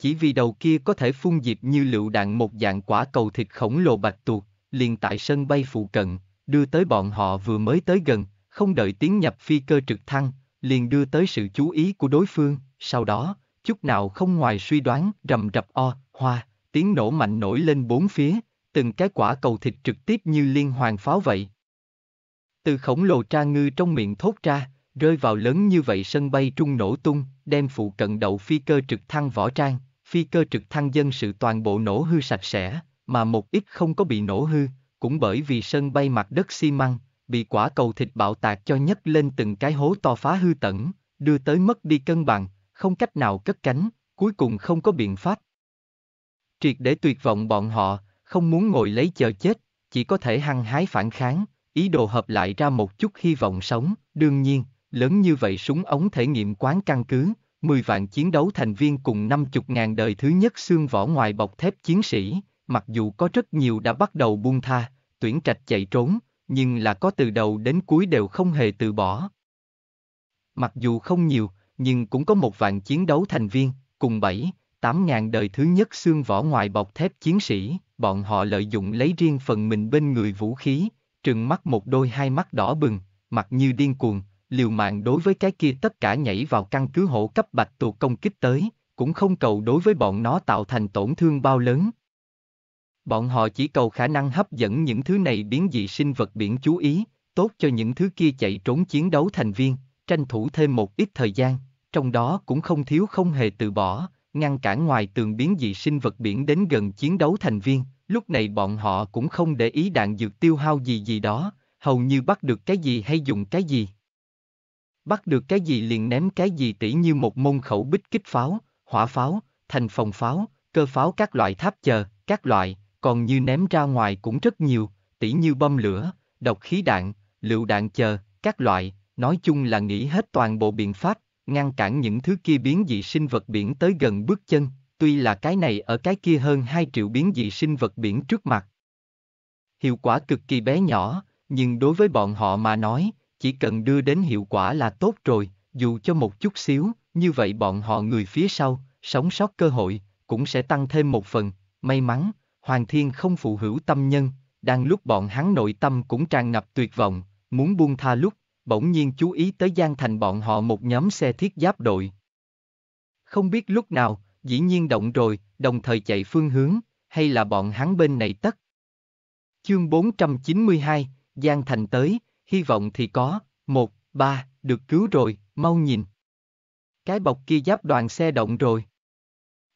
Chỉ vì đầu kia có thể phun diệp như lựu đạn một dạng quả cầu thịt khổng lồ bạch tuộc, liền tại sân bay phụ cận, đưa tới bọn họ vừa mới tới gần, không đợi tiếng nhập phi cơ trực thăng, liền đưa tới sự chú ý của đối phương, sau đó, chút nào không ngoài suy đoán, rầm rập o, hoa, tiếng nổ mạnh nổi lên bốn phía, từng cái quả cầu thịt trực tiếp như liên hoàn pháo vậy. Từ khổng lồ tra ngư trong miệng thốt ra, rơi vào lớn như vậy sân bay trung nổ tung, đem phụ cận đậu phi cơ trực thăng võ trang, phi cơ trực thăng dân sự toàn bộ nổ hư sạch sẽ, mà một ít không có bị nổ hư, cũng bởi vì sân bay mặt đất xi măng, bị quả cầu thịt bạo tạc cho nhấc lên từng cái hố to phá hư tẩn, đưa tới mất đi cân bằng, không cách nào cất cánh, cuối cùng không có biện pháp. Triệt để tuyệt vọng bọn họ, không muốn ngồi lấy chờ chết, chỉ có thể hăng hái phản kháng, ý đồ hợp lại ra một chút hy vọng sống, đương nhiên, lớn như vậy súng ống thể nghiệm quán căn cứ, 10 vạn chiến đấu thành viên cùng 50.000 đời thứ nhất xương vỏ ngoài bọc thép chiến sĩ, mặc dù có rất nhiều đã bắt đầu buông tha, tuyển trạch chạy trốn, nhưng là có từ đầu đến cuối đều không hề từ bỏ. Mặc dù không nhiều, nhưng cũng có một vạn chiến đấu thành viên, cùng 7, 8 ngàn đời thứ nhất xương vỏ ngoài bọc thép chiến sĩ, bọn họ lợi dụng lấy riêng phần mình bên người vũ khí, trừng mắt một đôi hai mắt đỏ bừng, mặt như điên cuồng, liều mạng đối với cái kia tất cả nhảy vào căn cứ hộ cấp bạch tuộc công kích tới, cũng không cầu đối với bọn nó tạo thành tổn thương bao lớn. Bọn họ chỉ cầu khả năng hấp dẫn những thứ này biến dị sinh vật biển chú ý, tốt cho những thứ kia chạy trốn chiến đấu thành viên, tranh thủ thêm một ít thời gian, trong đó cũng không thiếu không hề từ bỏ, ngăn cản ngoài tường biến dị sinh vật biển đến gần chiến đấu thành viên, lúc này bọn họ cũng không để ý đạn dược tiêu hao gì gì đó, hầu như bắt được cái gì hay dùng cái gì bắt được cái gì liền ném cái gì tỉ như một môn khẩu bích kích pháo, hỏa pháo, thành phòng pháo, cơ pháo các loại tháp chờ, các loại, còn như ném ra ngoài cũng rất nhiều, tỉ như bom lửa, độc khí đạn, lựu đạn chờ, các loại, nói chung là nghĩ hết toàn bộ biện pháp, ngăn cản những thứ kia biến dị sinh vật biển tới gần bước chân, tuy là cái này ở cái kia hơn 2 triệu biến dị sinh vật biển trước mặt. Hiệu quả cực kỳ bé nhỏ, nhưng đối với bọn họ mà nói, chỉ cần đưa đến hiệu quả là tốt rồi, dù cho một chút xíu, như vậy bọn họ người phía sau, sống sót cơ hội, cũng sẽ tăng thêm một phần, may mắn, Hoàng Thiên không phụ hữu tâm nhân, đang lúc bọn hắn nội tâm cũng tràn ngập tuyệt vọng, muốn buông tha lúc, bỗng nhiên chú ý tới Giang Thành bọn họ một nhóm xe thiết giáp đội. Không biết lúc nào, dĩ nhiên động rồi, đồng thời chạy phương hướng, hay là bọn hắn bên này tất. Chương 492, Giang Thành tới, hy vọng thì có, một, ba, được cứu rồi, mau nhìn. Cái bọc kia giáp đoàn xe động rồi.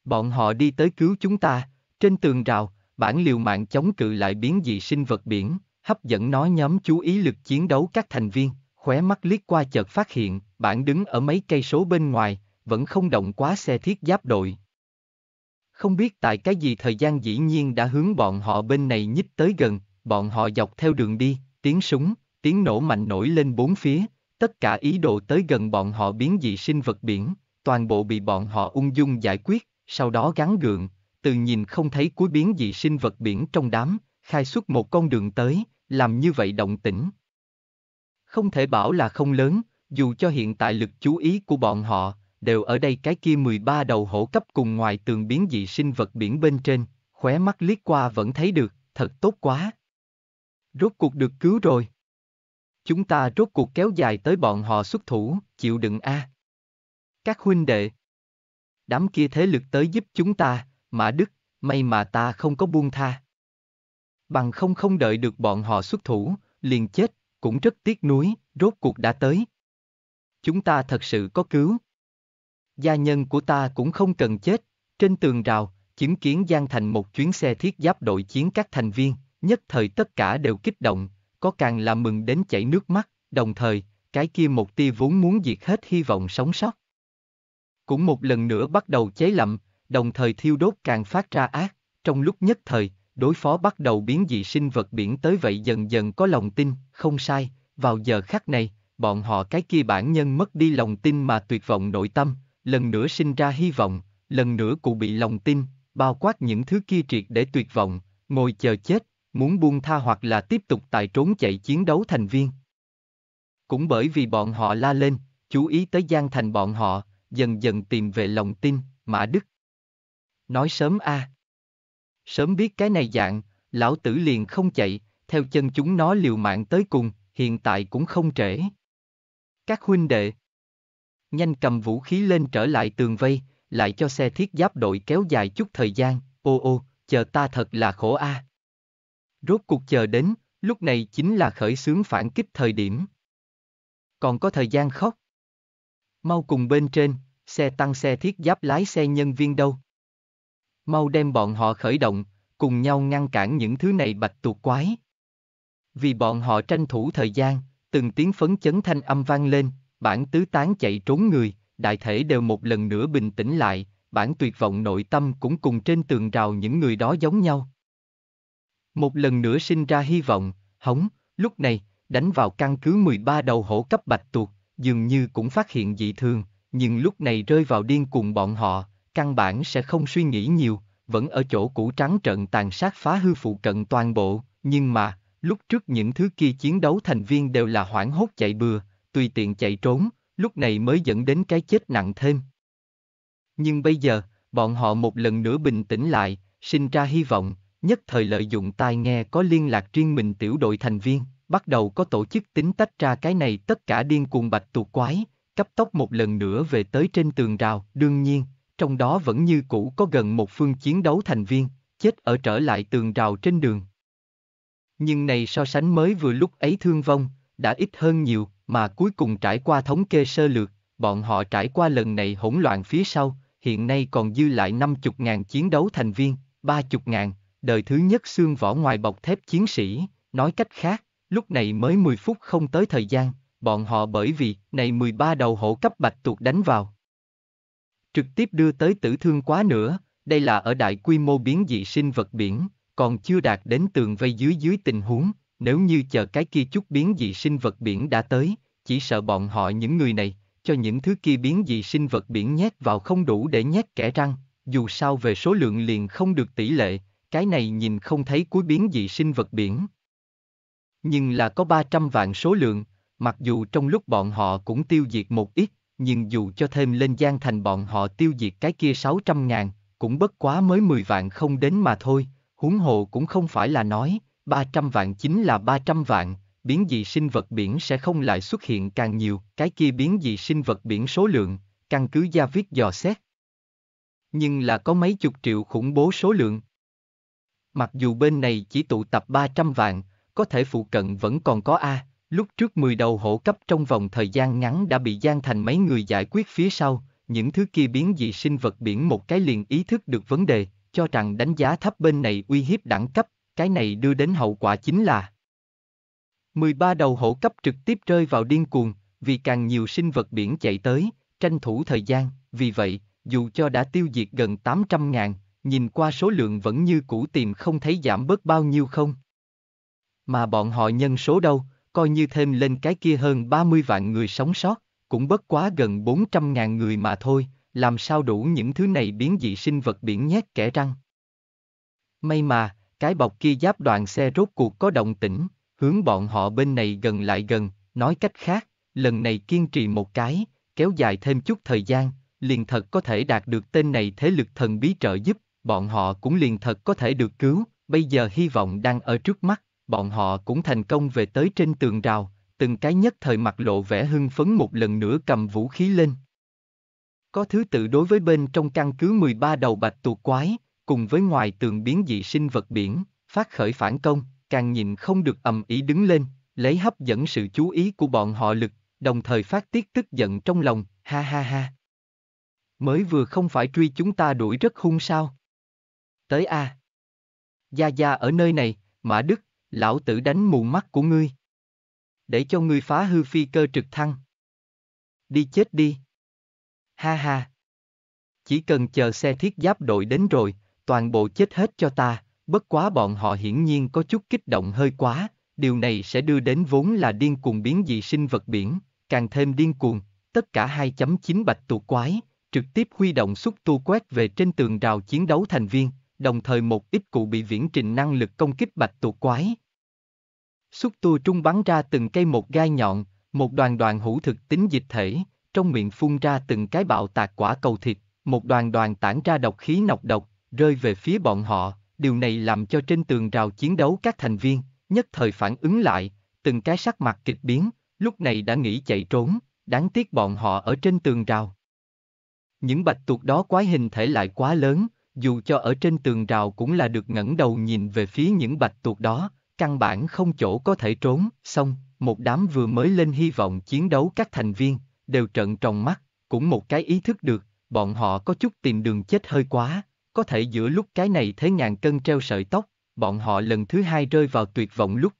Bọn họ đi tới cứu chúng ta, trên tường rào, bản liều mạng chống cự lại biến dị sinh vật biển, hấp dẫn nó nhóm chú ý lực chiến đấu các thành viên, khóe mắt liếc qua chợt phát hiện, bản đứng ở mấy cây số bên ngoài, vẫn không động quá xe thiết giáp đội. Không biết tại cái gì thời gian dĩ nhiên đã hướng bọn họ bên này nhích tới gần, bọn họ dọc theo đường đi, tiếng súng, tiếng nổ mạnh nổi lên bốn phía, tất cả ý đồ tới gần bọn họ biến dị sinh vật biển, toàn bộ bị bọn họ ung dung giải quyết, sau đó gắn gượng, từ nhìn không thấy cuối biến dị sinh vật biển trong đám, khai xuất một con đường tới, làm như vậy động tĩnh. Không thể bảo là không lớn, dù cho hiện tại lực chú ý của bọn họ, đều ở đây cái kia 13 đầu hổ cấp cùng ngoài tường biến dị sinh vật biển bên trên, khóe mắt liếc qua vẫn thấy được, thật tốt quá. Rốt cuộc được cứu rồi. Chúng ta rốt cuộc kéo dài tới bọn họ xuất thủ, chịu đựng a. À. Các huynh đệ. Đám kia thế lực tới giúp chúng ta, Mã Đức, may mà ta không có buông tha. Bằng không không đợi được bọn họ xuất thủ, liền chết, cũng rất tiếc nuối, rốt cuộc đã tới. Chúng ta thật sự có cứu. Gia nhân của ta cũng không cần chết, trên tường rào, chứng kiến gian Thành một chuyến xe thiết giáp đội chiến các thành viên, nhất thời tất cả đều kích động, có càng làm mừng đến chảy nước mắt, đồng thời, cái kia một tia vốn muốn diệt hết hy vọng sống sót. Cũng một lần nữa bắt đầu cháy lậm, đồng thời thiêu đốt càng phát ra ác, trong lúc nhất thời, đối phó bắt đầu biến dị sinh vật biển tới vậy dần dần có lòng tin, không sai, vào giờ khắc này, bọn họ cái kia bản nhân mất đi lòng tin mà tuyệt vọng nội tâm, lần nữa sinh ra hy vọng, lần nữa cụ bị lòng tin, bao quát những thứ kia triệt để tuyệt vọng, ngồi chờ chết, muốn buông tha hoặc là tiếp tục tại trốn chạy chiến đấu thành viên. Cũng bởi vì bọn họ la lên, chú ý tới gian thành bọn họ, dần dần tìm về lòng tin, Mã Đức. Nói sớm a. À. Sớm biết cái này dạng, lão tử liền không chạy, theo chân chúng nó liều mạng tới cùng, hiện tại cũng không trễ. Các huynh đệ. Nhanh cầm vũ khí lên trở lại tường vây, lại cho xe thiết giáp đội kéo dài chút thời gian, ô ô, chờ ta thật là khổ a. À. Rốt cuộc chờ đến, lúc này chính là khởi xướng phản kích thời điểm. Còn có thời gian khóc. Mau cùng bên trên, xe tăng xe thiết giáp lái xe nhân viên đâu. Mau đem bọn họ khởi động, cùng nhau ngăn cản những thứ này bạch tuộc quái. Vì bọn họ tranh thủ thời gian, từng tiếng phấn chấn thanh âm vang lên, bản tứ tán chạy trốn người, đại thể đều một lần nữa bình tĩnh lại, bản tuyệt vọng nội tâm cũng cùng trên tường rào những người đó giống nhau. Một lần nữa sinh ra hy vọng, hống, lúc này, đánh vào căn cứ 13 đầu hổ cấp bạch tuộc, dường như cũng phát hiện dị thường, nhưng lúc này rơi vào điên cuồng bọn họ, căn bản sẽ không suy nghĩ nhiều, vẫn ở chỗ cũ trắng trận tàn sát phá hư phụ cận toàn bộ, nhưng mà, lúc trước những thứ kia chiến đấu thành viên đều là hoảng hốt chạy bừa, tùy tiện chạy trốn, lúc này mới dẫn đến cái chết nặng thêm. Nhưng bây giờ, bọn họ một lần nữa bình tĩnh lại, sinh ra hy vọng, nhất thời lợi dụng tai nghe có liên lạc riêng mình tiểu đội thành viên, bắt đầu có tổ chức tính tách ra cái này tất cả điên cuồng bạch tuộc quái, cấp tốc một lần nữa về tới trên tường rào, đương nhiên, trong đó vẫn như cũ có gần một phương chiến đấu thành viên, chết ở trở lại tường rào trên đường. Nhưng này so sánh mới vừa lúc ấy thương vong, đã ít hơn nhiều, mà cuối cùng trải qua thống kê sơ lược, bọn họ trải qua lần này hỗn loạn phía sau, hiện nay còn dư lại 50.000 chiến đấu thành viên, 30.000, đời thứ nhất xương vỏ ngoài bọc thép chiến sĩ, nói cách khác, lúc này mới 10 phút không tới thời gian, bọn họ bởi vì này 13 đầu hổ cấp bạch tuộc đánh vào. Trực tiếp đưa tới tử thương quá nữa, đây là ở đại quy mô biến dị sinh vật biển, còn chưa đạt đến tường vây dưới dưới tình huống, nếu như chờ cái kia chút biến dị sinh vật biển đã tới, chỉ sợ bọn họ những người này, cho những thứ kia biến dị sinh vật biển nhét vào không đủ để nhét kẻ răng, dù sao về số lượng liền không được tỷ lệ, cái này nhìn không thấy cuối biến dị sinh vật biển. Nhưng là có 300 vạn số lượng, mặc dù trong lúc bọn họ cũng tiêu diệt một ít, nhưng dù cho thêm lên gian thành bọn họ tiêu diệt cái kia 600 ngàn, cũng bất quá mới 10 vạn không đến mà thôi, huống hồ cũng không phải là nói, 300 vạn chính là 300 vạn, biến dị sinh vật biển sẽ không lại xuất hiện càng nhiều, cái kia biến dị sinh vật biển số lượng, căn cứ gia viết dò xét. Nhưng là có mấy chục triệu khủng bố số lượng mặc dù bên này chỉ tụ tập 300 vạn, có thể phụ cận vẫn còn có A, lúc trước 10 đầu hổ cấp trong vòng thời gian ngắn đã bị gian Thành mấy người giải quyết phía sau, những thứ kia biến dị sinh vật biển một cái liền ý thức được vấn đề, cho rằng đánh giá thấp bên này uy hiếp đẳng cấp, cái này đưa đến hậu quả chính là 13 đầu hổ cấp trực tiếp rơi vào điên cuồng, vì càng nhiều sinh vật biển chạy tới, tranh thủ thời gian, vì vậy, dù cho đã tiêu diệt gần 800 ngàn, nhìn qua số lượng vẫn như cũ tìm không thấy giảm bớt bao nhiêu không. Mà bọn họ nhân số đâu, coi như thêm lên cái kia hơn 30 vạn người sống sót, cũng bất quá gần 400 ngàn người mà thôi, làm sao đủ những thứ này biến dị sinh vật biển nhét kẻ răng. May mà, cái bọc kia giáp đoàn xe rốt cuộc có động tĩnh, hướng bọn họ bên này gần lại gần, nói cách khác, lần này kiên trì một cái, kéo dài thêm chút thời gian, liền thật có thể đạt được tên này thế lực thần bí trợ giúp bọn họ cũng liền thật có thể được cứu, bây giờ hy vọng đang ở trước mắt, bọn họ cũng thành công về tới trên tường rào, từng cái nhất thời mặt lộ vẻ hưng phấn một lần nữa cầm vũ khí lên. Có thứ tự đối với bên trong căn cứ 13 đầu bạch tuộc quái, cùng với ngoài tường biến dị sinh vật biển, phát khởi phản công, càng nhìn không được ầm ý đứng lên, lấy hấp dẫn sự chú ý của bọn họ lực, đồng thời phát tiết tức giận trong lòng, ha ha ha. Mới vừa không phải truy chúng ta đuổi rất hung sao? tới a. À. Gia Gia ở nơi này, Mã Đức, lão tử đánh mù mắt của ngươi. Để cho ngươi phá hư phi cơ trực thăng. Đi chết đi. Ha ha. Chỉ cần chờ xe thiết giáp đội đến rồi, toàn bộ chết hết cho ta, bất quá bọn họ hiển nhiên có chút kích động hơi quá, điều này sẽ đưa đến vốn là điên cuồng biến dị sinh vật biển, càng thêm điên cuồng, tất cả 2.9 bạch tụ quái, trực tiếp huy động xúc tu quét về trên tường rào chiến đấu thành viên, đồng thời một ít cụ bị viễn trình năng lực công kích bạch tuộc quái. Xúc tua trung bắn ra từng cây một gai nhọn, một đoàn đoàn hữu thực tính dịch thể, trong miệng phun ra từng cái bạo tạc quả cầu thịt, một đoàn đoàn tản ra độc khí nọc độc, rơi về phía bọn họ, điều này làm cho trên tường rào chiến đấu các thành viên, nhất thời phản ứng lại, từng cái sắc mặt kịch biến, lúc này đã nghĩ chạy trốn, đáng tiếc bọn họ ở trên tường rào. Những bạch tuộc đó quái hình thể lại quá lớn, dù cho ở trên tường rào cũng là được ngẩng đầu nhìn về phía những bạch tuộc đó, căn bản không chỗ có thể trốn, xong, một đám vừa mới lên hy vọng chiến đấu các thành viên, đều trận tròn mắt, cũng một cái ý thức được, bọn họ có chút tìm đường chết hơi quá, có thể giữa lúc cái này thế ngàn cân treo sợi tóc, bọn họ lần thứ hai rơi vào tuyệt vọng lúc.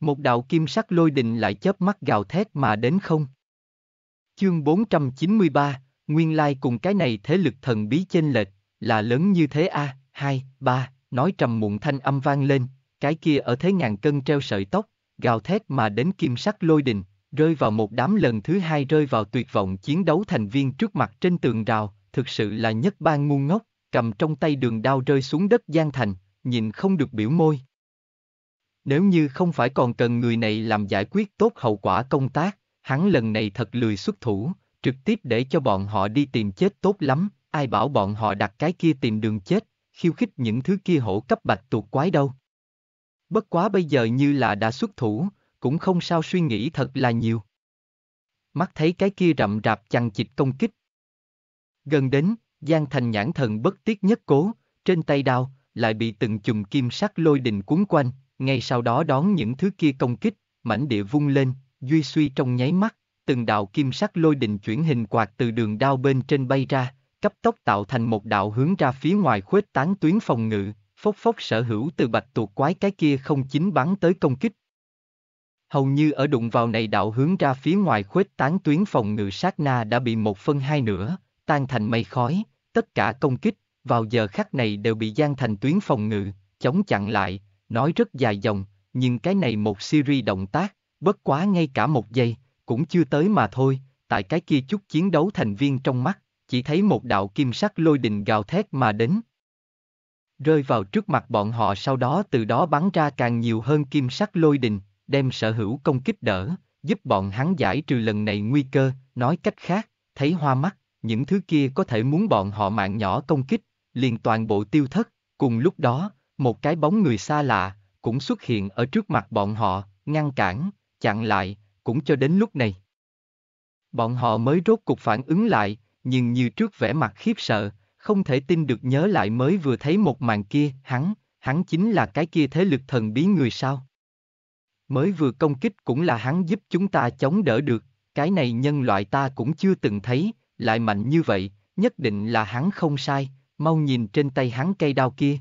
Một đạo kim sắc lôi đình lại chớp mắt gào thét mà đến không. Chương 493, nguyên lai cùng cái này thế lực thần bí chênh lệch, là lớn như thế a, à, hai, ba, nói trầm muộn thanh âm vang lên, cái kia ở thế ngàn cân treo sợi tóc, gào thét mà đến kim sắc lôi đình, rơi vào một đám lần thứ hai rơi vào tuyệt vọng chiến đấu thành viên trước mặt trên tường rào, thực sự là nhất ban ngu ngốc, cầm trong tay đường đao rơi xuống đất gian thành, nhìn không được biểu môi. Nếu như không phải còn cần người này làm giải quyết tốt hậu quả công tác, hắn lần này thật lười xuất thủ, trực tiếp để cho bọn họ đi tìm chết tốt lắm, ai bảo bọn họ đặt cái kia tìm đường chết, khiêu khích những thứ kia hổ cấp bạch tuột quái đâu. Bất quá bây giờ như là đã xuất thủ, cũng không sao suy nghĩ thật là nhiều. Mắt thấy cái kia rậm rạp chằng chịt công kích. Gần đến, Giang Thành nhãn thần bất tiếc nhất cố, trên tay đao, lại bị từng chùm kim sắc lôi đình cuốn quanh, ngay sau đó đón những thứ kia công kích, mảnh địa vung lên, duy suy trong nháy mắt, từng đạo kim sắc lôi đình chuyển hình quạt từ đường đao bên trên bay ra, cấp tốc tạo thành một đạo hướng ra phía ngoài khuếch tán tuyến phòng ngự, phốc phốc sở hữu từ bạch tuộc quái cái kia không chính bắn tới công kích. Hầu như ở đụng vào này đạo hướng ra phía ngoài khuếch tán tuyến phòng ngự sát na đã bị một phân hai nửa, tan thành mây khói, tất cả công kích, vào giờ khắc này đều bị gian thành tuyến phòng ngự, chống chặn lại, nói rất dài dòng, nhưng cái này một series động tác, bất quá ngay cả một giây, cũng chưa tới mà thôi, tại cái kia chút chiến đấu thành viên trong mắt, chỉ thấy một đạo kim sắc lôi đình gào thét mà đến. Rơi vào trước mặt bọn họ sau đó từ đó bắn ra càng nhiều hơn kim sắc lôi đình, đem sở hữu công kích đỡ, giúp bọn hắn giải trừ lần này nguy cơ, nói cách khác, thấy hoa mắt, những thứ kia có thể muốn bọn họ mạng nhỏ công kích, liền toàn bộ tiêu thất, cùng lúc đó, một cái bóng người xa lạ, cũng xuất hiện ở trước mặt bọn họ, ngăn cản, chặn lại, cũng cho đến lúc này. Bọn họ mới rốt cục phản ứng lại, nhưng như trước vẻ mặt khiếp sợ, không thể tin được nhớ lại mới vừa thấy một màn kia, hắn, hắn chính là cái kia thế lực thần bí người sao. Mới vừa công kích cũng là hắn giúp chúng ta chống đỡ được, cái này nhân loại ta cũng chưa từng thấy, lại mạnh như vậy, nhất định là hắn không sai, mau nhìn trên tay hắn cây đao kia.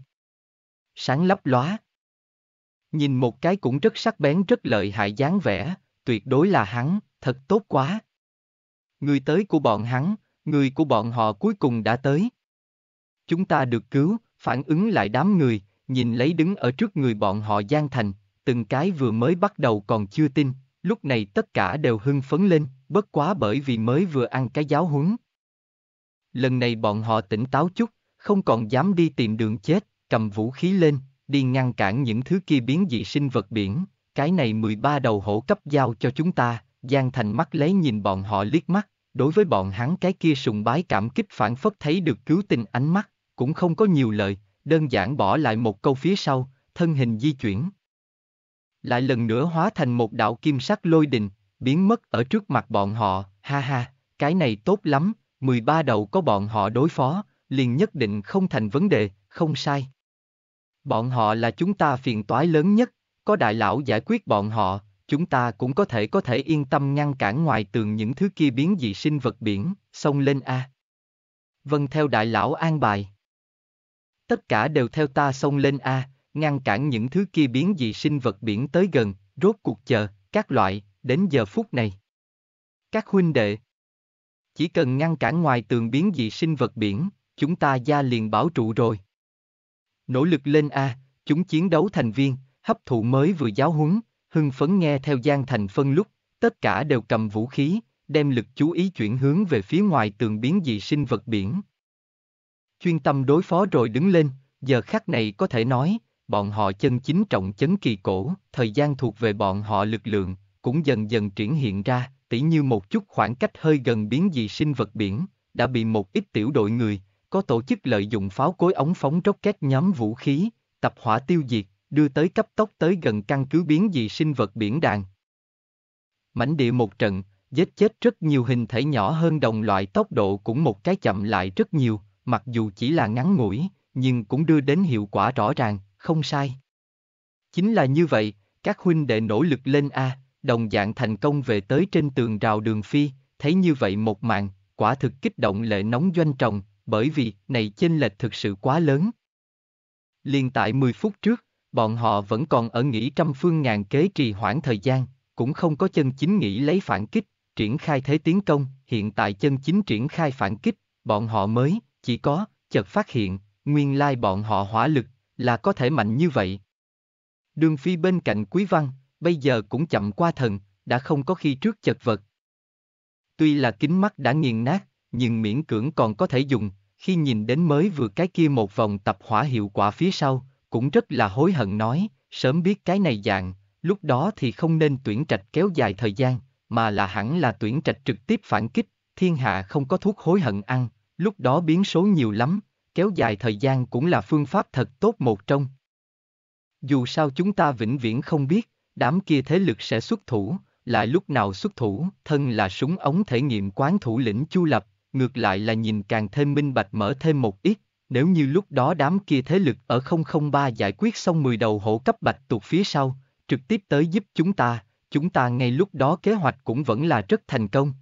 Sáng lấp lóa. Nhìn một cái cũng rất sắc bén rất lợi hại dáng vẻ, tuyệt đối là hắn, thật tốt quá. Người tới của bọn hắn, người của bọn họ cuối cùng đã tới. Chúng ta được cứu, phản ứng lại đám người, nhìn lấy đứng ở trước người bọn họ Giang Thành, từng cái vừa mới bắt đầu còn chưa tin, lúc này tất cả đều hưng phấn lên, bất quá bởi vì mới vừa ăn cái giáo huấn. Lần này bọn họ tỉnh táo chút, không còn dám đi tìm đường chết, cầm vũ khí lên, đi ngăn cản những thứ kia biến dị sinh vật biển, cái này 13 đầu hổ cấp giao cho chúng ta, Giang Thành mắt lấy nhìn bọn họ liếc mắt, đối với bọn hắn cái kia sùng bái cảm kích phản phất thấy được cứu tình ánh mắt, cũng không có nhiều lời, đơn giản bỏ lại một câu phía sau, thân hình di chuyển. Lại lần nữa hóa thành một đạo kim sắc lôi đình, biến mất ở trước mặt bọn họ, ha ha, cái này tốt lắm, 13 đầu có bọn họ đối phó, liền nhất định không thành vấn đề, không sai. Bọn họ là chúng ta phiền toái lớn nhất, có đại lão giải quyết bọn họ, chúng ta cũng có thể có thể yên tâm ngăn cản ngoài tường những thứ kia biến dị sinh vật biển, xông lên A. Vâng theo đại lão an bài. Tất cả đều theo ta xông lên A, ngăn cản những thứ kia biến dị sinh vật biển tới gần, rốt cuộc chờ, các loại, đến giờ phút này. Các huynh đệ, chỉ cần ngăn cản ngoài tường biến dị sinh vật biển, chúng ta gia liền bảo trụ rồi. Nỗ lực lên A, chúng chiến đấu thành viên, hấp thụ mới vừa giáo huấn, hưng phấn nghe theo Giang Thành phân lúc, tất cả đều cầm vũ khí, đem lực chú ý chuyển hướng về phía ngoài tường biến dị sinh vật biển. Chuyên tâm đối phó rồi đứng lên, giờ khắc này có thể nói, bọn họ chân chính trọng chấn kỳ cổ, thời gian thuộc về bọn họ lực lượng, cũng dần dần triển hiện ra, tỉ như một chút khoảng cách hơi gần biến dị sinh vật biển, đã bị một ít tiểu đội người, có tổ chức lợi dụng pháo cối ống phóng rocket nhóm vũ khí, tập hỏa tiêu diệt, đưa tới cấp tốc tới gần căn cứ biến dị sinh vật biển đàn. Mảnh địa một trận, giết chết rất nhiều hình thể nhỏ hơn đồng loại tốc độ cũng một cái chậm lại rất nhiều, mặc dù chỉ là ngắn ngủi, nhưng cũng đưa đến hiệu quả rõ ràng, không sai. Chính là như vậy, các huynh đệ nỗ lực lên A, đồng dạng thành công về tới trên tường rào đường phi, thấy như vậy một màn, quả thực kích động lệ nóng doanh trọng, bởi vì, này chênh lệch thực sự quá lớn. Liên tại 10 phút trước, bọn họ vẫn còn ở nghĩ trăm phương ngàn kế trì hoãn thời gian, cũng không có chân chính nghĩ lấy phản kích, triển khai thế tiến công, hiện tại chân chính triển khai phản kích, bọn họ mới, chỉ có, chợt phát hiện, nguyên lai bọn họ hỏa lực, là có thể mạnh như vậy. Đường phi bên cạnh quý văn, bây giờ cũng chậm qua thần, đã không có khi trước chật vật. Tuy là kính mắt đã nghiền nát, nhưng miễn cưỡng còn có thể dùng, khi nhìn đến mới vừa cái kia một vòng tập hỏa hiệu quả phía sau, cũng rất là hối hận nói, sớm biết cái này dạng, lúc đó thì không nên tuyển trạch kéo dài thời gian, mà là hẳn là tuyển trạch trực tiếp phản kích, thiên hạ không có thuốc hối hận ăn, lúc đó biến số nhiều lắm, kéo dài thời gian cũng là phương pháp thật tốt một trong. Dù sao chúng ta vĩnh viễn không biết, đám kia thế lực sẽ xuất thủ, lại lúc nào xuất thủ, thân là súng ống thể nghiệm quán thủ lĩnh Chu Lập, ngược lại là nhìn càng thêm minh bạch mở thêm một ít, nếu như lúc đó đám kia thế lực ở 003 giải quyết xong 10 đầu hổ cấp bạch tuột phía sau, trực tiếp tới giúp chúng ta, chúng ta ngay lúc đó kế hoạch cũng vẫn là rất thành công.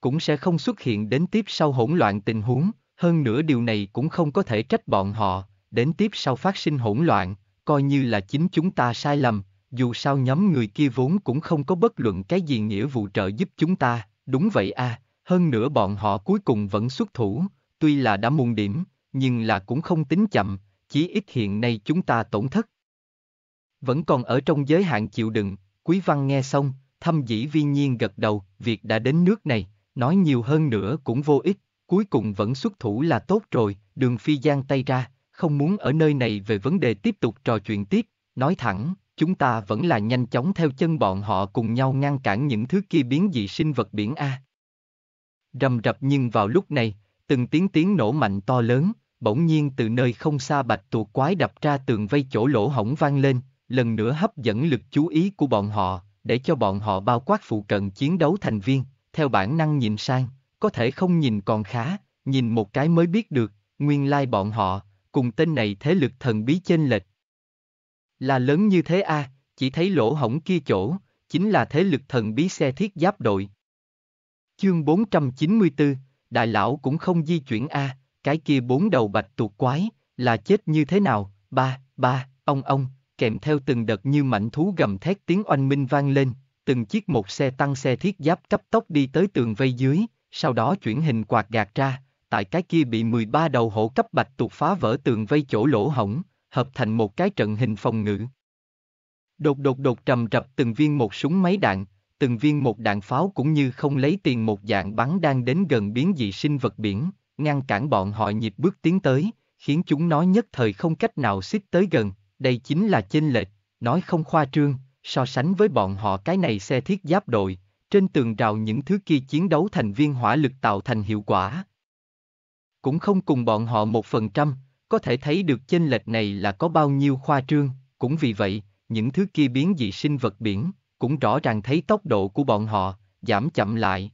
Cũng sẽ không xuất hiện đến tiếp sau hỗn loạn tình huống, hơn nữa điều này cũng không có thể trách bọn họ, đến tiếp sau phát sinh hỗn loạn, coi như là chính chúng ta sai lầm, dù sao nhóm người kia vốn cũng không có bất luận cái gì nghĩa vụ trợ giúp chúng ta, đúng vậy à, hơn nữa bọn họ cuối cùng vẫn xuất thủ, Tuy là đã muôn điểm, nhưng là cũng không tính chậm, chí ít hiện nay chúng ta tổn thất. Vẫn còn ở trong giới hạn chịu đựng, quý văn nghe xong, thâm dĩ vi nhiên gật đầu, việc đã đến nước này, nói nhiều hơn nữa cũng vô ích, cuối cùng vẫn xuất thủ là tốt rồi, đường phi giang tay ra, không muốn ở nơi này về vấn đề tiếp tục trò chuyện tiếp, nói thẳng, chúng ta vẫn là nhanh chóng theo chân bọn họ cùng nhau ngăn cản những thứ kia biến dị sinh vật biển A. Rầm rập nhưng vào lúc này, từng tiếng tiếng nổ mạnh to lớn, bỗng nhiên từ nơi không xa bạch tuộc quái đập ra tường vây chỗ lỗ hổng vang lên, lần nữa hấp dẫn lực chú ý của bọn họ, để cho bọn họ bao quát phụ cận chiến đấu thành viên, theo bản năng nhìn sang, có thể không nhìn còn khá, nhìn một cái mới biết được, nguyên lai like bọn họ, cùng tên này thế lực thần bí chênh lệch. Là lớn như thế a, à, chỉ thấy lỗ hổng kia chỗ, chính là thế lực thần bí xe thiết giáp đội. Chương 494, đại lão cũng không di chuyển a, à, cái kia bốn đầu bạch tuộc quái, là chết như thế nào, ba, ba, ông ông, kèm theo từng đợt như mảnh thú gầm thét tiếng oanh minh vang lên, từng chiếc một xe tăng xe thiết giáp cấp tốc đi tới tường vây dưới, sau đó chuyển hình quạt gạt ra, tại cái kia bị 13 đầu hổ cấp bạch tuộc phá vỡ tường vây chỗ lỗ hổng, hợp thành một cái trận hình phòng ngự. Đột đột đột trầm rập từng viên một súng máy đạn, từng viên một đạn pháo cũng như không lấy tiền một dạng bắn đang đến gần biến dị sinh vật biển, ngăn cản bọn họ nhịp bước tiến tới, khiến chúng nó nhất thời không cách nào xích tới gần, đây chính là chênh lệch, nói không khoa trương, so sánh với bọn họ cái này xe thiết giáp đội, trên tường rào những thứ kia chiến đấu thành viên hỏa lực tạo thành hiệu quả. Cũng không cùng bọn họ một phần trăm, có thể thấy được chênh lệch này là có bao nhiêu khoa trương, cũng vì vậy, những thứ kia biến dị sinh vật biển, cũng rõ ràng thấy tốc độ của bọn họ, giảm chậm lại.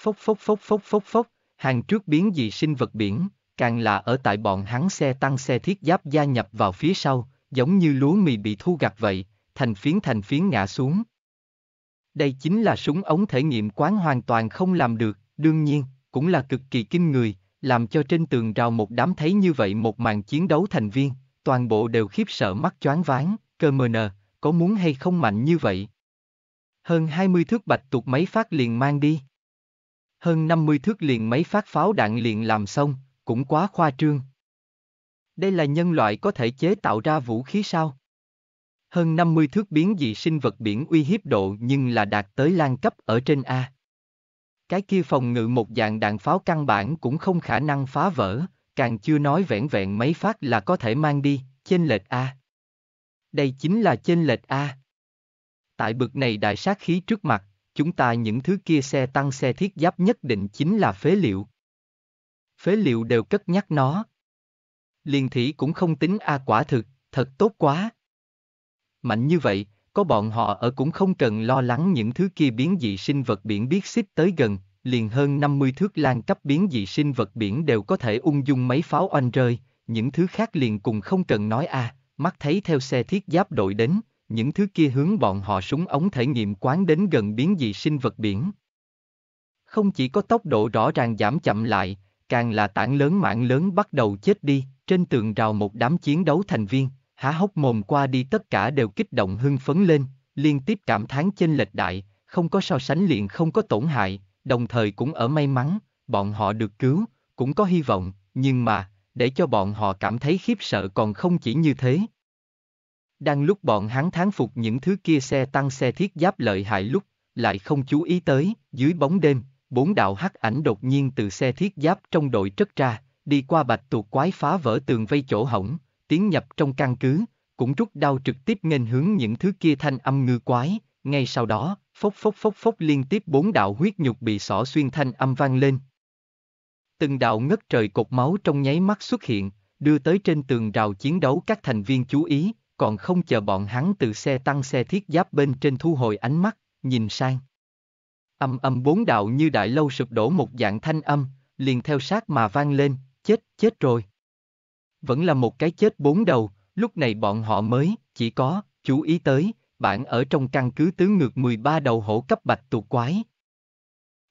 Phốc phốc phốc phốc phốc phốc, hàng trước biến dị sinh vật biển, càng là ở tại bọn hắn xe tăng xe thiết giáp gia nhập vào phía sau, giống như lúa mì bị thu gặt vậy, thành phiến thành phiến ngã xuống. Đây chính là súng ống thể nghiệm quán hoàn toàn không làm được, đương nhiên, cũng là cực kỳ kinh người, làm cho trên tường rào một đám thấy như vậy một màn chiến đấu thành viên, toàn bộ đều khiếp sợ mắt choáng váng, cơ mờ nờ, có muốn hay không mạnh như vậy? Hơn 20 thước bạch tuột mấy phát liền mang đi. Hơn 50 thước liền mấy phát pháo đạn liền làm xong, cũng quá khoa trương. Đây là nhân loại có thể chế tạo ra vũ khí sao? Hơn 50 thước biến dị sinh vật biển uy hiếp độ nhưng là đạt tới lan cấp ở trên A. Cái kia phòng ngự một dạng đạn pháo căn bản cũng không khả năng phá vỡ, càng chưa nói vẹn vẹn mấy phát là có thể mang đi, chênh lệch A. Đây chính là chênh lệch A. Tại bực này đại sát khí trước mặt, chúng ta những thứ kia xe tăng xe thiết giáp nhất định chính là phế liệu. Phế liệu đều cất nhắc nó. Liên thị cũng không tính A quả thực, thật tốt quá. Mạnh như vậy, có bọn họ ở cũng không cần lo lắng những thứ kia biến dị sinh vật biển biết xích tới gần, liền hơn 50 thước lan cấp biến dị sinh vật biển đều có thể ung dung mấy pháo oanh rơi, những thứ khác liền cùng không cần nói a. À mắt thấy theo xe thiết giáp đội đến, những thứ kia hướng bọn họ súng ống thể nghiệm quán đến gần biến dị sinh vật biển. Không chỉ có tốc độ rõ ràng giảm chậm lại, càng là tảng lớn mạng lớn bắt đầu chết đi, trên tường rào một đám chiến đấu thành viên, há hốc mồm qua đi tất cả đều kích động hưng phấn lên, liên tiếp cảm thán chênh lệch đại, không có so sánh liền không có tổn hại, đồng thời cũng ở may mắn, bọn họ được cứu, cũng có hy vọng, nhưng mà, để cho bọn họ cảm thấy khiếp sợ còn không chỉ như thế. Đang lúc bọn hắn thán phục những thứ kia xe tăng xe thiết giáp lợi hại lúc, lại không chú ý tới, dưới bóng đêm, bốn đạo hắc ảnh đột nhiên từ xe thiết giáp trong đội trất ra, đi qua bạch tuộc quái phá vỡ tường vây chỗ hỏng, tiến nhập trong căn cứ, cũng rút đau trực tiếp nghênh hướng những thứ kia thanh âm ngư quái, ngay sau đó, phốc phốc phốc phốc liên tiếp bốn đạo huyết nhục bị xỏ xuyên thanh âm vang lên, Từng đạo ngất trời cột máu trong nháy mắt xuất hiện, đưa tới trên tường rào chiến đấu các thành viên chú ý, còn không chờ bọn hắn từ xe tăng xe thiết giáp bên trên thu hồi ánh mắt, nhìn sang. Âm âm bốn đạo như đại lâu sụp đổ một dạng thanh âm, liền theo sát mà vang lên, chết, chết rồi. Vẫn là một cái chết bốn đầu, lúc này bọn họ mới, chỉ có, chú ý tới, bạn ở trong căn cứ tứ ngược 13 đầu hổ cấp bạch tuột quái.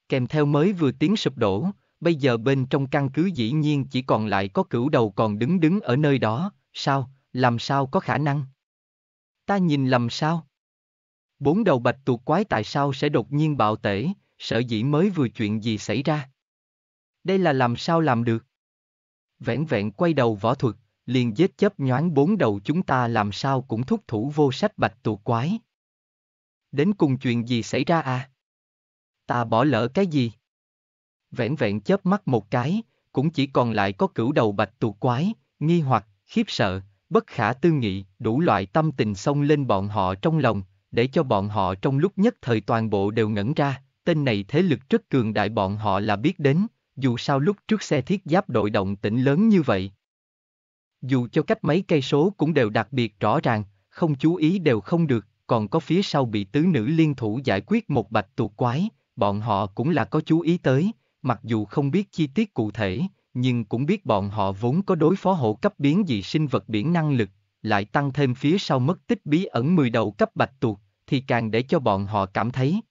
Kèm theo mới vừa tiếng sụp đổ, bây giờ bên trong căn cứ dĩ nhiên chỉ còn lại có cửu đầu còn đứng đứng ở nơi đó, sao, làm sao có khả năng? Ta nhìn lầm sao? Bốn đầu bạch tuộc quái tại sao sẽ đột nhiên bạo tể, sợ dĩ mới vừa chuyện gì xảy ra? Đây là làm sao làm được? Vẹn vẹn quay đầu võ thuật, liền giết chớp nhoáng bốn đầu chúng ta làm sao cũng thúc thủ vô sách bạch tuộc quái. Đến cùng chuyện gì xảy ra à? Ta bỏ lỡ cái gì? vẻn vẹn chớp mắt một cái, cũng chỉ còn lại có cửu đầu bạch tuộc quái, nghi hoặc, khiếp sợ, bất khả tư nghị, đủ loại tâm tình xông lên bọn họ trong lòng, để cho bọn họ trong lúc nhất thời toàn bộ đều ngẩn ra, tên này thế lực rất cường đại bọn họ là biết đến, dù sao lúc trước xe thiết giáp đội động tĩnh lớn như vậy. Dù cho cách mấy cây số cũng đều đặc biệt rõ ràng, không chú ý đều không được, còn có phía sau bị tứ nữ liên thủ giải quyết một bạch tuột quái, bọn họ cũng là có chú ý tới, mặc dù không biết chi tiết cụ thể, nhưng cũng biết bọn họ vốn có đối phó hộ cấp biến dị sinh vật biển năng lực, lại tăng thêm phía sau mất tích bí ẩn 10 đầu cấp bạch tuộc, thì càng để cho bọn họ cảm thấy.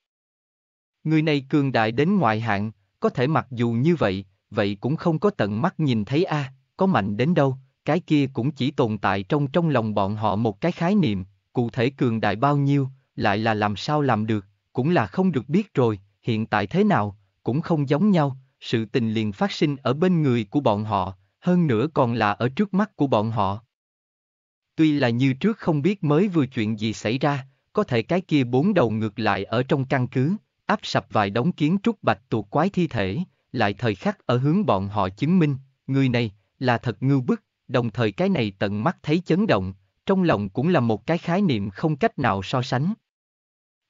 Người này cường đại đến ngoại hạng, có thể mặc dù như vậy, vậy cũng không có tận mắt nhìn thấy a, à, có mạnh đến đâu, cái kia cũng chỉ tồn tại trong trong lòng bọn họ một cái khái niệm, cụ thể cường đại bao nhiêu, lại là làm sao làm được, cũng là không được biết rồi, hiện tại thế nào, cũng không giống nhau, sự tình liền phát sinh ở bên người của bọn họ, hơn nữa còn là ở trước mắt của bọn họ. Tuy là như trước không biết mới vừa chuyện gì xảy ra, có thể cái kia bốn đầu ngược lại ở trong căn cứ, áp sập vài đống kiến trúc bạch tuột quái thi thể, lại thời khắc ở hướng bọn họ chứng minh, người này, là thật ngưu bức, đồng thời cái này tận mắt thấy chấn động, trong lòng cũng là một cái khái niệm không cách nào so sánh.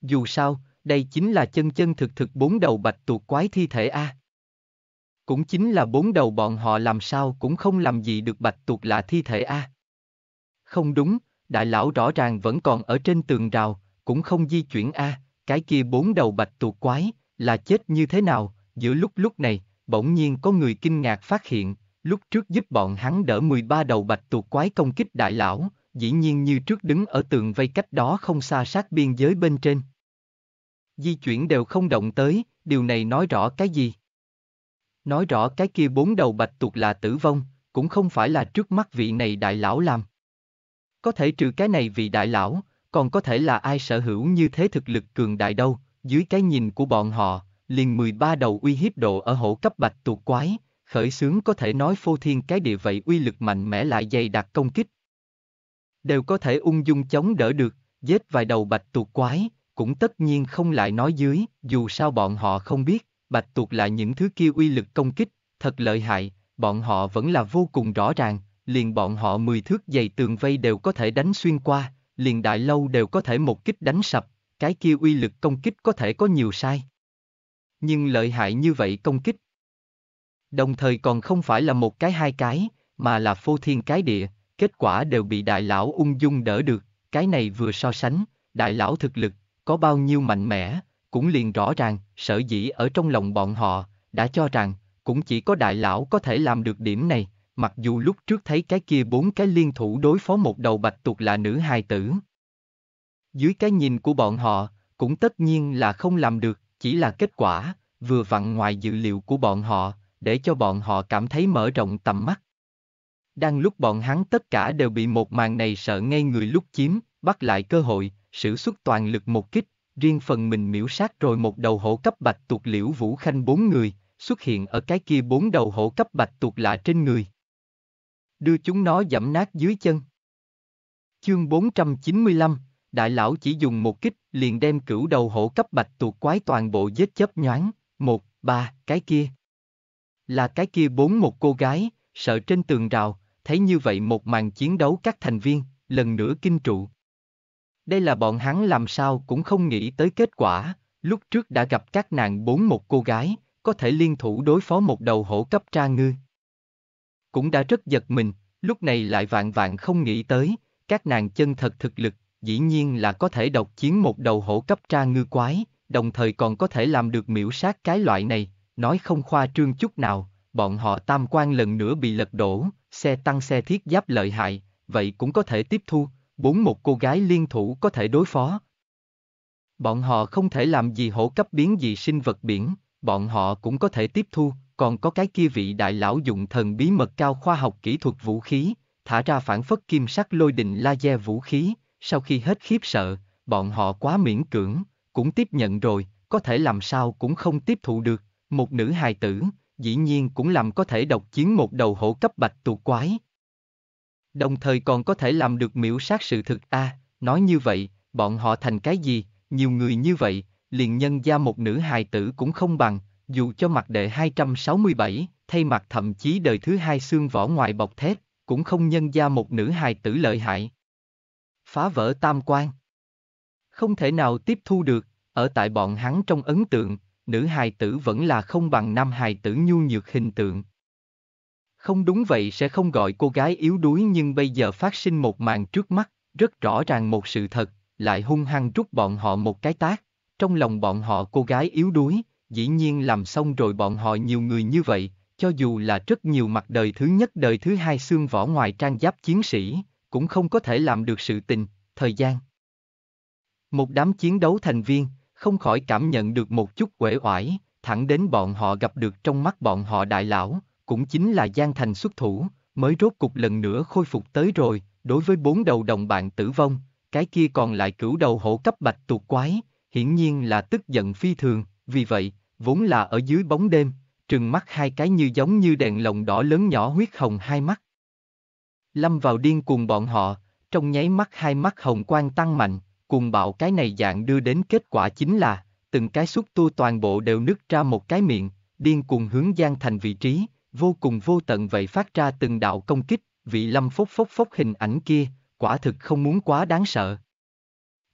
Dù sao, đây chính là chân chân thực thực bốn đầu bạch tuộc quái thi thể a. À. Cũng chính là bốn đầu bọn họ làm sao cũng không làm gì được bạch tuộc là thi thể a. À. Không đúng, đại lão rõ ràng vẫn còn ở trên tường rào, cũng không di chuyển a, à. cái kia bốn đầu bạch tuộc quái, là chết như thế nào, giữa lúc lúc này, bỗng nhiên có người kinh ngạc phát hiện, lúc trước giúp bọn hắn đỡ 13 đầu bạch tuộc quái công kích đại lão, dĩ nhiên như trước đứng ở tường vây cách đó không xa sát biên giới bên trên di chuyển đều không động tới, điều này nói rõ cái gì? Nói rõ cái kia bốn đầu bạch tuộc là tử vong, cũng không phải là trước mắt vị này đại lão làm. Có thể trừ cái này vị đại lão, còn có thể là ai sở hữu như thế thực lực cường đại đâu, dưới cái nhìn của bọn họ, liền 13 đầu uy hiếp độ ở hổ cấp bạch tuộc quái, khởi xướng có thể nói phô thiên cái địa vậy uy lực mạnh mẽ lại dày đặc công kích. Đều có thể ung dung chống đỡ được, giết vài đầu bạch tuộc quái, cũng tất nhiên không lại nói dưới, dù sao bọn họ không biết, bạch tuộc lại những thứ kia uy lực công kích, thật lợi hại, bọn họ vẫn là vô cùng rõ ràng, liền bọn họ mười thước dày tường vây đều có thể đánh xuyên qua, liền đại lâu đều có thể một kích đánh sập, cái kia uy lực công kích có thể có nhiều sai. Nhưng lợi hại như vậy công kích. Đồng thời còn không phải là một cái hai cái, mà là phô thiên cái địa, kết quả đều bị đại lão ung dung đỡ được, cái này vừa so sánh, đại lão thực lực có bao nhiêu mạnh mẽ, cũng liền rõ ràng, sở dĩ ở trong lòng bọn họ, đã cho rằng, cũng chỉ có đại lão có thể làm được điểm này, mặc dù lúc trước thấy cái kia bốn cái liên thủ đối phó một đầu bạch tuộc là nữ hài tử. Dưới cái nhìn của bọn họ, cũng tất nhiên là không làm được, chỉ là kết quả, vừa vặn ngoài dự liệu của bọn họ, để cho bọn họ cảm thấy mở rộng tầm mắt. Đang lúc bọn hắn tất cả đều bị một màn này sợ ngay người lúc chiếm, bắt lại cơ hội, sử xuất toàn lực một kích, riêng phần mình miễu sát rồi một đầu hổ cấp bạch tuột liễu vũ khanh bốn người, xuất hiện ở cái kia bốn đầu hổ cấp bạch tuột lạ trên người. Đưa chúng nó dẫm nát dưới chân. Chương 495, đại lão chỉ dùng một kích liền đem cửu đầu hổ cấp bạch tuột quái toàn bộ giết chấp nhoáng, một, ba, cái kia. Là cái kia bốn một cô gái, sợ trên tường rào, thấy như vậy một màn chiến đấu các thành viên, lần nữa kinh trụ. Đây là bọn hắn làm sao cũng không nghĩ tới kết quả, lúc trước đã gặp các nàng bốn một cô gái, có thể liên thủ đối phó một đầu hổ cấp tra ngư. Cũng đã rất giật mình, lúc này lại vạn vạn không nghĩ tới, các nàng chân thật thực lực, dĩ nhiên là có thể độc chiến một đầu hổ cấp tra ngư quái, đồng thời còn có thể làm được miễu sát cái loại này, nói không khoa trương chút nào, bọn họ tam quan lần nữa bị lật đổ, xe tăng xe thiết giáp lợi hại, vậy cũng có thể tiếp thu, bốn một cô gái liên thủ có thể đối phó. Bọn họ không thể làm gì hổ cấp biến dị sinh vật biển, bọn họ cũng có thể tiếp thu, còn có cái kia vị đại lão dụng thần bí mật cao khoa học kỹ thuật vũ khí, thả ra phản phất kim sắc lôi đình laser vũ khí, sau khi hết khiếp sợ, bọn họ quá miễn cưỡng, cũng tiếp nhận rồi, có thể làm sao cũng không tiếp thụ được, một nữ hài tử, dĩ nhiên cũng làm có thể độc chiến một đầu hổ cấp bạch tuộc quái, đồng thời còn có thể làm được miễu sát sự thực a à, nói như vậy bọn họ thành cái gì nhiều người như vậy liền nhân gia một nữ hài tử cũng không bằng dù cho mặt đệ 267, thay mặt thậm chí đời thứ hai xương vỏ ngoài bọc thép cũng không nhân gia một nữ hài tử lợi hại phá vỡ tam quan không thể nào tiếp thu được ở tại bọn hắn trong ấn tượng nữ hài tử vẫn là không bằng nam hài tử nhu nhược hình tượng không đúng vậy sẽ không gọi cô gái yếu đuối nhưng bây giờ phát sinh một màn trước mắt, rất rõ ràng một sự thật, lại hung hăng rút bọn họ một cái tác. Trong lòng bọn họ cô gái yếu đuối, dĩ nhiên làm xong rồi bọn họ nhiều người như vậy, cho dù là rất nhiều mặt đời thứ nhất đời thứ hai xương vỏ ngoài trang giáp chiến sĩ, cũng không có thể làm được sự tình, thời gian. Một đám chiến đấu thành viên, không khỏi cảm nhận được một chút uể oải, thẳng đến bọn họ gặp được trong mắt bọn họ đại lão, cũng chính là Giang Thành xuất thủ, mới rốt cục lần nữa khôi phục tới rồi, đối với bốn đầu đồng bạn tử vong, cái kia còn lại cửu đầu hổ cấp bạch tuột quái, hiển nhiên là tức giận phi thường, vì vậy, vốn là ở dưới bóng đêm, trừng mắt hai cái như giống như đèn lồng đỏ lớn nhỏ huyết hồng hai mắt. Lâm vào điên cuồng bọn họ, trong nháy mắt hai mắt hồng quang tăng mạnh, cùng bạo cái này dạng đưa đến kết quả chính là, từng cái xúc tu toàn bộ đều nứt ra một cái miệng, điên cuồng hướng Giang Thành vị trí, vô cùng vô tận vậy phát ra từng đạo công kích, vị lâm phốc phốc phốc hình ảnh kia, quả thực không muốn quá đáng sợ.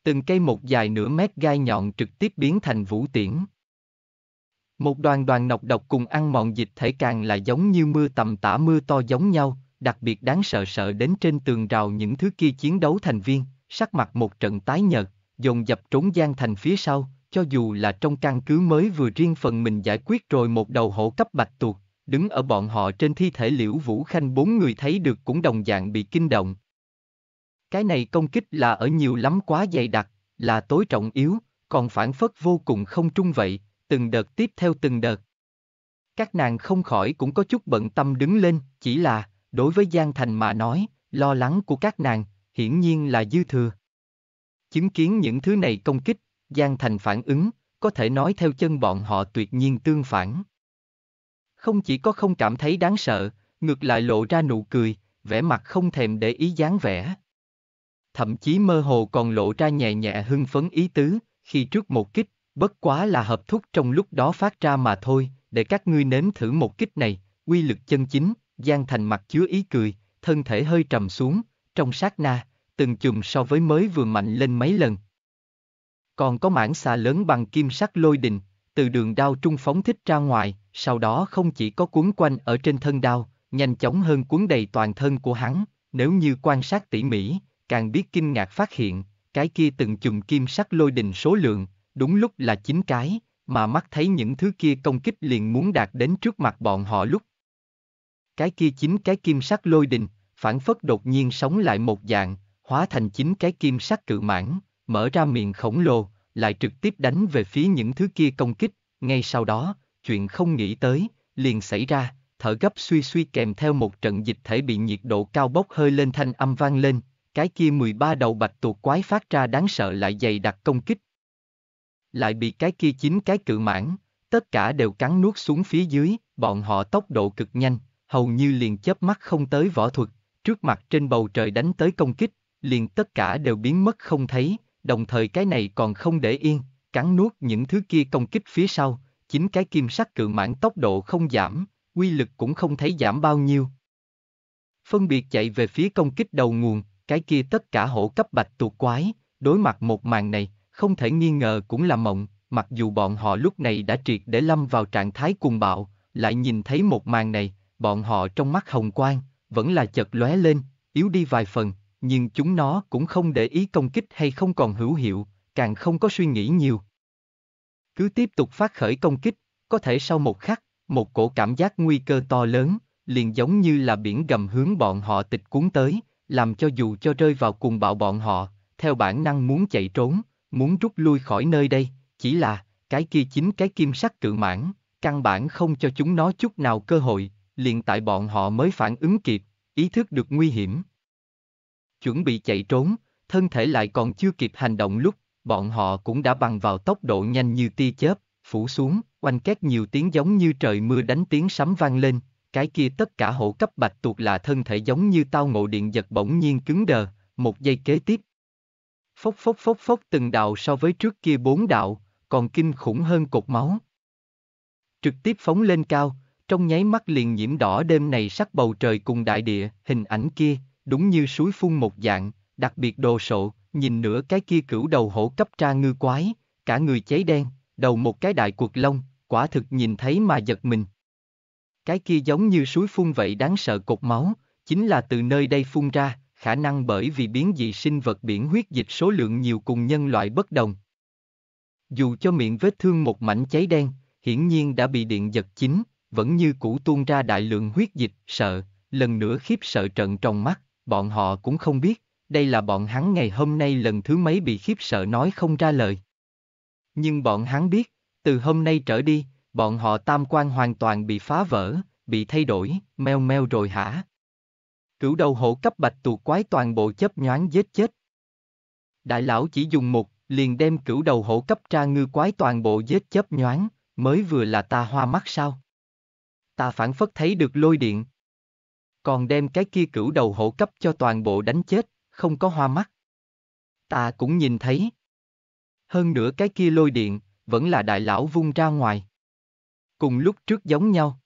Từng cây một dài nửa mét gai nhọn trực tiếp biến thành vũ tiễn. Một đoàn đoàn nọc độc cùng ăn mòn dịch thể càng là giống như mưa tầm tã mưa to giống nhau, đặc biệt đáng sợ sợ đến trên tường rào những thứ kia chiến đấu thành viên, sắc mặt một trận tái nhợt, dồn dập trốn gian thành phía sau, cho dù là trong căn cứ mới vừa riêng phần mình giải quyết rồi một đầu hổ cấp bạch tuộc, đứng ở bọn họ trên thi thể liễu vũ khanh bốn người thấy được cũng đồng dạng bị kinh động. Cái này công kích là ở nhiều lắm quá dày đặc, là tối trọng yếu, còn phản phất vô cùng không trung vậy, từng đợt tiếp theo từng đợt. Các nàng không khỏi cũng có chút bận tâm đứng lên, chỉ là, đối với Giang Thành mà nói, lo lắng của các nàng, hiển nhiên là dư thừa. Chứng kiến những thứ này công kích, Giang Thành phản ứng, có thể nói theo chân bọn họ tuyệt nhiên tương phản không chỉ có không cảm thấy đáng sợ, ngược lại lộ ra nụ cười, vẻ mặt không thèm để ý dáng vẻ. Thậm chí mơ hồ còn lộ ra nhẹ nhẹ hưng phấn ý tứ, khi trước một kích, bất quá là hợp thúc trong lúc đó phát ra mà thôi, để các ngươi nếm thử một kích này, quy lực chân chính, gian Thành mặt chứa ý cười, thân thể hơi trầm xuống, trong sát na, từng chùm so với mới vừa mạnh lên mấy lần. Còn có mảng xà lớn bằng kim sắc lôi đình, từ đường đao trung phóng thích ra ngoài, sau đó không chỉ có cuốn quanh ở trên thân đao, nhanh chóng hơn cuốn đầy toàn thân của hắn, nếu như quan sát tỉ mỉ, càng biết kinh ngạc phát hiện, cái kia từng chùm kim sắc lôi đình số lượng, đúng lúc là chín cái, mà mắt thấy những thứ kia công kích liền muốn đạt đến trước mặt bọn họ lúc. Cái kia chín cái kim sắc lôi đình, phản phất đột nhiên sống lại một dạng, hóa thành chín cái kim sắc cự mãn, mở ra miệng khổng lồ, lại trực tiếp đánh về phía những thứ kia công kích, ngay sau đó, chuyện không nghĩ tới, liền xảy ra, thở gấp suy suy kèm theo một trận dịch thể bị nhiệt độ cao bốc hơi lên thanh âm vang lên, cái kia 13 đầu bạch tuộc quái phát ra đáng sợ lại dày đặc công kích. Lại bị cái kia chín cái cự mãn, tất cả đều cắn nuốt xuống phía dưới, bọn họ tốc độ cực nhanh, hầu như liền chớp mắt không tới võ thuật, trước mặt trên bầu trời đánh tới công kích, liền tất cả đều biến mất không thấy, đồng thời cái này còn không để yên, cắn nuốt những thứ kia công kích phía sau, chính cái kim sắc cự mãn tốc độ không giảm, quy lực cũng không thấy giảm bao nhiêu. Phân biệt chạy về phía công kích đầu nguồn, cái kia tất cả hổ cấp bạch tuột quái, đối mặt một màn này, không thể nghi ngờ cũng là mộng, mặc dù bọn họ lúc này đã triệt để lâm vào trạng thái cùng bạo, lại nhìn thấy một màn này, bọn họ trong mắt hồng quang, vẫn là chật lóe lên, yếu đi vài phần, nhưng chúng nó cũng không để ý công kích hay không còn hữu hiệu, càng không có suy nghĩ nhiều, cứ tiếp tục phát khởi công kích, có thể sau một khắc, một cổ cảm giác nguy cơ to lớn, liền giống như là biển gầm hướng bọn họ tịch cuốn tới, làm cho dù cho rơi vào cùng bạo bọn họ, theo bản năng muốn chạy trốn, muốn rút lui khỏi nơi đây, chỉ là, cái kia chính cái kim sắc cự mãn, căn bản không cho chúng nó chút nào cơ hội, liền tại bọn họ mới phản ứng kịp, ý thức được nguy hiểm. Chuẩn bị chạy trốn, thân thể lại còn chưa kịp hành động lúc, bọn họ cũng đã bằng vào tốc độ nhanh như tia chớp, phủ xuống, oanh két nhiều tiếng giống như trời mưa đánh tiếng sấm vang lên, cái kia tất cả hộ cấp bạch tuộc là thân thể giống như tao ngộ điện giật bỗng nhiên cứng đờ, một giây kế tiếp. Phốc phốc phốc phốc từng đạo so với trước kia bốn đạo, còn kinh khủng hơn cột máu. Trực tiếp phóng lên cao, trong nháy mắt liền nhiễm đỏ đêm này sắc bầu trời cùng đại địa, hình ảnh kia, đúng như suối phun một dạng, đặc biệt đồ sộ, nhìn nửa cái kia cửu đầu hổ cấp tra ngư quái, cả người cháy đen, đầu một cái đại cuột lông, quả thực nhìn thấy mà giật mình. Cái kia giống như suối phun vậy đáng sợ cột máu, chính là từ nơi đây phun ra, khả năng bởi vì biến dị sinh vật biển huyết dịch số lượng nhiều cùng nhân loại bất đồng. Dù cho miệng vết thương một mảnh cháy đen, hiển nhiên đã bị điện giật chính, vẫn như cũ tuôn ra đại lượng huyết dịch, sợ, lần nữa khiếp sợ trận trong mắt, bọn họ cũng không biết, đây là bọn hắn ngày hôm nay lần thứ mấy bị khiếp sợ nói không ra lời. Nhưng bọn hắn biết, từ hôm nay trở đi, bọn họ tam quan hoàn toàn bị phá vỡ, bị thay đổi, meo meo rồi hả? Cửu đầu hổ cấp bạch tuột quái toàn bộ chấp nhoáng giết chết. Đại lão chỉ dùng một, liền đem cửu đầu hổ cấp tra ngư quái toàn bộ giết chấp nhoáng, mới vừa là ta hoa mắt sao? Ta phản phất thấy được lôi điện. Còn đem cái kia cửu đầu hổ cấp cho toàn bộ đánh chết không có hoa mắt. Ta cũng nhìn thấy. Hơn nữa cái kia lôi điện, vẫn là đại lão vung ra ngoài. Cùng lúc trước giống nhau.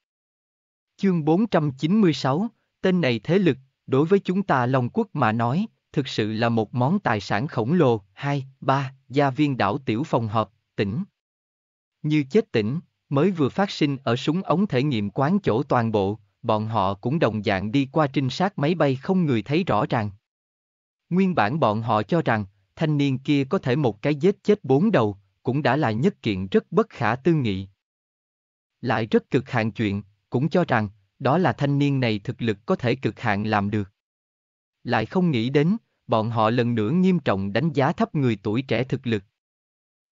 Chương 496, tên này thế lực, đối với chúng ta Long Quốc mà nói, thực sự là một món tài sản khổng lồ, hai, ba, gia viên đảo tiểu phòng họp, tỉnh. Như chết tỉnh, mới vừa phát sinh ở súng ống thể nghiệm quán chỗ toàn bộ, bọn họ cũng đồng dạng đi qua trinh sát máy bay không người thấy rõ ràng. Nguyên bản bọn họ cho rằng, thanh niên kia có thể một cái giết chết bốn đầu, cũng đã là nhất kiện rất bất khả tư nghị. Lại rất cực hạn chuyện, cũng cho rằng, đó là thanh niên này thực lực có thể cực hạn làm được. Lại không nghĩ đến, bọn họ lần nữa nghiêm trọng đánh giá thấp người tuổi trẻ thực lực.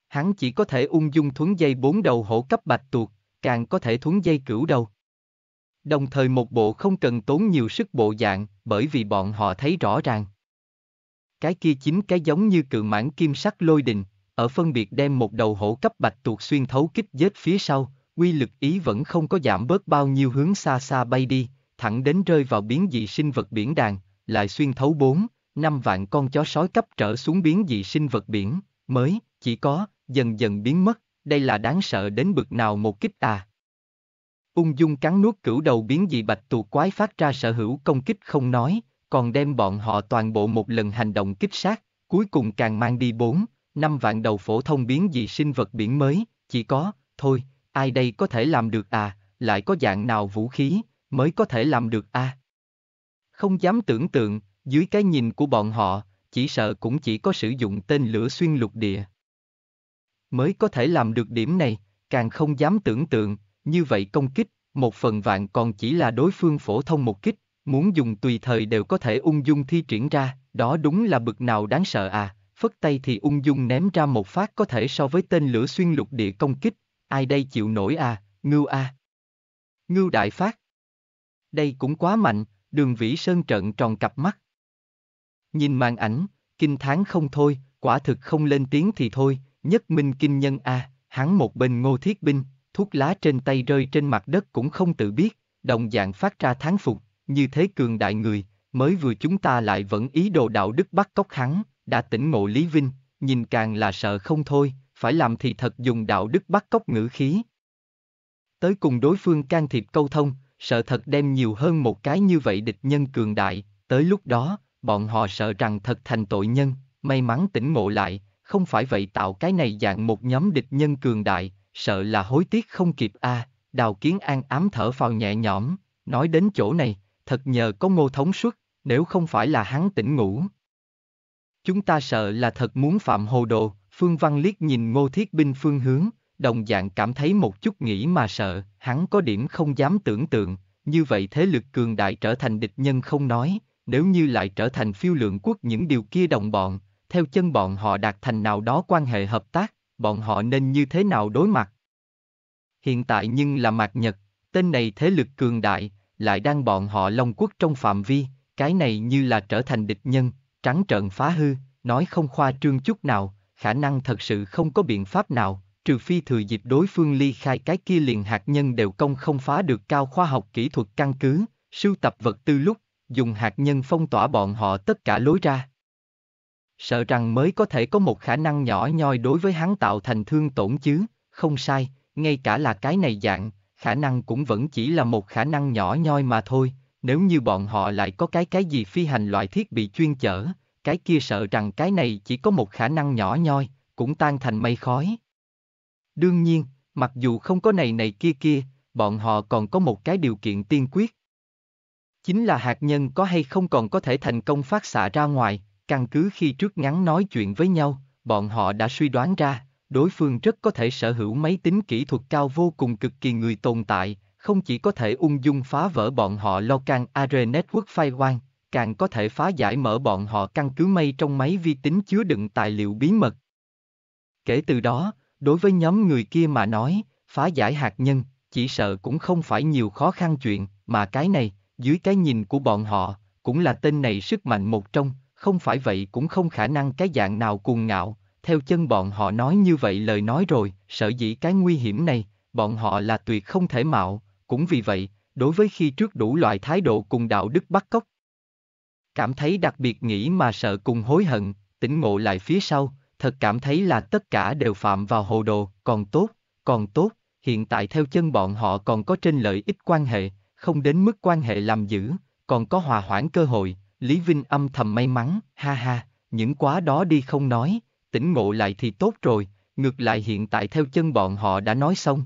Hắn chỉ có thể ung dung thuấn dây bốn đầu hổ cấp bạch tuộc, càng có thể thuấn dây cửu đầu. Đồng thời một bộ không cần tốn nhiều sức bộ dạng, bởi vì bọn họ thấy rõ ràng cái kia chính cái giống như cự mãn kim sắc lôi đình, ở phân biệt đem một đầu hổ cấp bạch tuột xuyên thấu kích giết phía sau, quy lực ý vẫn không có giảm bớt bao nhiêu hướng xa xa bay đi, thẳng đến rơi vào biến dị sinh vật biển đàn, lại xuyên thấu bốn, năm vạn con chó sói cấp trở xuống biến dị sinh vật biển, mới, chỉ có, dần dần biến mất, đây là đáng sợ đến bực nào một kích à. Ung dung cắn nuốt cửu đầu biến dị bạch tuột quái phát ra sở hữu công kích không nói, còn đem bọn họ toàn bộ một lần hành động kích sát, cuối cùng càng mang đi 4, 5 vạn đầu phổ thông biến dị sinh vật biển mới, chỉ có, thôi, ai đây có thể làm được à, lại có dạng nào vũ khí, mới có thể làm được à. Không dám tưởng tượng, dưới cái nhìn của bọn họ, chỉ sợ cũng chỉ có sử dụng tên lửa xuyên lục địa. Mới có thể làm được điểm này, càng không dám tưởng tượng, như vậy công kích, một phần vạn còn chỉ là đối phương phổ thông một kích, Muốn dùng tùy thời đều có thể ung dung thi triển ra, đó đúng là bực nào đáng sợ à, phất tay thì ung dung ném ra một phát có thể so với tên lửa xuyên lục địa công kích, ai đây chịu nổi à, ngưu à. Ngưu đại phát. Đây cũng quá mạnh, đường vĩ sơn trận tròn cặp mắt. Nhìn màn ảnh, kinh thán không thôi, quả thực không lên tiếng thì thôi, nhất minh kinh nhân a à, hắn một bên ngô thiết binh, thuốc lá trên tay rơi trên mặt đất cũng không tự biết, đồng dạng phát ra tháng phục, như thế cường đại người, mới vừa chúng ta lại vẫn ý đồ đạo đức bắt cóc hắn, đã tỉnh ngộ Lý Vinh, nhìn càng là sợ không thôi, phải làm thì thật dùng đạo đức bắt cóc ngữ khí. Tới cùng đối phương can thiệp câu thông, sợ thật đem nhiều hơn một cái như vậy địch nhân cường đại, tới lúc đó, bọn họ sợ rằng thật thành tội nhân, may mắn tỉnh ngộ lại, không phải vậy tạo cái này dạng một nhóm địch nhân cường đại, sợ là hối tiếc không kịp a. À, Đào Kiến An ám thở phào nhẹ nhõm, nói đến chỗ này, thật nhờ có ngô thống suất, nếu không phải là hắn tỉnh ngủ. Chúng ta sợ là thật muốn phạm hồ đồ, Phương Văn liếc nhìn ngô thiết binh phương hướng, đồng dạng cảm thấy một chút nghĩ mà sợ, hắn có điểm không dám tưởng tượng, như vậy thế lực cường đại trở thành địch nhân không nói, nếu như lại trở thành phiêu lượng quốc những điều kia đồng bọn, theo chân bọn họ đạt thành nào đó quan hệ hợp tác, bọn họ nên như thế nào đối mặt. Hiện tại nhưng là mạc nhật, tên này thế lực cường đại, lại đang bọn họ Long Quốc trong phạm vi, cái này như là trở thành địch nhân, trắng trợn phá hư, nói không khoa trương chút nào, khả năng thật sự không có biện pháp nào, trừ phi thừa dịp đối phương ly khai cái kia liền hạt nhân đều công không phá được cao khoa học kỹ thuật căn cứ, sưu tập vật tư lúc, dùng hạt nhân phong tỏa bọn họ tất cả lối ra. Sợ rằng mới có thể có một khả năng nhỏ nhoi đối với hắn tạo thành thương tổn chứ, không sai, ngay cả là cái này dạng, khả năng cũng vẫn chỉ là một khả năng nhỏ nhoi mà thôi, nếu như bọn họ lại có cái cái gì phi hành loại thiết bị chuyên chở, cái kia sợ rằng cái này chỉ có một khả năng nhỏ nhoi, cũng tan thành mây khói. Đương nhiên, mặc dù không có này này kia kia, bọn họ còn có một cái điều kiện tiên quyết. Chính là hạt nhân có hay không còn có thể thành công phát xạ ra ngoài, căn cứ khi trước ngắn nói chuyện với nhau, bọn họ đã suy đoán ra, đối phương rất có thể sở hữu máy tính kỹ thuật cao vô cùng cực kỳ người tồn tại, không chỉ có thể ung dung phá vỡ bọn họ lo Locan Are Network Firewall, càng có thể phá giải mở bọn họ căn cứ mây trong máy vi tính chứa đựng tài liệu bí mật. Kể từ đó, đối với nhóm người kia mà nói, phá giải hạt nhân, chỉ sợ cũng không phải nhiều khó khăn chuyện, mà cái này, dưới cái nhìn của bọn họ, cũng là tên này sức mạnh một trong, không phải vậy cũng không khả năng cái dạng nào cuồng ngạo, theo chân bọn họ nói như vậy lời nói rồi, sợ dĩ cái nguy hiểm này, bọn họ là tuyệt không thể mạo, cũng vì vậy, đối với khi trước đủ loại thái độ cùng đạo đức bắt cóc. Cảm thấy đặc biệt nghĩ mà sợ cùng hối hận, tỉnh ngộ lại phía sau, thật cảm thấy là tất cả đều phạm vào hồ đồ, còn tốt, còn tốt, hiện tại theo chân bọn họ còn có trên lợi ích quan hệ, không đến mức quan hệ làm giữ, còn có hòa hoãn cơ hội, Lý Vinh âm thầm may mắn, ha ha, những quá đó đi không nói, tỉnh ngộ lại thì tốt rồi, ngược lại hiện tại theo chân bọn họ đã nói xong.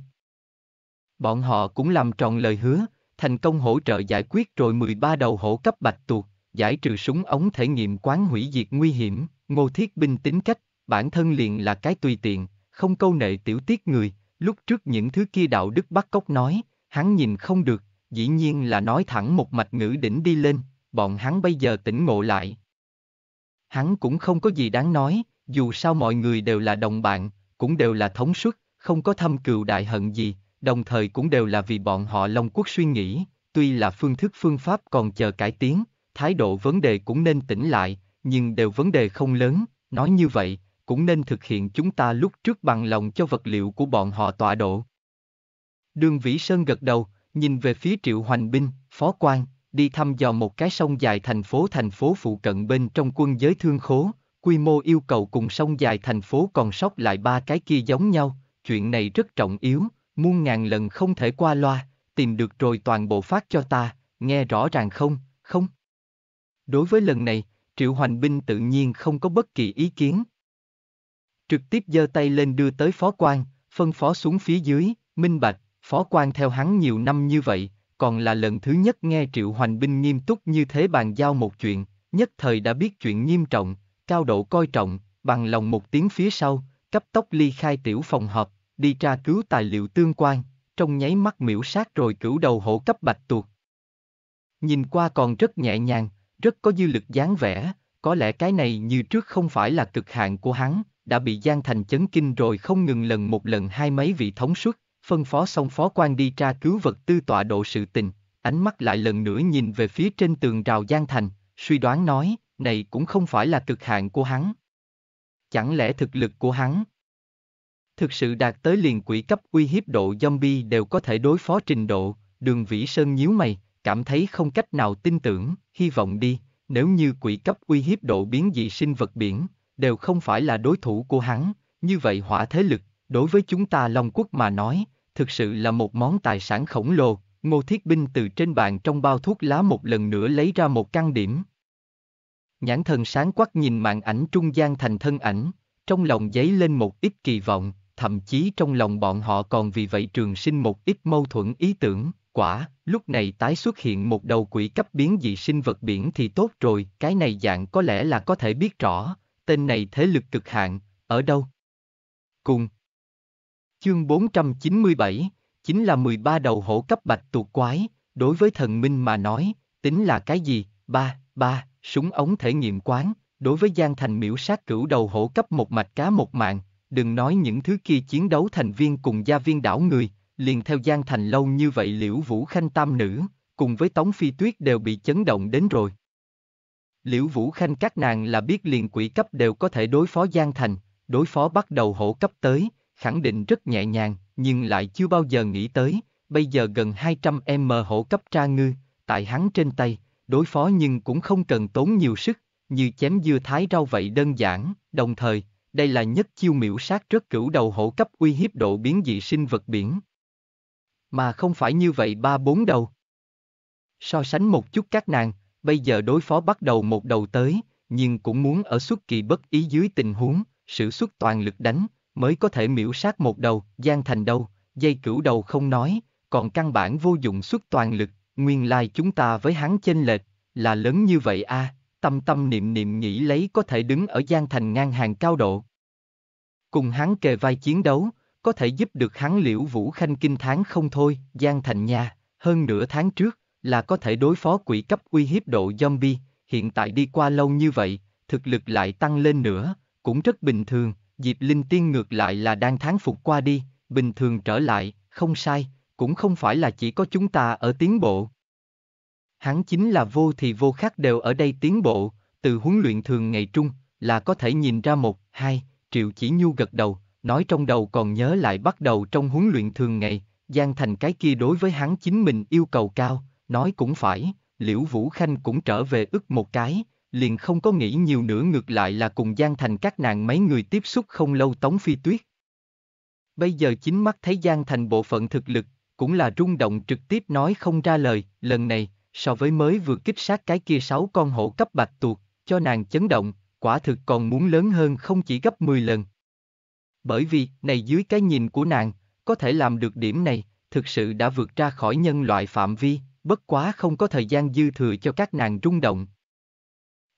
Bọn họ cũng làm tròn lời hứa, thành công hỗ trợ giải quyết rồi 13 đầu hổ cấp bạch tuộc, giải trừ súng ống thể nghiệm quán hủy diệt nguy hiểm, ngô thiết binh tính cách, bản thân liền là cái tùy tiện, không câu nệ tiểu tiết người, lúc trước những thứ kia đạo đức bắt cóc nói, hắn nhìn không được, dĩ nhiên là nói thẳng một mạch ngữ đỉnh đi lên, bọn hắn bây giờ tỉnh ngộ lại. Hắn cũng không có gì đáng nói, dù sao mọi người đều là đồng bạn, cũng đều là thống suất, không có thâm cừu đại hận gì, đồng thời cũng đều là vì bọn họ Long Quốc suy nghĩ, tuy là phương thức phương pháp còn chờ cải tiến, thái độ vấn đề cũng nên tỉnh lại, nhưng đều vấn đề không lớn, nói như vậy, cũng nên thực hiện chúng ta lúc trước bằng lòng cho vật liệu của bọn họ tọa độ. Đường Vĩ Sơn gật đầu, nhìn về phía Triệu Hoành Binh, Phó quan đi thăm dò một cái sông dài thành phố thành phố phụ cận bên trong quân giới thương khố, quy mô yêu cầu cùng sông dài thành phố còn sót lại ba cái kia giống nhau, chuyện này rất trọng yếu, muôn ngàn lần không thể qua loa, tìm được rồi toàn bộ phát cho ta, nghe rõ ràng không, không. Đối với lần này, Triệu Hoành Binh tự nhiên không có bất kỳ ý kiến. Trực tiếp giơ tay lên đưa tới phó quan, phân phó xuống phía dưới, minh bạch, phó quan theo hắn nhiều năm như vậy, còn là lần thứ nhất nghe Triệu Hoành Binh nghiêm túc như thế bàn giao một chuyện, nhất thời đã biết chuyện nghiêm trọng, cao độ coi trọng, bằng lòng một tiếng phía sau, cấp tốc ly khai tiểu phòng họp, đi tra cứu tài liệu tương quan, trong nháy mắt miễu sát rồi cửu đầu hổ cấp bạch tuộc. Nhìn qua còn rất nhẹ nhàng, rất có dư lực dáng vẻ, có lẽ cái này như trước không phải là cực hạn của hắn, đã bị gian Thành chấn kinh rồi không ngừng lần một lần hai mấy vị thống suất, phân phó xong phó quan đi tra cứu vật tư tọa độ sự tình, ánh mắt lại lần nữa nhìn về phía trên tường rào gian Thành, suy đoán nói, này cũng không phải là cực hạn của hắn. Chẳng lẽ thực lực của hắn thực sự đạt tới liền quỷ cấp uy hiếp độ zombie đều có thể đối phó trình độ, đường Vĩ Sơn nhíu mày, cảm thấy không cách nào tin tưởng, hy vọng đi, nếu như quỷ cấp uy hiếp độ biến dị sinh vật biển, đều không phải là đối thủ của hắn, như vậy hỏa thế lực, đối với chúng ta Long Quốc mà nói, thực sự là một món tài sản khổng lồ, Ngô Thiết Binh từ trên bàn trong bao thuốc lá một lần nữa lấy ra một căn điểm, Nhãn thần sáng quắc nhìn màn ảnh trung gian thành thân ảnh, trong lòng dấy lên một ít kỳ vọng, thậm chí trong lòng bọn họ còn vì vậy trường sinh một ít mâu thuẫn ý tưởng, quả, lúc này tái xuất hiện một đầu quỷ cấp biến dị sinh vật biển thì tốt rồi, cái này dạng có lẽ là có thể biết rõ, tên này thế lực cực hạn, ở đâu? Cùng Chương 497, chính là 13 đầu hổ cấp bạch tuột quái, đối với thần minh mà nói, tính là cái gì? Ba, ba, súng ống thể nghiệm quán, đối với Giang Thành miễu sát cửu đầu hổ cấp một mạch cá một mạng, đừng nói những thứ kia chiến đấu thành viên cùng gia viên đảo người, liền theo Giang Thành lâu như vậy liễu vũ khanh tam nữ, cùng với Tống Phi Tuyết đều bị chấn động đến rồi. Liễu Vũ Khanh các nàng là biết liền quỷ cấp đều có thể đối phó Giang Thành, đối phó bắt đầu hổ cấp tới, khẳng định rất nhẹ nhàng, nhưng lại chưa bao giờ nghĩ tới, bây giờ gần 200 m hổ cấp tra ngư, tại hắn trên tay, đối phó nhưng cũng không cần tốn nhiều sức, như chém dưa thái rau vậy đơn giản, đồng thời, đây là nhất chiêu miễu sát rất cửu đầu hổ cấp uy hiếp độ biến dị sinh vật biển. Mà không phải như vậy ba bốn đầu. So sánh một chút các nàng, bây giờ đối phó bắt đầu một đầu tới, nhưng cũng muốn ở suốt kỳ bất ý dưới tình huống, sử xuất toàn lực đánh, mới có thể miễu sát một đầu, gian thành đầu, dây cửu đầu không nói, còn căn bản vô dụng xuất toàn lực, nguyên lai chúng ta với hắn chênh lệch, là lớn như vậy a à, tâm tâm niệm niệm nghĩ lấy có thể đứng ở Giang Thành ngang hàng cao độ. Cùng hắn kề vai chiến đấu, có thể giúp được hắn liễu Vũ Khanh kinh tháng không thôi, Giang Thành nhà, hơn nửa tháng trước, là có thể đối phó quỷ cấp uy hiếp độ zombie, hiện tại đi qua lâu như vậy, thực lực lại tăng lên nữa, cũng rất bình thường, Diệp Linh Tiên ngược lại là đang tháng phục qua đi, bình thường trở lại, không sai, cũng không phải là chỉ có chúng ta ở tiến bộ. Hắn chính là vô thì vô khác đều ở đây tiến bộ, từ huấn luyện thường ngày trung, là có thể nhìn ra một, hai, triệu chỉ nhu gật đầu, nói trong đầu còn nhớ lại bắt đầu trong huấn luyện thường ngày, Giang Thành cái kia đối với hắn chính mình yêu cầu cao, nói cũng phải, Liễu Vũ Khanh cũng trở về ức một cái, liền không có nghĩ nhiều nữa ngược lại là cùng Giang Thành các nàng mấy người tiếp xúc không lâu Tống Phi Tuyết. Bây giờ chính mắt thấy Giang Thành bộ phận thực lực, cũng là rung động trực tiếp nói không ra lời, lần này, so với mới vừa kích sát cái kia sáu con hổ cấp bạch tuộc, cho nàng chấn động, quả thực còn muốn lớn hơn không chỉ gấp 10 lần. Bởi vì, này dưới cái nhìn của nàng, có thể làm được điểm này, thực sự đã vượt ra khỏi nhân loại phạm vi, bất quá không có thời gian dư thừa cho các nàng rung động.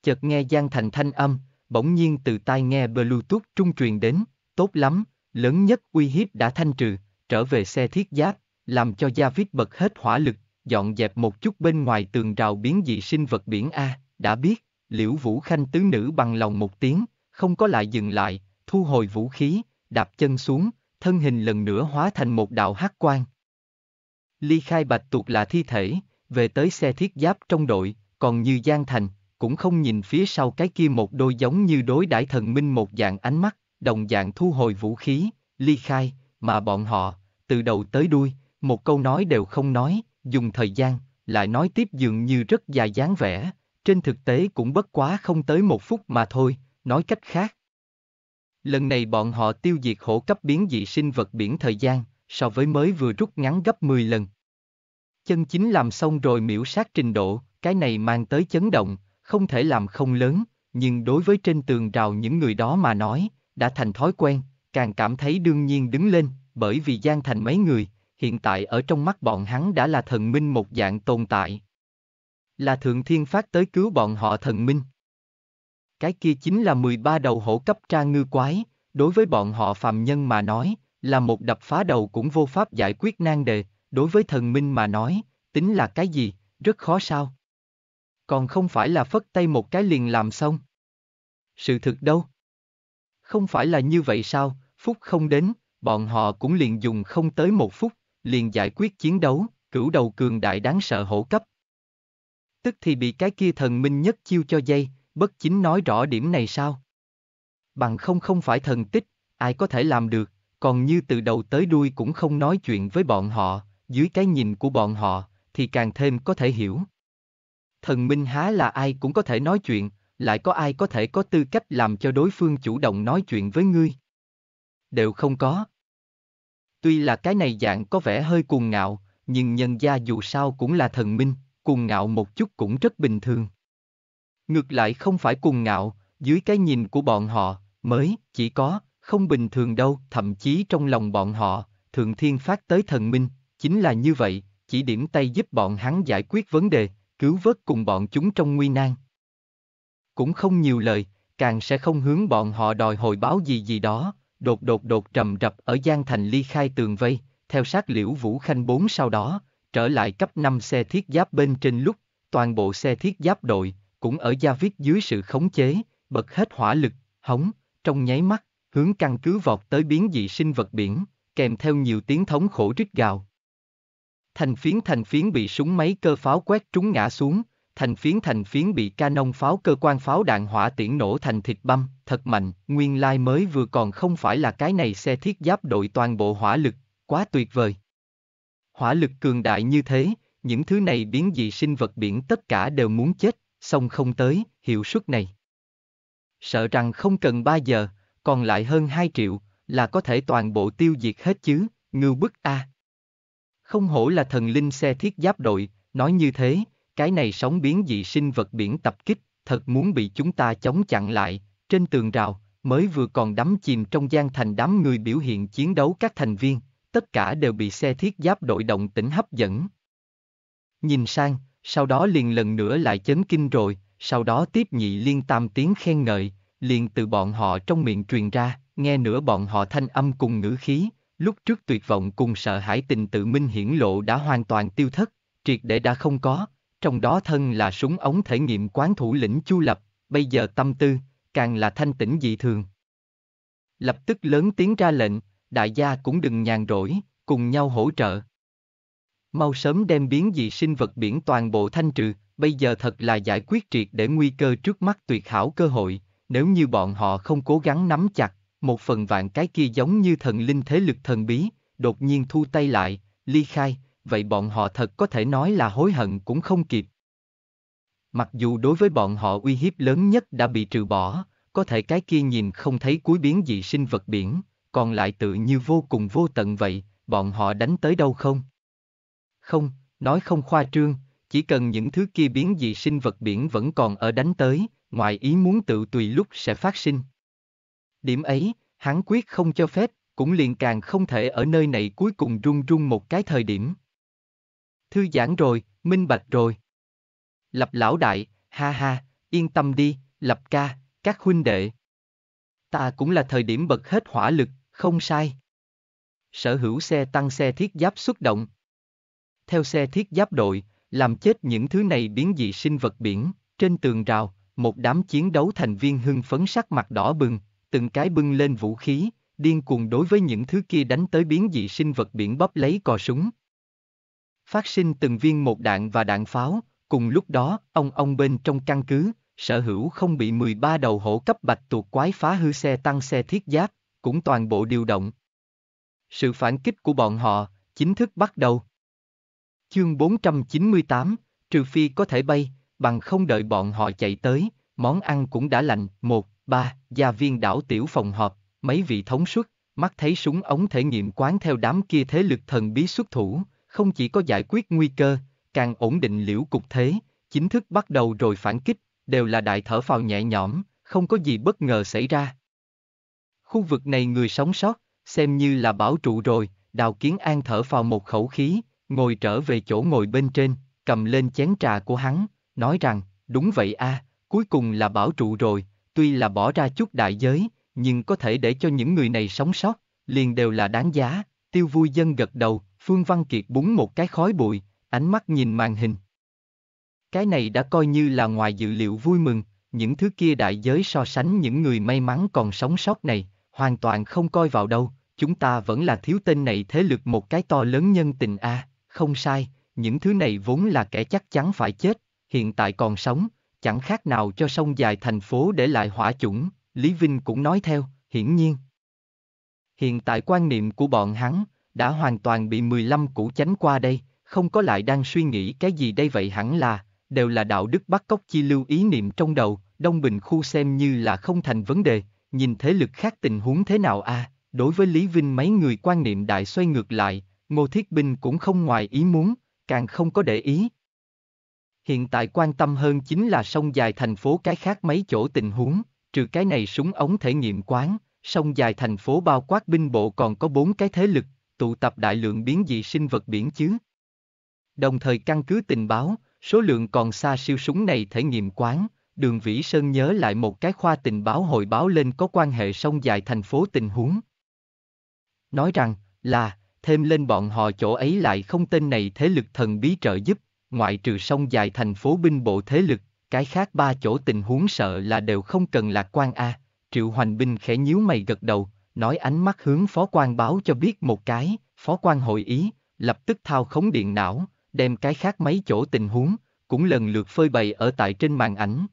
Chợt nghe Giang Thành thanh âm, bỗng nhiên từ tai nghe Bluetooth trung truyền đến, tốt lắm, lớn nhất uy hiếp đã thanh trừ, trở về xe thiết giáp, làm cho Javid bật hết hỏa lực, dọn dẹp một chút bên ngoài tường rào biến dị sinh vật biển A, đã biết, liễu vũ khanh tứ nữ bằng lòng một tiếng, không có lại dừng lại, thu hồi vũ khí, đạp chân xuống, thân hình lần nữa hóa thành một đạo hát quan. Ly khai bạch tuộc là thi thể, về tới xe thiết giáp trong đội, còn như Giang Thành, cũng không nhìn phía sau cái kia một đôi giống như đối đãi thần minh một dạng ánh mắt, đồng dạng thu hồi vũ khí, ly khai, mà bọn họ, từ đầu tới đuôi, một câu nói đều không nói, dùng thời gian, lại nói tiếp dường như rất dài dáng vẻ, trên thực tế cũng bất quá không tới một phút mà thôi, nói cách khác. Lần này bọn họ tiêu diệt hổ cấp biến dị sinh vật biển thời gian, so với mới vừa rút ngắn gấp 10 lần. Chân chính làm xong rồi miễu sát trình độ, cái này mang tới chấn động, không thể làm không lớn, nhưng đối với trên tường rào những người đó mà nói, đã thành thói quen, càng cảm thấy đương nhiên đứng lên, bởi vì gian thành mấy người, hiện tại ở trong mắt bọn hắn đã là thần minh một dạng tồn tại. Là thượng thiên phát tới cứu bọn họ thần minh. Cái kia chính là 13 đầu hổ cấp tra ngư quái, đối với bọn họ phàm nhân mà nói, là một đập phá đầu cũng vô pháp giải quyết nan đề, đối với thần minh mà nói, tính là cái gì, rất khó sao. Còn không phải là phất tay một cái liền làm xong. Sự thực đâu? Không phải là như vậy sao, phút không đến, bọn họ cũng liền dùng không tới một phút liền giải quyết chiến đấu, cửu đầu cường đại đáng sợ hổ cấp. Tức thì bị cái kia thần minh nhất chiêu cho dây, bất chính nói rõ điểm này sao? Bằng không không phải thần tích, ai có thể làm được, còn như từ đầu tới đuôi cũng không nói chuyện với bọn họ, dưới cái nhìn của bọn họ, thì càng thêm có thể hiểu. Thần minh há là ai cũng có thể nói chuyện, lại có ai có thể có tư cách làm cho đối phương chủ động nói chuyện với ngươi? Đều không có. Tuy là cái này dạng có vẻ hơi cuồng ngạo, nhưng nhân gia dù sao cũng là thần minh, cuồng ngạo một chút cũng rất bình thường. Ngược lại không phải cuồng ngạo, dưới cái nhìn của bọn họ, mới, chỉ có, không bình thường đâu, thậm chí trong lòng bọn họ, thượng thiên phát tới thần minh, chính là như vậy, chỉ điểm tay giúp bọn hắn giải quyết vấn đề, cứu vớt cùng bọn chúng trong nguy nan. Cũng không nhiều lời, càng sẽ không hướng bọn họ đòi hồi báo gì gì đó, đột đột đột trầm rập ở gian Thành ly khai tường vây, theo sát liễu Vũ Khanh bốn sau đó, trở lại cấp 5 xe thiết giáp bên trên lúc, toàn bộ xe thiết giáp đội, cũng ở gia viết dưới sự khống chế, bật hết hỏa lực, hống, trong nháy mắt, hướng căn cứ vọt tới biến dị sinh vật biển, kèm theo nhiều tiếng thống khổ rít gào. Thành phiến thành phiến bị súng máy cơ pháo quét trúng ngã xuống, thành phiến thành phiến bị canon pháo cơ quan pháo đạn hỏa tiễn nổ thành thịt băm, thật mạnh, nguyên lai like mới vừa còn không phải là cái này xe thiết giáp đội toàn bộ hỏa lực, quá tuyệt vời. Hỏa lực cường đại như thế, những thứ này biến dị sinh vật biển tất cả đều muốn chết, xong không tới, hiệu suất này. Sợ rằng không cần 3 giờ, còn lại hơn 2 triệu, là có thể toàn bộ tiêu diệt hết chứ, ngưu bức a. À. Không hổ là thần linh xe thiết giáp đội, nói như thế, cái này sóng biến dị sinh vật biển tập kích, thật muốn bị chúng ta chống chặn lại, trên tường rào, mới vừa còn đắm chìm trong gian thành đám người biểu hiện chiến đấu các thành viên, tất cả đều bị xe thiết giáp đội động tỉnh hấp dẫn. Nhìn sang, sau đó liền lần nữa lại chấn kinh rồi, sau đó tiếp nhị liên tam tiếng khen ngợi, liền từ bọn họ trong miệng truyền ra, nghe nửa bọn họ thanh âm cùng ngữ khí, lúc trước tuyệt vọng cùng sợ hãi tình tự minh hiển lộ đã hoàn toàn tiêu thất, triệt để đã không có, trong đó thân là súng ống thể nghiệm quán thủ lĩnh Chu Lập, bây giờ tâm tư, càng là thanh tĩnh dị thường. Lập tức lớn tiếng ra lệnh, đại gia cũng đừng nhàn rỗi, cùng nhau hỗ trợ. Mau sớm đem biến dị sinh vật biển toàn bộ thanh trừ, bây giờ thật là giải quyết triệt để nguy cơ trước mắt tuyệt hảo cơ hội, nếu như bọn họ không cố gắng nắm chặt, một phần vạn cái kia giống như thần linh thế lực thần bí, đột nhiên thu tay lại, ly khai, vậy bọn họ thật có thể nói là hối hận cũng không kịp. Mặc dù đối với bọn họ uy hiếp lớn nhất đã bị trừ bỏ, có thể cái kia nhìn không thấy cuối biến dị sinh vật biển, còn lại tự như vô cùng vô tận vậy, bọn họ đánh tới đâu không? Không, nói không khoa trương, chỉ cần những thứ kia biến dị sinh vật biển vẫn còn ở đánh tới, ngoài ý muốn tự tùy lúc sẽ phát sinh. Điểm ấy, hắn quyết không cho phép, cũng liền càng không thể ở nơi này cuối cùng run run một cái thời điểm thư giãn rồi, minh bạch rồi. Lập lão đại, ha ha, yên tâm đi, lập ca, các huynh đệ. Ta cũng là thời điểm bật hết hỏa lực, không sai. Sở hữu xe tăng xe thiết giáp xuất động. Theo xe thiết giáp đội, làm chết những thứ này biến dị sinh vật biển, trên tường rào, một đám chiến đấu thành viên hưng phấn sắc mặt đỏ bừng, từng cái bưng lên vũ khí, điên cuồng đối với những thứ kia đánh tới biến dị sinh vật biển bóp lấy cò súng phát sinh từng viên một đạn và đạn pháo, cùng lúc đó, ông ông bên trong căn cứ, sở hữu không bị 13 đầu hổ cấp bạch tuột quái phá hư xe tăng xe thiết giáp, cũng toàn bộ điều động. Sự phản kích của bọn họ, chính thức bắt đầu. Chương 498, trừ phi có thể bay, bằng không đợi bọn họ chạy tới, món ăn cũng đã lạnh, một, ba, gia viên đảo tiểu phòng họp, mấy vị thống suất, mắt thấy súng ống thể nghiệm quán theo đám kia thế lực thần bí xuất thủ, không chỉ có giải quyết nguy cơ, càng ổn định liễu cục thế, chính thức bắt đầu rồi phản kích, đều là đại thở phào nhẹ nhõm, không có gì bất ngờ xảy ra. Khu vực này người sống sót, xem như là bảo trụ rồi, đào kiến an thở phào một khẩu khí, ngồi trở về chỗ ngồi bên trên, cầm lên chén trà của hắn, nói rằng, đúng vậy a, à, cuối cùng là bảo trụ rồi, tuy là bỏ ra chút đại giới, nhưng có thể để cho những người này sống sót, liền đều là đáng giá, tiêu vui dân gật đầu, Phương Văn Kiệt búng một cái khói bụi, ánh mắt nhìn màn hình. Cái này đã coi như là ngoài dự liệu vui mừng, những thứ kia đại giới so sánh những người may mắn còn sống sót này, hoàn toàn không coi vào đâu, chúng ta vẫn là thiếu tên này thế lực một cái to lớn nhân tình a, không sai, những thứ này vốn là kẻ chắc chắn phải chết, hiện tại còn sống, chẳng khác nào cho sông dài thành phố để lại hỏa chủng, Lý Vinh cũng nói theo, hiển nhiên. Hiện tại quan niệm của bọn hắn, đã hoàn toàn bị 15 củ chánh qua đây, không có lại đang suy nghĩ cái gì đây vậy hẳn là, đều là đạo đức bắt cóc chi lưu ý niệm trong đầu, Đông Bình Khu xem như là không thành vấn đề, nhìn thế lực khác tình huống thế nào a à? đối với Lý Vinh mấy người quan niệm đại xoay ngược lại, Ngô Thiết Binh cũng không ngoài ý muốn, càng không có để ý. Hiện tại quan tâm hơn chính là sông dài thành phố cái khác mấy chỗ tình huống, trừ cái này súng ống thể nghiệm quán, sông dài thành phố bao quát binh bộ còn có bốn cái thế lực, tụ tập đại lượng biến dị sinh vật biển chứ. Đồng thời căn cứ tình báo, số lượng còn xa siêu súng này thể nghiệm quán, đường Vĩ Sơn nhớ lại một cái khoa tình báo hồi báo lên có quan hệ sông dài thành phố tình huống. Nói rằng, là, thêm lên bọn họ chỗ ấy lại không tên này thế lực thần bí trợ giúp, ngoại trừ sông dài thành phố binh bộ thế lực, cái khác ba chỗ tình huống sợ là đều không cần lạc quan a. À. Triệu Hoành Binh khẽ nhíu mày gật đầu, nói ánh mắt hướng phó quan báo cho biết một cái, phó quan hội ý, lập tức thao khống điện não, đem cái khác mấy chỗ tình huống, cũng lần lượt phơi bày ở tại trên màn ảnh.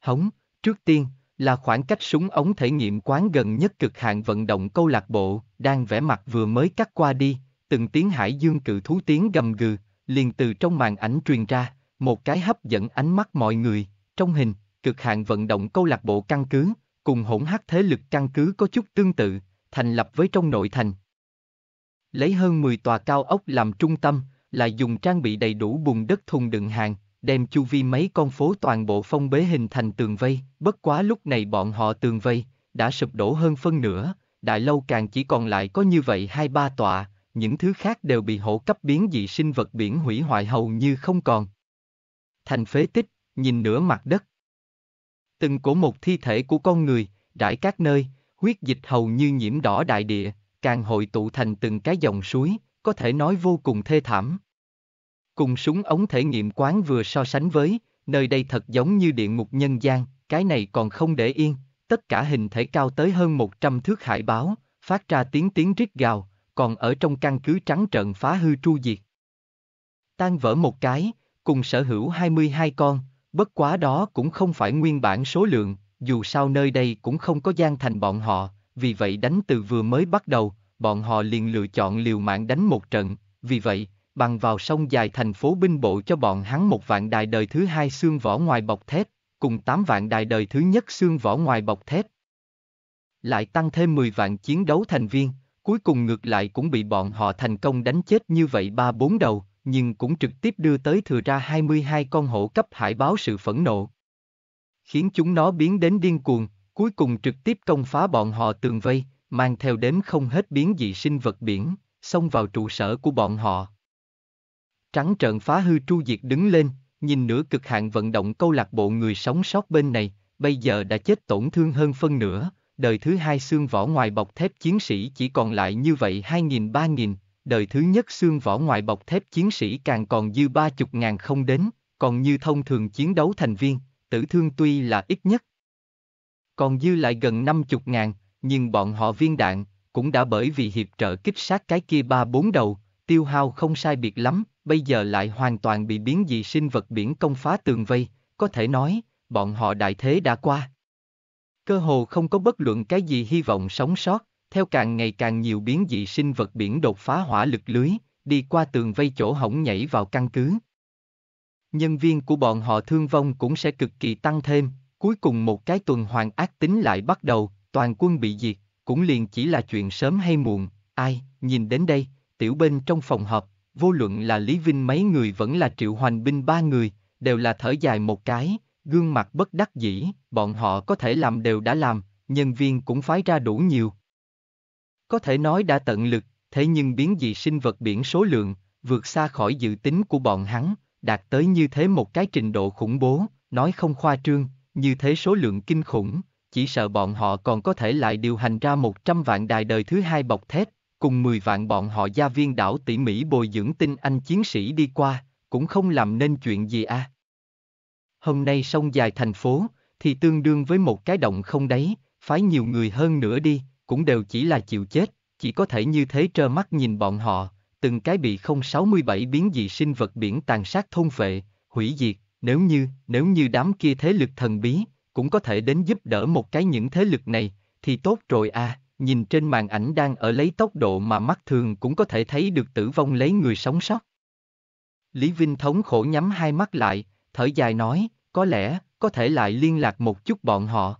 Hống, trước tiên, là khoảng cách súng ống thể nghiệm quán gần nhất cực hạn vận động câu lạc bộ, đang vẽ mặt vừa mới cắt qua đi, từng tiếng hải dương cự thú tiếng gầm gừ, liền từ trong màn ảnh truyền ra, một cái hấp dẫn ánh mắt mọi người, trong hình, cực hạn vận động câu lạc bộ căn cứ, cùng hỗn hắc thế lực căn cứ có chút tương tự, thành lập với trong nội thành. Lấy hơn 10 tòa cao ốc làm trung tâm, là dùng trang bị đầy đủ bùn đất thùng đựng hàng, đem chu vi mấy con phố toàn bộ phong bế hình thành tường vây, bất quá lúc này bọn họ tường vây, đã sụp đổ hơn phân nửa, đại lâu càng chỉ còn lại có như vậy hai ba tòa những thứ khác đều bị hổ cấp biến dị sinh vật biển hủy hoại hầu như không còn. Thành phế tích, nhìn nửa mặt đất, từng cổ một thi thể của con người, rải các nơi, huyết dịch hầu như nhiễm đỏ đại địa, càng hội tụ thành từng cái dòng suối, có thể nói vô cùng thê thảm. Cùng súng ống thể nghiệm quán vừa so sánh với, nơi đây thật giống như địa ngục nhân gian, cái này còn không để yên, tất cả hình thể cao tới hơn 100 thước hải báo, phát ra tiếng tiếng rít gào, còn ở trong căn cứ trắng trợn phá hư tru diệt. Tan vỡ một cái, cùng sở hữu 22 con, Bất quá đó cũng không phải nguyên bản số lượng, dù sao nơi đây cũng không có gian thành bọn họ, vì vậy đánh từ vừa mới bắt đầu, bọn họ liền lựa chọn liều mạng đánh một trận, vì vậy, bằng vào sông dài thành phố binh bộ cho bọn hắn một vạn đài đời thứ hai xương vỏ ngoài bọc thép, cùng tám vạn đài đời thứ nhất xương vỏ ngoài bọc thép. Lại tăng thêm 10 vạn chiến đấu thành viên, cuối cùng ngược lại cũng bị bọn họ thành công đánh chết như vậy ba bốn đầu, nhưng cũng trực tiếp đưa tới thừa ra 22 con hổ cấp hải báo sự phẫn nộ. Khiến chúng nó biến đến điên cuồng, cuối cùng trực tiếp công phá bọn họ tường vây, mang theo đến không hết biến dị sinh vật biển, xông vào trụ sở của bọn họ. Trắng trợn phá hư tru diệt đứng lên, nhìn nửa cực hạn vận động câu lạc bộ người sống sót bên này, bây giờ đã chết tổn thương hơn phân nửa, đời thứ hai xương vỏ ngoài bọc thép chiến sĩ chỉ còn lại như vậy 2.000-3.000, đời thứ nhất xương vỏ ngoài bọc thép chiến sĩ càng còn dư ba chục ngàn không đến, còn như thông thường chiến đấu thành viên, tử thương tuy là ít nhất. Còn dư lại gần năm chục ngàn, nhưng bọn họ viên đạn, cũng đã bởi vì hiệp trợ kích sát cái kia ba bốn đầu, tiêu hao không sai biệt lắm, bây giờ lại hoàn toàn bị biến dị sinh vật biển công phá tường vây, có thể nói, bọn họ đại thế đã qua. Cơ hồ không có bất luận cái gì hy vọng sống sót, theo càng ngày càng nhiều biến dị sinh vật biển đột phá hỏa lực lưới, đi qua tường vây chỗ hỏng nhảy vào căn cứ. Nhân viên của bọn họ thương vong cũng sẽ cực kỳ tăng thêm, cuối cùng một cái tuần hoàn ác tính lại bắt đầu, toàn quân bị diệt, cũng liền chỉ là chuyện sớm hay muộn, ai, nhìn đến đây, tiểu bên trong phòng họp, vô luận là Lý Vinh mấy người vẫn là triệu hoành binh ba người, đều là thở dài một cái, gương mặt bất đắc dĩ, bọn họ có thể làm đều đã làm, nhân viên cũng phái ra đủ nhiều, có thể nói đã tận lực, thế nhưng biến dị sinh vật biển số lượng, vượt xa khỏi dự tính của bọn hắn, đạt tới như thế một cái trình độ khủng bố, nói không khoa trương, như thế số lượng kinh khủng, chỉ sợ bọn họ còn có thể lại điều hành ra 100 vạn đài đời thứ hai bọc thép, cùng 10 vạn bọn họ gia viên đảo tỉ mỉ bồi dưỡng tinh anh chiến sĩ đi qua, cũng không làm nên chuyện gì à. Hôm nay sông dài thành phố, thì tương đương với một cái động không đấy, phái nhiều người hơn nữa đi, cũng đều chỉ là chịu chết, chỉ có thể như thế trơ mắt nhìn bọn họ, từng cái bị 067 biến dị sinh vật biển tàn sát thôn phệ, hủy diệt, nếu như, nếu như đám kia thế lực thần bí, cũng có thể đến giúp đỡ một cái những thế lực này, thì tốt rồi à, nhìn trên màn ảnh đang ở lấy tốc độ mà mắt thường cũng có thể thấy được tử vong lấy người sống sót. Lý Vinh thống khổ nhắm hai mắt lại, thở dài nói, có lẽ, có thể lại liên lạc một chút bọn họ,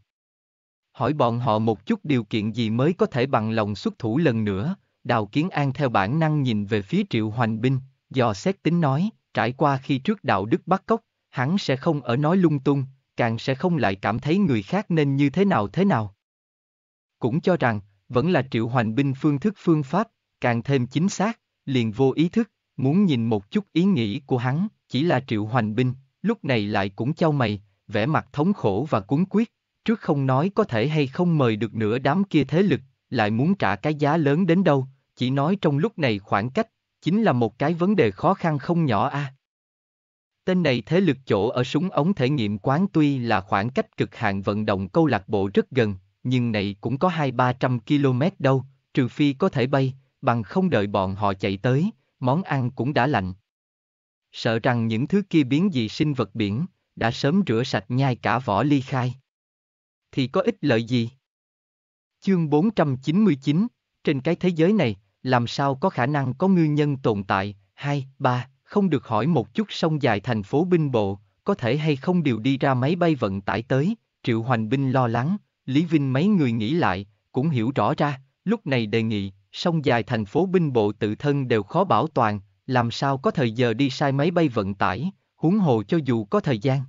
hỏi bọn họ một chút điều kiện gì mới có thể bằng lòng xuất thủ lần nữa, Đào Kiến An theo bản năng nhìn về phía Triệu Hoành Binh, dò xét tính nói, trải qua khi trước đạo đức bắt cóc, hắn sẽ không ở nói lung tung, càng sẽ không lại cảm thấy người khác nên như thế nào thế nào. Cũng cho rằng, vẫn là Triệu Hoành Binh phương thức phương pháp, càng thêm chính xác, liền vô ý thức, muốn nhìn một chút ý nghĩ của hắn, chỉ là Triệu Hoành Binh, lúc này lại cũng trao mày, vẻ mặt thống khổ và cuốn quyết, trước không nói có thể hay không mời được nửa đám kia thế lực, lại muốn trả cái giá lớn đến đâu, chỉ nói trong lúc này khoảng cách, chính là một cái vấn đề khó khăn không nhỏ a. À. Tên này thế lực chỗ ở súng ống thể nghiệm quán tuy là khoảng cách cực hạn vận động câu lạc bộ rất gần, nhưng này cũng có hai ba trăm km đâu, trừ phi có thể bay, bằng không đợi bọn họ chạy tới, món ăn cũng đã lạnh. Sợ rằng những thứ kia biến dị sinh vật biển, đã sớm rửa sạch nhai cả vỏ ly khai thì có ích lợi gì? Chương 499, trên cái thế giới này, làm sao có khả năng có ngư nhân tồn tại, hai, ba, không được hỏi một chút sông dài thành phố binh bộ, có thể hay không điều đi ra máy bay vận tải tới, Triệu Hoành Binh lo lắng, Lý Vinh mấy người nghĩ lại, cũng hiểu rõ ra, lúc này đề nghị, sông dài thành phố binh bộ tự thân đều khó bảo toàn, làm sao có thời giờ đi sai máy bay vận tải, huống hồ cho dù có thời gian.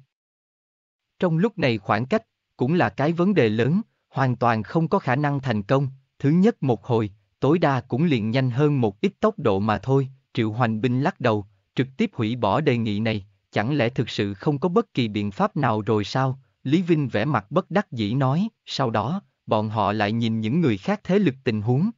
Trong lúc này khoảng cách, cũng là cái vấn đề lớn, hoàn toàn không có khả năng thành công, thứ nhất một hồi, tối đa cũng liền nhanh hơn một ít tốc độ mà thôi, Triệu Hoành Binh lắc đầu, trực tiếp hủy bỏ đề nghị này, chẳng lẽ thực sự không có bất kỳ biện pháp nào rồi sao, Lý Vinh vẻ mặt bất đắc dĩ nói, sau đó, bọn họ lại nhìn những người khác thế lực tình huống.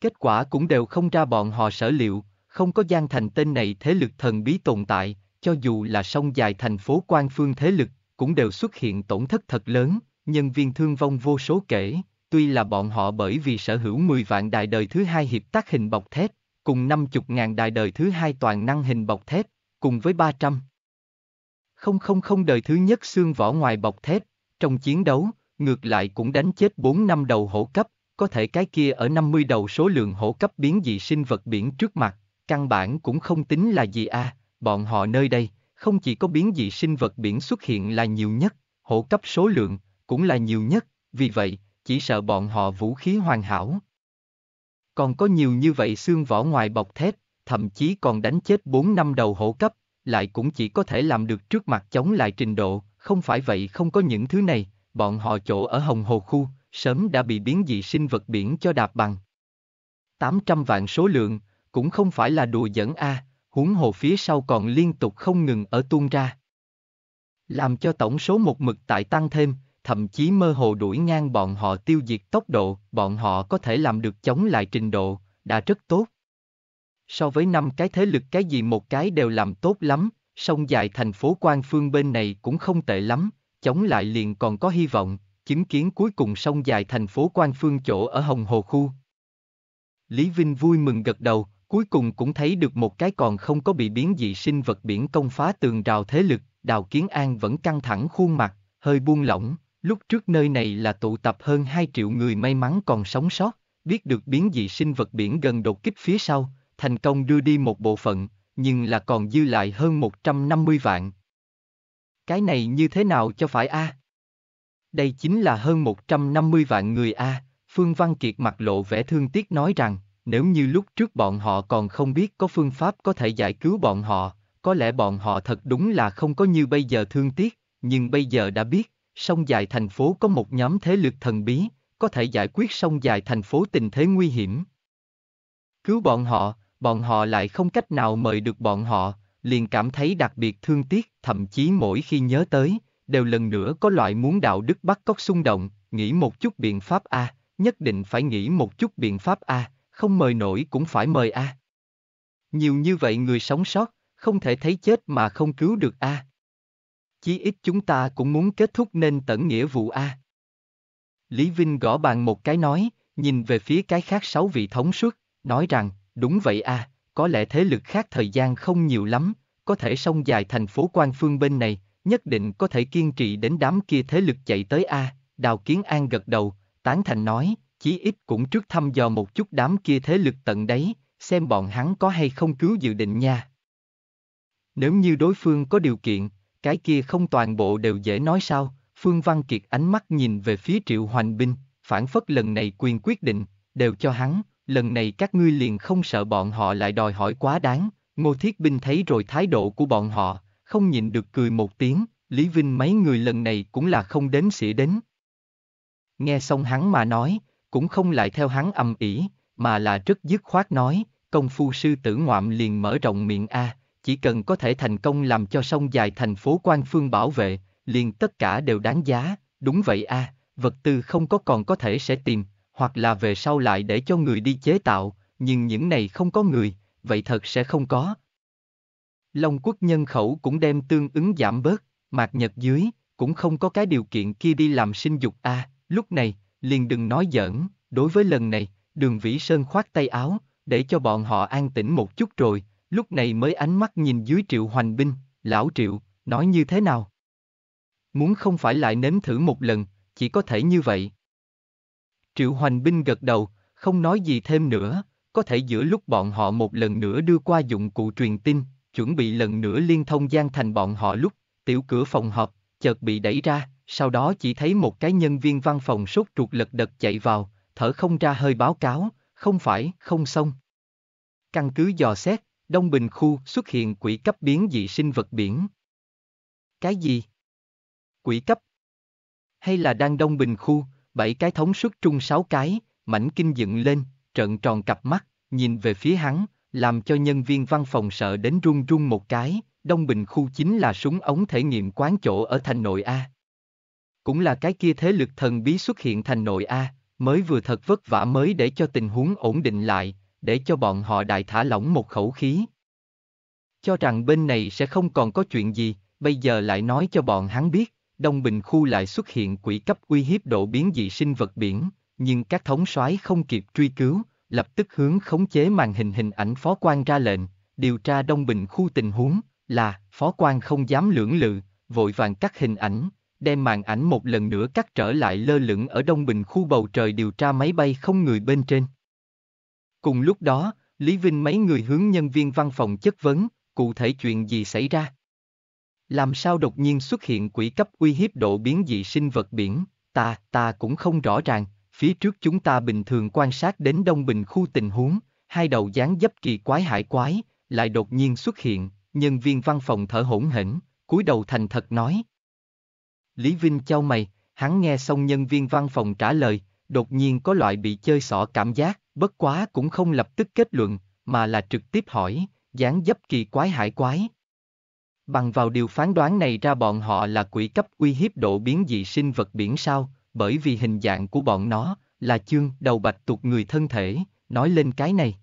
Kết quả cũng đều không ra bọn họ sở liệu, không có gian thành tên này thế lực thần bí tồn tại, cho dù là sông dài thành phố quan phương thế lực, cũng đều xuất hiện tổn thất thật lớn, nhân viên thương vong vô số kể, tuy là bọn họ bởi vì sở hữu 10 vạn đại đời thứ hai hiệp tác hình bọc thép, cùng 50.000 đại đời thứ hai toàn năng hình bọc thép, cùng với 300. Không không không đời thứ nhất xương vỏ ngoài bọc thép, trong chiến đấu, ngược lại cũng đánh chết 4 năm đầu hổ cấp, có thể cái kia ở 50 đầu số lượng hổ cấp biến dị sinh vật biển trước mặt, căn bản cũng không tính là gì a, à, bọn họ nơi đây, không chỉ có biến dị sinh vật biển xuất hiện là nhiều nhất, hộ cấp số lượng cũng là nhiều nhất, vì vậy, chỉ sợ bọn họ vũ khí hoàn hảo. Còn có nhiều như vậy xương vỏ ngoài bọc thép, thậm chí còn đánh chết 4 năm đầu hộ cấp, lại cũng chỉ có thể làm được trước mặt chống lại trình độ, không phải vậy không có những thứ này, bọn họ chỗ ở Hồng Hồ Khu, sớm đã bị biến dị sinh vật biển cho đạp bằng. 800 vạn số lượng, cũng không phải là đùa giỡn a, à, huống hồ phía sau còn liên tục không ngừng ở tuôn ra. Làm cho tổng số một mực tại tăng thêm, thậm chí mơ hồ đuổi ngang bọn họ tiêu diệt tốc độ, bọn họ có thể làm được chống lại trình độ, đã rất tốt. So với năm cái thế lực cái gì một cái đều làm tốt lắm, sông dài thành phố quan phương bên này cũng không tệ lắm, chống lại liền còn có hy vọng, chứng kiến cuối cùng sông dài thành phố quan phương chỗ ở Hồng Hồ Khu. Lý Vinh vui mừng gật đầu, Cuối cùng cũng thấy được một cái còn không có bị biến dị sinh vật biển công phá tường rào thế lực, Đào Kiến An vẫn căng thẳng khuôn mặt, hơi buông lỏng, lúc trước nơi này là tụ tập hơn 2 triệu người may mắn còn sống sót, biết được biến dị sinh vật biển gần đột kích phía sau, thành công đưa đi một bộ phận, nhưng là còn dư lại hơn 150 vạn. Cái này như thế nào cho phải a? À? Đây chính là hơn 150 vạn người a, à. Phương Văn Kiệt mặt lộ vẻ thương tiếc nói rằng nếu như lúc trước bọn họ còn không biết có phương pháp có thể giải cứu bọn họ, có lẽ bọn họ thật đúng là không có như bây giờ thương tiếc, nhưng bây giờ đã biết, sông dài thành phố có một nhóm thế lực thần bí, có thể giải quyết sông dài thành phố tình thế nguy hiểm. Cứu bọn họ, bọn họ lại không cách nào mời được bọn họ, liền cảm thấy đặc biệt thương tiếc, thậm chí mỗi khi nhớ tới, đều lần nữa có loại muốn đạo đức bắt cóc xung động, nghĩ một chút biện pháp A, nhất định phải nghĩ một chút biện pháp A, không mời nổi cũng phải mời a. À. Nhiều như vậy người sống sót, không thể thấy chết mà không cứu được a. À. Chí ít chúng ta cũng muốn kết thúc nên tận nghĩa vụ a. À. Lý Vinh gõ bàn một cái nói, nhìn về phía cái khác sáu vị thống suất, nói rằng, đúng vậy a, có lẽ thế lực khác thời gian không nhiều lắm, có thể sông dài thành phố quan phương bên này, nhất định có thể kiên trì đến đám kia thế lực chạy tới a. Đào Kiến An gật đầu, tán thành nói, chí ít cũng trước thăm dò một chút đám kia thế lực tận đấy, xem bọn hắn có hay không cứu dự định nha. Nếu như đối phương có điều kiện, cái kia không toàn bộ đều dễ nói sao, Phương Văn Kiệt ánh mắt nhìn về phía triệu hoành binh, phản phất lần này quyền quyết định, đều cho hắn, lần này các ngươi liền không sợ bọn họ lại đòi hỏi quá đáng, Ngô Thiết Binh thấy rồi thái độ của bọn họ, không nhịn được cười một tiếng, Lý Vinh mấy người lần này cũng là không đến xỉa đến. Nghe xong hắn mà nói, cũng không lại theo hắn âm ỉ, mà là rất dứt khoát nói, công phu sư tử ngoạm liền mở rộng miệng A, chỉ cần có thể thành công làm cho sông dài thành phố quan phương bảo vệ, liền tất cả đều đáng giá, đúng vậy A, vật tư không có còn có thể sẽ tìm, hoặc là về sau lại để cho người đi chế tạo, nhưng những này không có người, vậy thật sẽ không có. Long quốc nhân khẩu cũng đem tương ứng giảm bớt, mạc nhật dưới, cũng không có cái điều kiện kia đi làm sinh dục a lúc này, liền đừng nói giỡn, đối với lần này, đường Vĩ Sơn khoát tay áo, để cho bọn họ an tĩnh một chút rồi, lúc này mới ánh mắt nhìn dưới triệu hoành binh, lão triệu, nói như thế nào? Muốn không phải lại nếm thử một lần, chỉ có thể như vậy. Triệu hoành binh gật đầu, không nói gì thêm nữa, có thể giữa lúc bọn họ một lần nữa đưa qua dụng cụ truyền tin, chuẩn bị lần nữa liên thông gian thành bọn họ lúc, tiểu cửa phòng họp, chợt bị đẩy ra, sau đó chỉ thấy một cái nhân viên văn phòng sốt ruột lật đật chạy vào, thở không ra hơi báo cáo, không phải, không xong. Căn cứ dò xét, Đông Bình Khu xuất hiện quỷ cấp biến dị sinh vật biển. Cái gì? Quỷ cấp? Hay là đang Đông Bình Khu, bảy cái thống xuất trung sáu cái, mảnh kinh dựng lên, trợn tròn cặp mắt, nhìn về phía hắn, làm cho nhân viên văn phòng sợ đến run run một cái, Đông Bình Khu chính là súng ống thể nghiệm quán chỗ ở thành nội A cũng là cái kia thế lực thần bí xuất hiện thành nội A, mới vừa thật vất vả mới để cho tình huống ổn định lại, để cho bọn họ đại thả lỏng một khẩu khí. Cho rằng bên này sẽ không còn có chuyện gì, bây giờ lại nói cho bọn hắn biết, Đông Bình khu lại xuất hiện quỷ cấp uy hiếp độ biến dị sinh vật biển, nhưng các thống soái không kịp truy cứu, lập tức hướng khống chế màn hình hình ảnh phó quan ra lệnh, điều tra Đông Bình khu tình huống, là, phó quan không dám lưỡng lự, vội vàng cắt hình ảnh, đem màn ảnh một lần nữa cắt trở lại lơ lửng ở Đông Bình khu bầu trời điều tra máy bay không người bên trên. Cùng lúc đó, Lý Vinh mấy người hướng nhân viên văn phòng chất vấn, cụ thể chuyện gì xảy ra? Làm sao đột nhiên xuất hiện quỷ cấp uy hiếp độ biến dị sinh vật biển, ta, ta cũng không rõ ràng, phía trước chúng ta bình thường quan sát đến Đông Bình khu tình huống, hai đầu dáng dấp kỳ quái hải quái, lại đột nhiên xuất hiện, nhân viên văn phòng thở hổn hển, cúi đầu thành thật nói, Lý Vinh trao mày, hắn nghe xong nhân viên văn phòng trả lời, đột nhiên có loại bị chơi xỏ cảm giác, bất quá cũng không lập tức kết luận, mà là trực tiếp hỏi, dáng dấp kỳ quái hải quái. Bằng vào điều phán đoán này ra bọn họ là quỷ cấp uy hiếp độ biến dị sinh vật biển sao, bởi vì hình dạng của bọn nó là chương đầu bạch tuột người thân thể, nói lên cái này.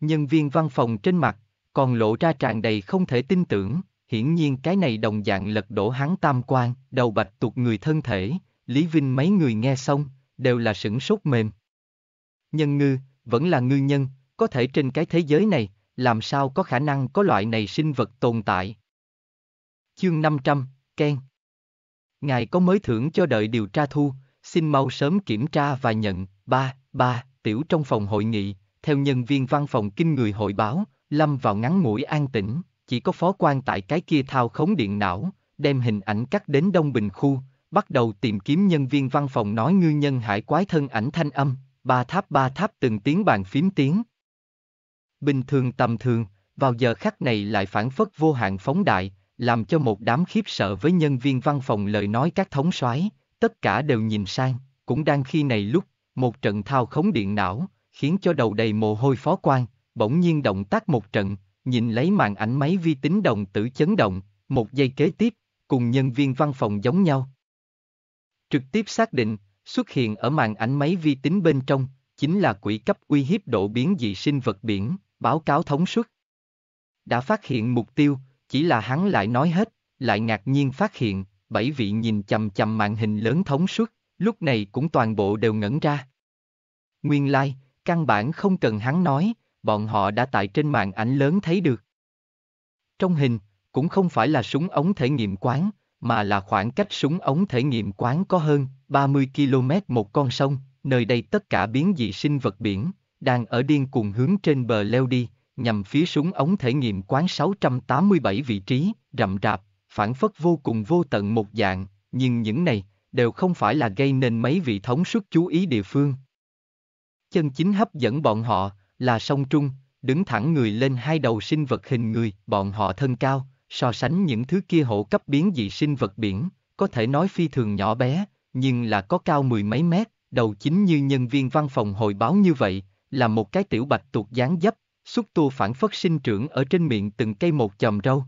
Nhân viên văn phòng trên mặt, còn lộ ra tràn đầy không thể tin tưởng, hiển nhiên cái này đồng dạng lật đổ hắn tam quan, đầu bạch tuột người thân thể, Lý Vinh mấy người nghe xong, đều là sửng sốt mềm. Nhân ngư, vẫn là ngư nhân, có thể trên cái thế giới này, làm sao có khả năng có loại này sinh vật tồn tại. Chương 500, Ken Ngài có mới thưởng cho đợi điều tra thu, xin mau sớm kiểm tra và nhận, ba, ba, tiểu trong phòng hội nghị, theo nhân viên văn phòng kinh người hội báo, lâm vào ngắn ngủi an tĩnh, chỉ có phó quan tại cái kia thao khống điện não, đem hình ảnh cắt đến Đông Bình Khu, bắt đầu tìm kiếm nhân viên văn phòng nói ngư nhân hải quái thân ảnh thanh âm, ba tháp ba tháp từng tiếng bàn phím tiếng. Bình thường tầm thường, vào giờ khắc này lại phản phất vô hạn phóng đại, làm cho một đám khiếp sợ với nhân viên văn phòng lời nói các thống soái, tất cả đều nhìn sang, cũng đang khi này lúc, một trận thao khống điện não, khiến cho đầu đầy mồ hôi phó quan, bỗng nhiên động tác một trận, nhìn lấy màn ảnh máy vi tính đồng tử chấn động, một giây kế tiếp, cùng nhân viên văn phòng giống nhau. Trực tiếp xác định, xuất hiện ở màn ảnh máy vi tính bên trong, chính là quỹ cấp uy hiếp độ biến dị sinh vật biển, báo cáo thống suất. Đã phát hiện mục tiêu, chỉ là hắn lại nói hết, lại ngạc nhiên phát hiện, bảy vị nhìn chầm chầm màn hình lớn thống suất, lúc này cũng toàn bộ đều ngẩn ra. Nguyên lai, like, căn bản không cần hắn nói, bọn họ đã tại trên màn ảnh lớn thấy được. Trong hình, cũng không phải là súng ống thể nghiệm quán, mà là khoảng cách súng ống thể nghiệm quán có hơn 30 km một con sông, nơi đây tất cả biến dị sinh vật biển, đang ở điên cuồng hướng trên bờ leo đi, nhằm phía súng ống thể nghiệm quán 687 vị trí, rậm rạp, phản phất vô cùng vô tận một dạng, nhưng những này, đều không phải là gây nên mấy vị thống suất chú ý địa phương. Chân chính hấp dẫn bọn họ, là sông Trung, đứng thẳng người lên hai đầu sinh vật hình người, bọn họ thân cao, so sánh những thứ kia hộ cấp biến dị sinh vật biển, có thể nói phi thường nhỏ bé, nhưng là có cao mười mấy mét, đầu chính như nhân viên văn phòng hồi báo như vậy, là một cái tiểu bạch tuột dáng dấp, xúc tu phản phất sinh trưởng ở trên miệng từng cây một chòm râu.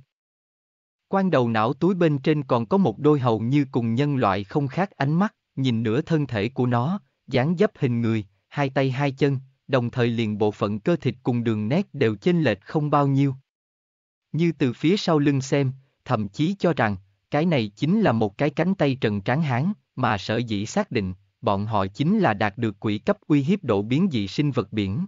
Quan đầu não túi bên trên còn có một đôi hầu như cùng nhân loại không khác ánh mắt, nhìn nửa thân thể của nó, dáng dấp hình người, hai tay hai chân, đồng thời liền bộ phận cơ thịt cùng đường nét đều chênh lệch không bao nhiêu. Như từ phía sau lưng xem, thậm chí cho rằng, cái này chính là một cái cánh tay trần tráng hán, mà sở dĩ xác định, bọn họ chính là đạt được quỹ cấp uy hiếp độ biến dị sinh vật biển.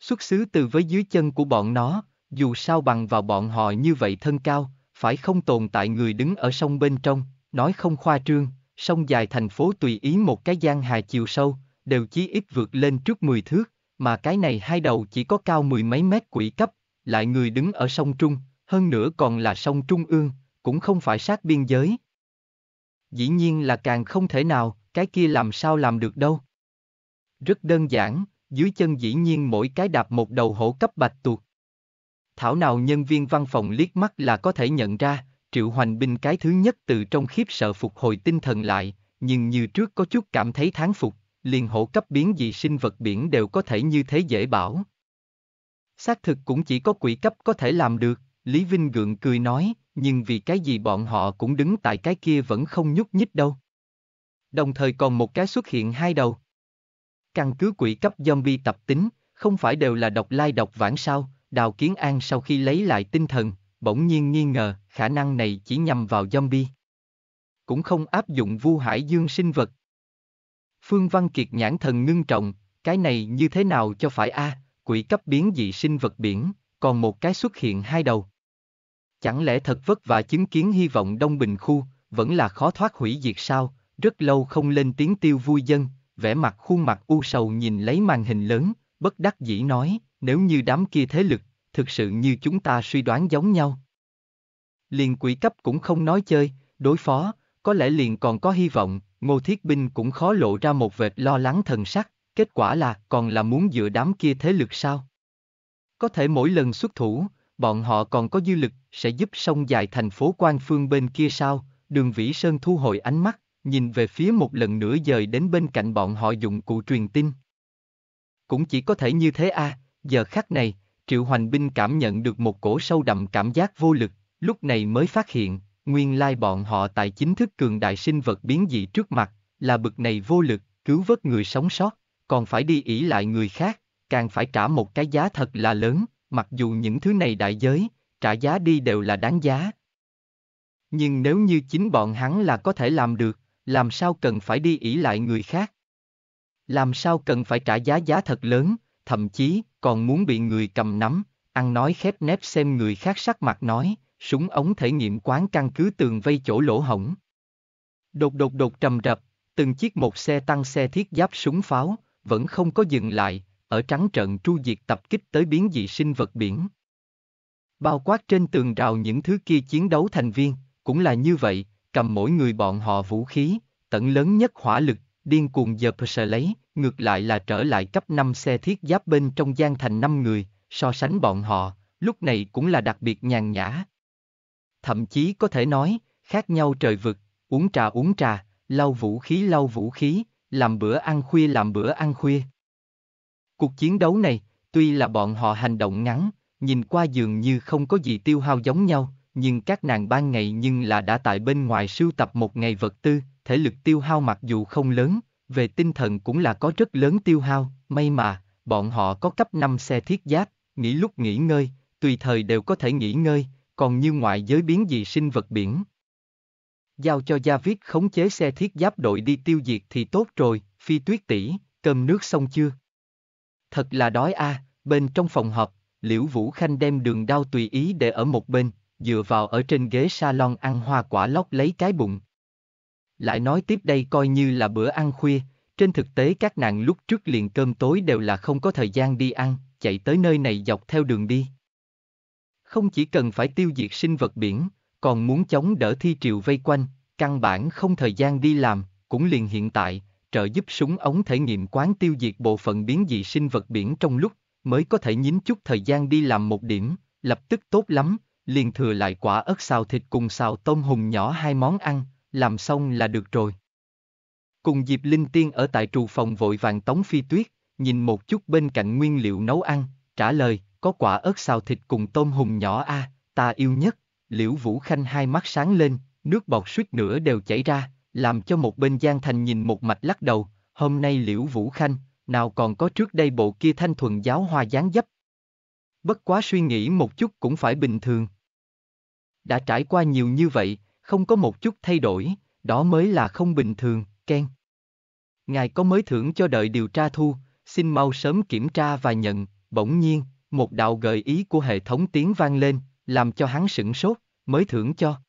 Xuất xứ từ với dưới chân của bọn nó, dù sao bằng vào bọn họ như vậy thân cao, phải không tồn tại người đứng ở sông bên trong, nói không khoa trương, sông dài thành phố tùy ý một cái gian hà chiều sâu, đều chí ít vượt lên trước 10 thước, mà cái này hai đầu chỉ có cao mười mấy mét quỷ cấp, lại người đứng ở sông Trung, hơn nữa còn là sông Trung ương, cũng không phải sát biên giới. Dĩ nhiên là càng không thể nào, cái kia làm sao làm được đâu. Rất đơn giản, dưới chân dĩ nhiên mỗi cái đạp một đầu hổ cấp bạch tuột. Thảo nào nhân viên văn phòng liếc mắt là có thể nhận ra, Triệu Hoành Binh cái thứ nhất từ trong khiếp sợ phục hồi tinh thần lại, nhưng như trước có chút cảm thấy thán phục, liền hổ cấp biến dị sinh vật biển đều có thể như thế dễ bảo. Xác thực cũng chỉ có quỷ cấp có thể làm được, Lý Vinh gượng cười nói, nhưng vì cái gì bọn họ cũng đứng tại cái kia vẫn không nhúc nhích đâu. Đồng thời còn một cái xuất hiện hai đầu. Căn cứ quỷ cấp zombie tập tính, không phải đều là độc lai độc vãng sao, Đào Kiến An sau khi lấy lại tinh thần, bỗng nhiên nghi ngờ khả năng này chỉ nhằm vào zombie. Cũng không áp dụng vu hải dương sinh vật, Phương Văn Kiệt nhãn thần ngưng trọng, cái này như thế nào cho phải a? À, quỷ cấp biến dị sinh vật biển, còn một cái xuất hiện hai đầu. Chẳng lẽ thật vất và chứng kiến hy vọng Đông Bình Khu, vẫn là khó thoát hủy diệt sao, rất lâu không lên tiếng tiêu vui dân, vẻ mặt khuôn mặt u sầu nhìn lấy màn hình lớn, bất đắc dĩ nói, nếu như đám kia thế lực, thực sự như chúng ta suy đoán giống nhau. Liền quỷ cấp cũng không nói chơi, đối phó, có lẽ liền còn có hy vọng, Ngô Thiết Binh cũng khó lộ ra một vệt lo lắng thần sắc, kết quả là còn là muốn dựa đám kia thế lực sao? Có thể mỗi lần xuất thủ, bọn họ còn có dư lực sẽ giúp sông dài thành phố quan phương bên kia sao? Đường Vĩ Sơn thu hồi ánh mắt, nhìn về phía một lần nữa dời đến bên cạnh bọn họ dụng cụ truyền tin. Cũng chỉ có thể như thế a, à, giờ khắc này, Triệu Hoành Binh cảm nhận được một cổ sâu đậm cảm giác vô lực, lúc này mới phát hiện, nguyên lai bọn họ tại chính thức cường đại sinh vật biến dị trước mặt, là bực này vô lực, cứu vớt người sống sót, còn phải đi ỷ lại người khác, càng phải trả một cái giá thật là lớn, mặc dù những thứ này đại giới, trả giá đi đều là đáng giá. Nhưng nếu như chính bọn hắn là có thể làm được, làm sao cần phải đi ỷ lại người khác? Làm sao cần phải trả giá giá thật lớn, thậm chí còn muốn bị người cầm nắm, ăn nói khép nép xem người khác sắc mặt nói, súng ống thể nghiệm quán căn cứ tường vây chỗ lỗ hổng. Đột đột đột trầm rập, từng chiếc một xe tăng xe thiết giáp súng pháo, vẫn không có dừng lại, ở trắng trận tru diệt tập kích tới biến dị sinh vật biển. Bao quát trên tường rào những thứ kia chiến đấu thành viên, cũng là như vậy, cầm mỗi người bọn họ vũ khí, tận lớn nhất hỏa lực, điên cuồng dập sờ lấy, ngược lại là trở lại cấp 5 xe thiết giáp bên trong gian thành 5 người, so sánh bọn họ, lúc này cũng là đặc biệt nhàn nhã, thậm chí có thể nói, khác nhau trời vực, uống trà uống trà, lau vũ khí lau vũ khí, làm bữa ăn khuya làm bữa ăn khuya. Cuộc chiến đấu này, tuy là bọn họ hành động ngắn, nhìn qua dường như không có gì tiêu hao giống nhau, nhưng các nàng ban ngày nhưng là đã tại bên ngoài sưu tập một ngày vật tư, thể lực tiêu hao mặc dù không lớn, về tinh thần cũng là có rất lớn tiêu hao, may mà, bọn họ có cấp 5 xe thiết giáp, nghỉ lúc nghỉ ngơi, tùy thời đều có thể nghỉ ngơi, còn như ngoại giới biến dị sinh vật biển. Giao cho Gia Viết khống chế xe thiết giáp đội đi tiêu diệt thì tốt rồi, phi tuyết tỷ, cơm nước xong chưa? Thật là đói a. À, bên trong phòng họp, Liễu Vũ Khanh đem đường đao tùy ý để ở một bên, dựa vào ở trên ghế salon ăn hoa quả lóc lấy cái bụng. Lại nói tiếp đây coi như là bữa ăn khuya, trên thực tế các nàng lúc trước liền cơm tối đều là không có thời gian đi ăn, chạy tới nơi này dọc theo đường đi không chỉ cần phải tiêu diệt sinh vật biển, còn muốn chống đỡ thi triều vây quanh, căn bản không thời gian đi làm, cũng liền hiện tại, trợ giúp súng ống thể nghiệm quán tiêu diệt bộ phận biến dị sinh vật biển trong lúc, mới có thể nhín chút thời gian đi làm một điểm, lập tức tốt lắm, liền thừa lại quả ớt xào thịt cùng xào tôm hùm nhỏ hai món ăn, làm xong là được rồi. Cùng Diệp Linh Tiên ở tại trù phòng vội vàng tống phi tuyết, nhìn một chút bên cạnh nguyên liệu nấu ăn, trả lời, có quả ớt xào thịt cùng tôm hùm nhỏ a, à, ta yêu nhất. Liễu Vũ Khanh hai mắt sáng lên, nước bọt suýt nữa đều chảy ra, làm cho một bên Giang Thành nhìn một mạch lắc đầu, hôm nay Liễu Vũ Khanh, nào còn có trước đây bộ kia thanh thuần giáo hoa dáng dấp. Bất quá suy nghĩ một chút cũng phải bình thường. Đã trải qua nhiều như vậy, không có một chút thay đổi, đó mới là không bình thường, Ken. Ngài có mới thưởng cho đợi điều tra thu, xin mau sớm kiểm tra và nhận, bỗng nhiên, một đạo gợi ý của hệ thống tiếng vang lên, làm cho hắn sửng sốt, mới thưởng cho.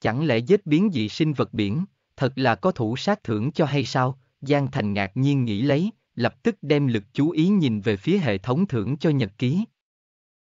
Chẳng lẽ giết biến dị sinh vật biển, thật là có thủ sát thưởng cho hay sao? Giang Thành ngạc nhiên nghĩ lấy, lập tức đem lực chú ý nhìn về phía hệ thống thưởng cho nhật ký,